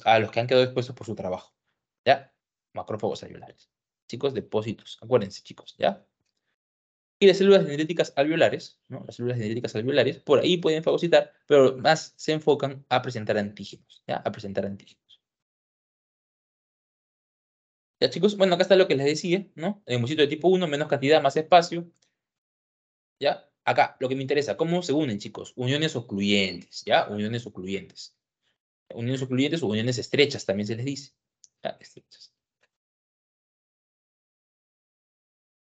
a los que han quedado expuestos por su trabajo. ¿Ya? Macrófagos alveolares. Chicos, depósitos. Acuérdense, chicos, ¿ya? Y las células dendríticas alveolares, ¿no? Las células dendríticas alveolares, por ahí pueden fagocitar, pero más se enfocan a presentar antígenos, ¿ya? A presentar antígenos. Ya chicos, bueno, acá está lo que les decía, ¿no? En un de tipo 1, menos cantidad, más espacio. ¿Ya? Acá, lo que me interesa, ¿cómo se unen, chicos? Uniones ocluyentes, ¿ya? Uniones ocluyentes. Uniones ocluyentes o uniones estrechas también se les dice. ¿Ya? Estrechas.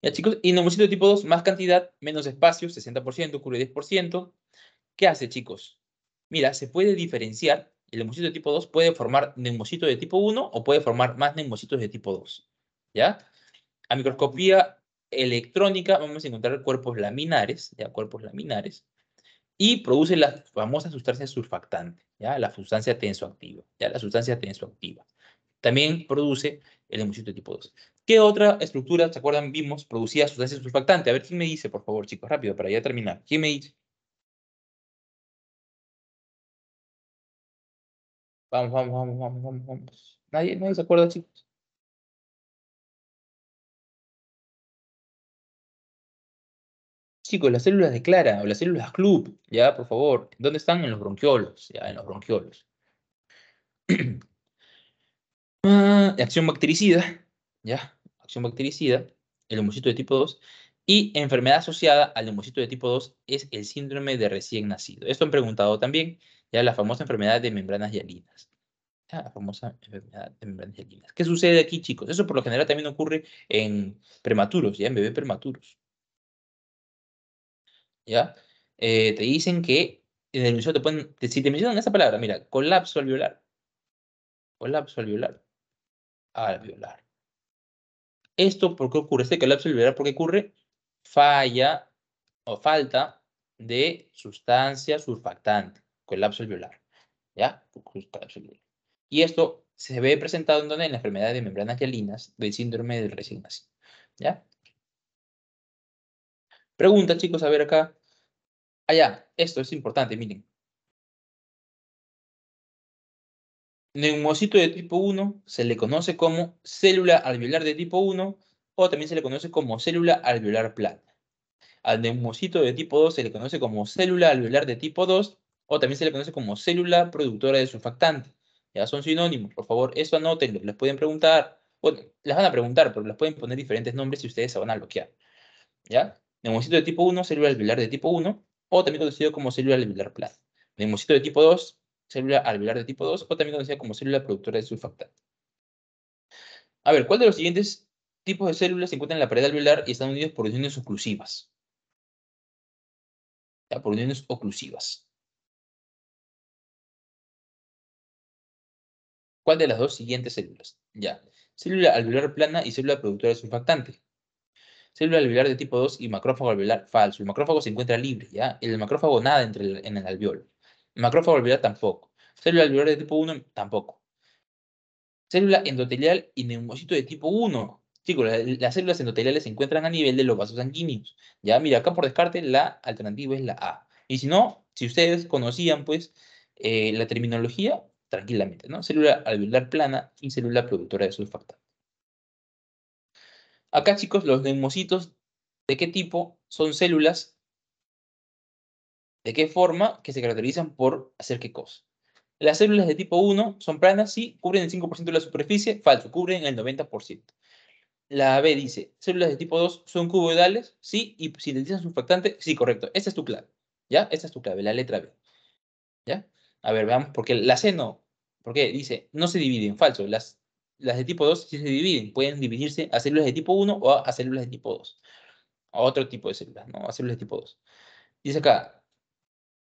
Ya chicos, y en el de tipo 2, más cantidad, menos espacio, 60%, ocurre 10%. ¿Qué hace, chicos? Mira, se puede diferenciar el hemocito de tipo 2 puede formar neumocito de tipo 1 o puede formar más neumocitos de tipo 2. ¿Ya? A microscopía electrónica vamos a encontrar cuerpos laminares, ¿ya? Cuerpos laminares. Y produce la famosa sustancia surfactante, ¿ya? La sustancia tensoactiva, ¿ya? La sustancia tensoactiva. También produce el hemocito de tipo 2. ¿Qué otra estructura, se acuerdan, vimos, producía sustancia surfactante? A ver, ¿quién me dice, por favor, chicos? Rápido, para ya terminar. ¿Quién me dice? Vamos, vamos, vamos, vamos, vamos, vamos. Nadie, se acuerda, chicos. Chicos, las células de Clara o las células club, ya, por favor, ¿dónde están? En los bronquiolos, ya, en los bronquiolos. Ah, acción bactericida, ya, acción bactericida, el homocito de tipo 2, y enfermedad asociada al neumocito de tipo 2 es el síndrome de recién nacido. Esto han preguntado también, ya la famosa enfermedad de membranas hialinas. la famosa enfermedad de membranas ¿Qué sucede aquí, chicos? Eso por lo general también ocurre en prematuros, ya en bebés prematuros. ¿Ya? Eh, te dicen que en el museo te pueden si te mencionan esa palabra, mira, colapso alveolar. Colapso alveolar. Alveolar. ¿Esto por qué ocurre? Este colapso alveolar, ¿por qué ocurre? falla o falta de sustancia surfactante, colapso alveolar. ¿Ya? Y esto se ve presentado en, en la enfermedad de membranas hialinas del síndrome del recién ¿Ya? Pregunta, chicos, a ver acá. Allá, ah, esto es importante, miren. Neumocito de tipo 1 se le conoce como célula alveolar de tipo 1 o también se le conoce como célula alveolar plana. Al neumocito de tipo 2 se le conoce como célula alveolar de tipo 2 o también se le conoce como célula productora de surfactante. Ya son sinónimos, por favor, eso anótenlo, les pueden preguntar, bueno, las van a preguntar, pero les pueden poner diferentes nombres y ustedes se van a bloquear. ¿Ya? Neumocito de tipo 1, célula alveolar de tipo 1 o también conocido como célula alveolar plana. Neumocito de tipo 2, célula alveolar de tipo 2 o también conocida como célula productora de surfactante. A ver, ¿cuál de los siguientes tipos de células se encuentran en la pared alveolar y están unidos por uniones oclusivas. Ya, por uniones oclusivas. ¿Cuál de las dos siguientes células? Ya. Célula alveolar plana y célula productora de surfactante. Célula alveolar de tipo 2 y macrófago alveolar falso. El macrófago se encuentra libre, ¿ya? El macrófago nada entre en el alveol. macrófago alveolar tampoco. Célula alveolar de tipo 1 tampoco. Célula endotelial y neumocito de tipo 1. Chicos, las células endoteliales se encuentran a nivel de los vasos sanguíneos. Ya, mira, acá por descarte la alternativa es la A. Y si no, si ustedes conocían, pues, eh, la terminología, tranquilamente, ¿no? Célula alveolar plana y célula productora de sulfactante. Acá, chicos, los neumocitos, ¿de qué tipo? Son células, ¿de qué forma? Que se caracterizan por hacer qué cosa. Las células de tipo 1 son planas, sí, cubren el 5% de la superficie, falso, cubren el 90%. La B dice, células de tipo 2 son cuboidales, sí, y sintetizan surfactante, sí, correcto. esa es tu clave, ¿ya? Esa es tu clave, la letra B. ¿Ya? A ver, veamos, porque la C no, ¿por qué? dice, no se dividen, falso. Las, las de tipo 2 sí se dividen, pueden dividirse a células de tipo 1 o a, células de tipo 2. A otro tipo de células, ¿no? A células de tipo 2. Dice acá,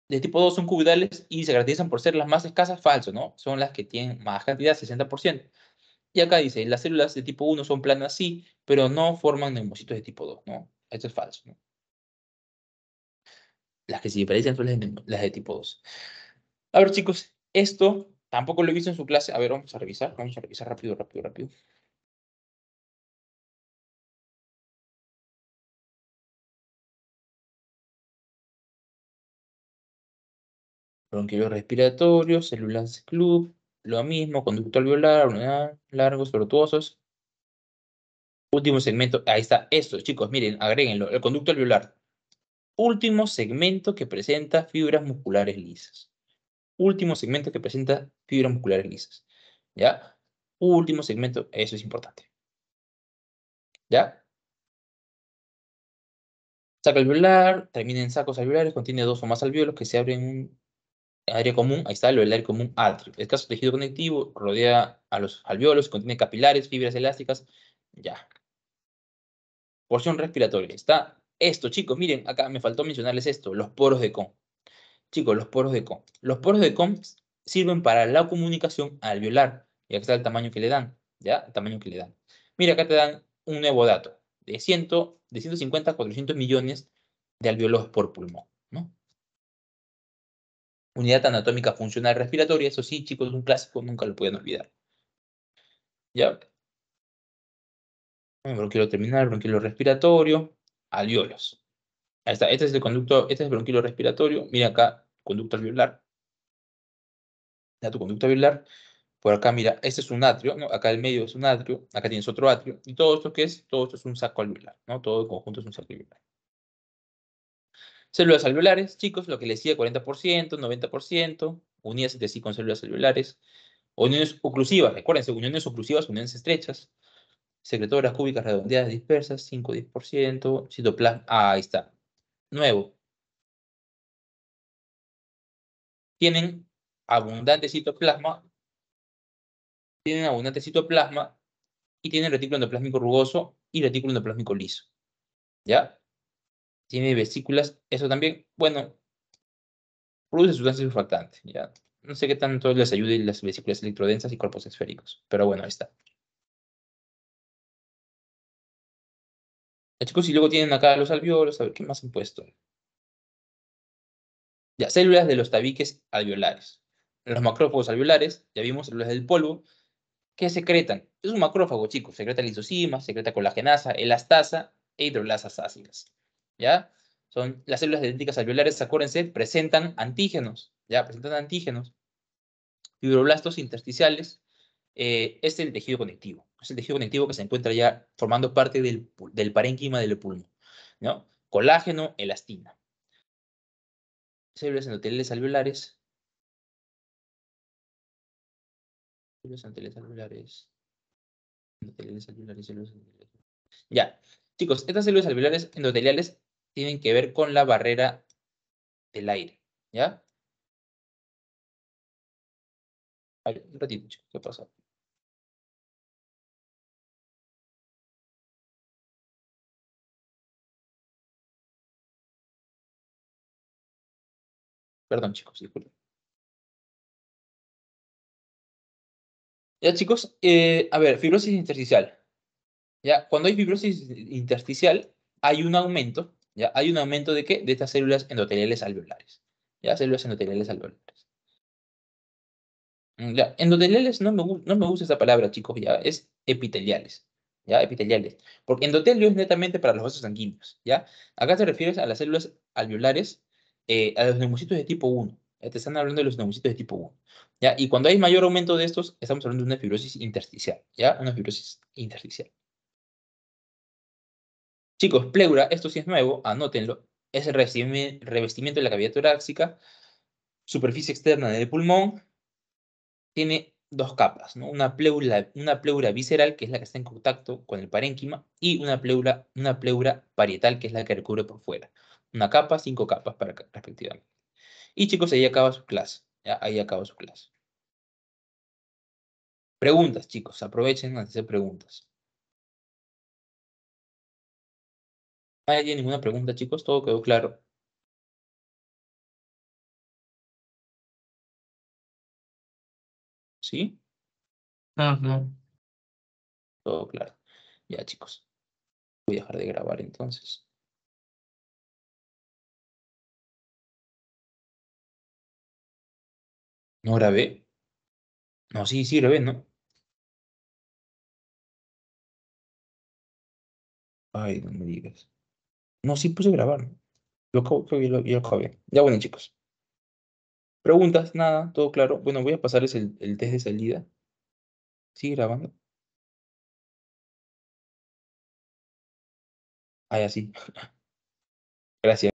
de tipo 2 son cuboidales y se caracterizan por ser las más escasas, falso, ¿no? Son las que tienen más cantidad, 60%. Y acá dice, las células de tipo 1 son planas sí, pero no forman neumocitos de tipo 2, ¿no? Esto es falso, ¿no? Las que se parecen son las de, tipo 2. A ver, chicos, esto tampoco lo he visto en su clase. A ver, vamos a revisar. Vamos a revisar rápido, rápido, rápido. bronquios respiratorios, células club, lo mismo, conducto alveolar, unidad, largos, tortuosos. Último segmento, ahí está, esto, chicos, miren, agréguenlo, el conducto alveolar. Último segmento que presenta fibras musculares lisas. Último segmento que presenta fibras musculares lisas. ¿Ya? Último segmento, eso es importante. ¿Ya? Saco alveolar, termina en sacos alveolares, contiene dos o más alveolos que se abren área común, ahí está lo del área común atrio. caso, tejido conectivo, rodea a los alveolos, contiene capilares, fibras elásticas, ya. Porción respiratoria, está esto, chicos, miren, acá me faltó mencionarles esto, los poros de con. Chicos, los poros de con. Los poros de con sirven para la comunicación alveolar, y acá está el tamaño que le dan, ya, el tamaño que le dan. Mira, acá te dan un nuevo dato, de, 100, de 150 a 400 millones de alveolos por pulmón. Unidad anatómica funcional respiratoria, eso sí, chicos, es un clásico, nunca lo pueden olvidar. Ya. Bronquilo terminal, bronquilo respiratorio, alveolos. Ahí está, este es el conducto, este es el bronquilo respiratorio. Mira acá, conducto alveolar. Mira tu conducto alveolar. Por acá, mira, este es un atrio, ¿no? Acá el medio es un atrio, acá tienes otro atrio. Y todo esto ¿qué es, todo esto es un saco alveolar, ¿no? Todo el conjunto es un saco alveolar. Células celulares, chicos, lo que les decía, 40%, 90%, unidas entre sí con células celulares. Uniones oclusivas, recuerden, uniones oclusivas, uniones estrechas. Secretoras cúbicas redondeadas dispersas, 5, 10%. Citoplasma, ah, ahí está. Nuevo. Tienen abundante citoplasma. Tienen abundante citoplasma y tienen retículo endoplásmico rugoso y retículo endoplásmico liso. ¿Ya? tiene vesículas, eso también, bueno, produce sustancias surfactantes, ya. No sé qué tanto les ayude las vesículas electrodensas y cuerpos esféricos, pero bueno, ahí está. chicos, y luego tienen acá los alveolos, a ver, ¿qué más han puesto? Ya, células de los tabiques alveolares. los macrófagos alveolares, ya vimos células del polvo, que secretan. Es un macrófago, chicos, secreta lisosimas, secreta colagenasa, elastasa e hidrolasas ácidas. ¿ya? Son las células dendríticas alveolares, acuérdense, presentan antígenos, ¿ya? Presentan antígenos. Fibroblastos intersticiales eh, es el tejido conectivo. Es el tejido conectivo que se encuentra ya formando parte del, del parénquima del pulmón, ¿no? Colágeno, elastina. Células endoteliales alveolares. Células endoteliales alveolares. Endoteliales alveolares, células Ya. Chicos, estas células alveolares endoteliales tienen que ver con la barrera del aire. ¿Ya? A un ratito, ¿qué pasa? Perdón, chicos, disculpen. Ya, chicos, eh, a ver, fibrosis intersticial. Ya, cuando hay fibrosis intersticial, hay un aumento ¿ya? Hay un aumento de qué? De estas células endoteliales alveolares. ¿Ya? Células endoteliales alveolares. Mm, ¿Ya? Endoteliales no me, gusta esa palabra, chicos, ya. Es epiteliales. ¿Ya? Epiteliales. Porque endotelio es netamente para los vasos sanguíneos, ¿ya? Acá te refieres a las células alveolares, eh, a los neumocitos de tipo 1. Te están hablando de los neumocitos de tipo 1, ¿ya? Y cuando hay mayor aumento de estos, estamos hablando de una fibrosis intersticial, ¿ya? Una fibrosis intersticial. Chicos, pleura, esto sí es nuevo, anótenlo. Es el revestimiento de la cavidad torácica, superficie externa del pulmón. Tiene dos capas, ¿no? Una pleura, una pleura visceral, que es la que está en contacto con el parénquima, y una pleura, una pleura parietal, que es la que recubre por fuera. Una capa, cinco capas respectivamente. Y chicos, ahí acaba su clase. Ahí acaba su clase. Preguntas, chicos. Aprovechen a hacer preguntas. hay ninguna pregunta, chicos, todo quedó claro. ¿Sí? Ajá. Todo claro. Ya, chicos. Voy a dejar de grabar entonces. ¿No grabé? No, sí, sí grabé, ¿no? Ay, no me digas. No, sí puse grabar. Yo lo, bien. Ya bueno, chicos. Preguntas, nada, todo claro. Bueno, voy a pasarles el, el test de salida. ¿Sigue grabando? Ah, así Gracias.